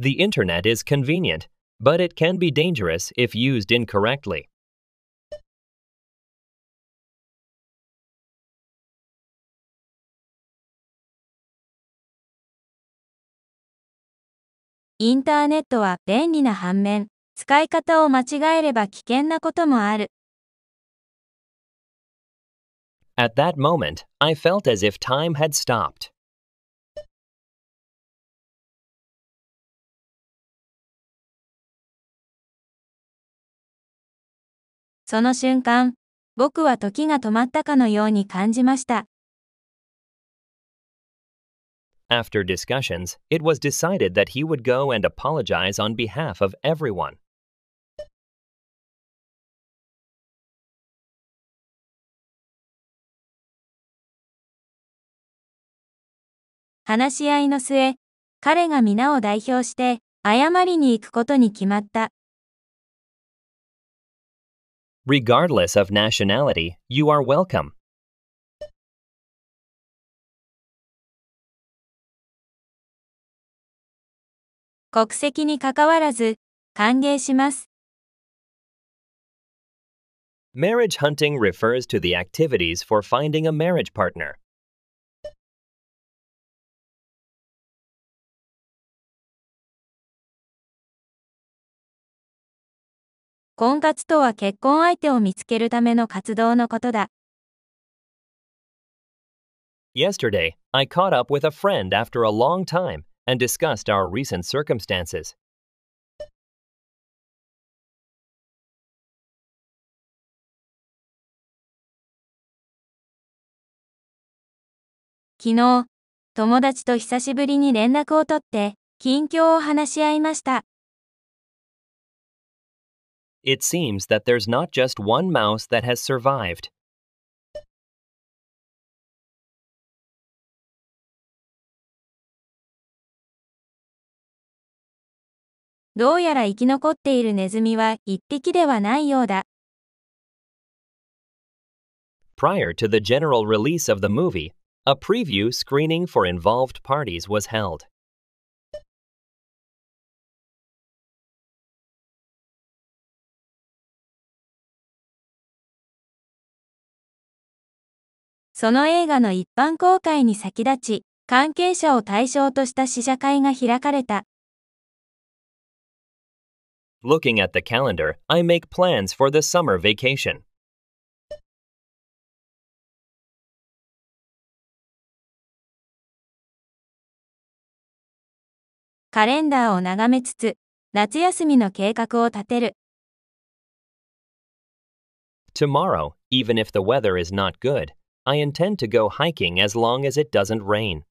The internet is convenient, but it can be dangerous if used incorrectly. Internet that moment, I felt as if time had stopped. その瞬間、僕は時が止まったかのように感じました。After discussions, it was decided that he would go and apologize on behalf of everyone. 話し合いの末、彼が皆を代表して謝りに行くことに決まった。Regardless of nationality, you are welcome. Marriage hunting refers to the activities for finding a marriage partner. 婚活とは結婚相手を見つけるための活動のことだ。Yesterday, I caught up with a friend after a long time and discussed our recent circumstances. 昨日、友達と久しぶりに連絡を取って、近況を話し合いました。it seems that there's not just one mouse that has survived. Prior to the general release of the movie, a preview screening for involved parties was held. その映画の一般公開に先立ち、関係者を対象とした試写会が開かれた。Looking at the calendar, I make plans for the summer vacation. カレンダーを眺めつつ、夏休みの計画を立てる。Tomorrow, even if the weather is not good, I intend to go hiking as long as it doesn't rain. rain.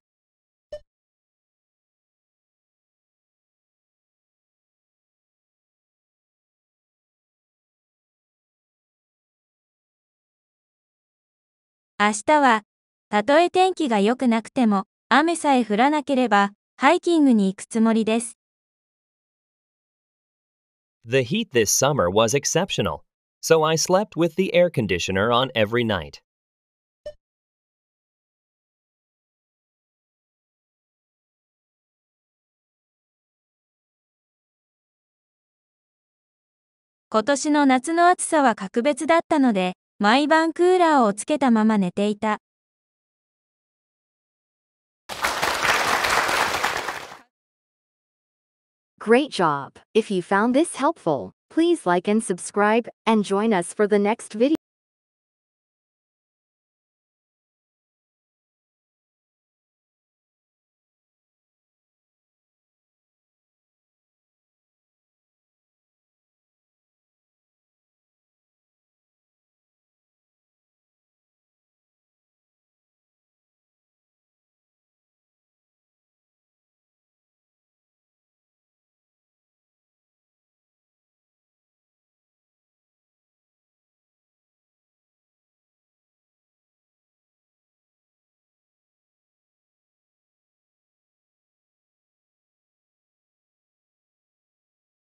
明日は、たとえ天気が良くなくても、雨さえ降らなければ、ハイキングに行くつもりです。The heat this summer was exceptional, so I slept with the air conditioner on every night. 今年の夏の暑さは格別だったので、毎晩クーラーをつけたまま寝ていた。Great job! If you found this helpful, please like and subscribe, and join us for the next video.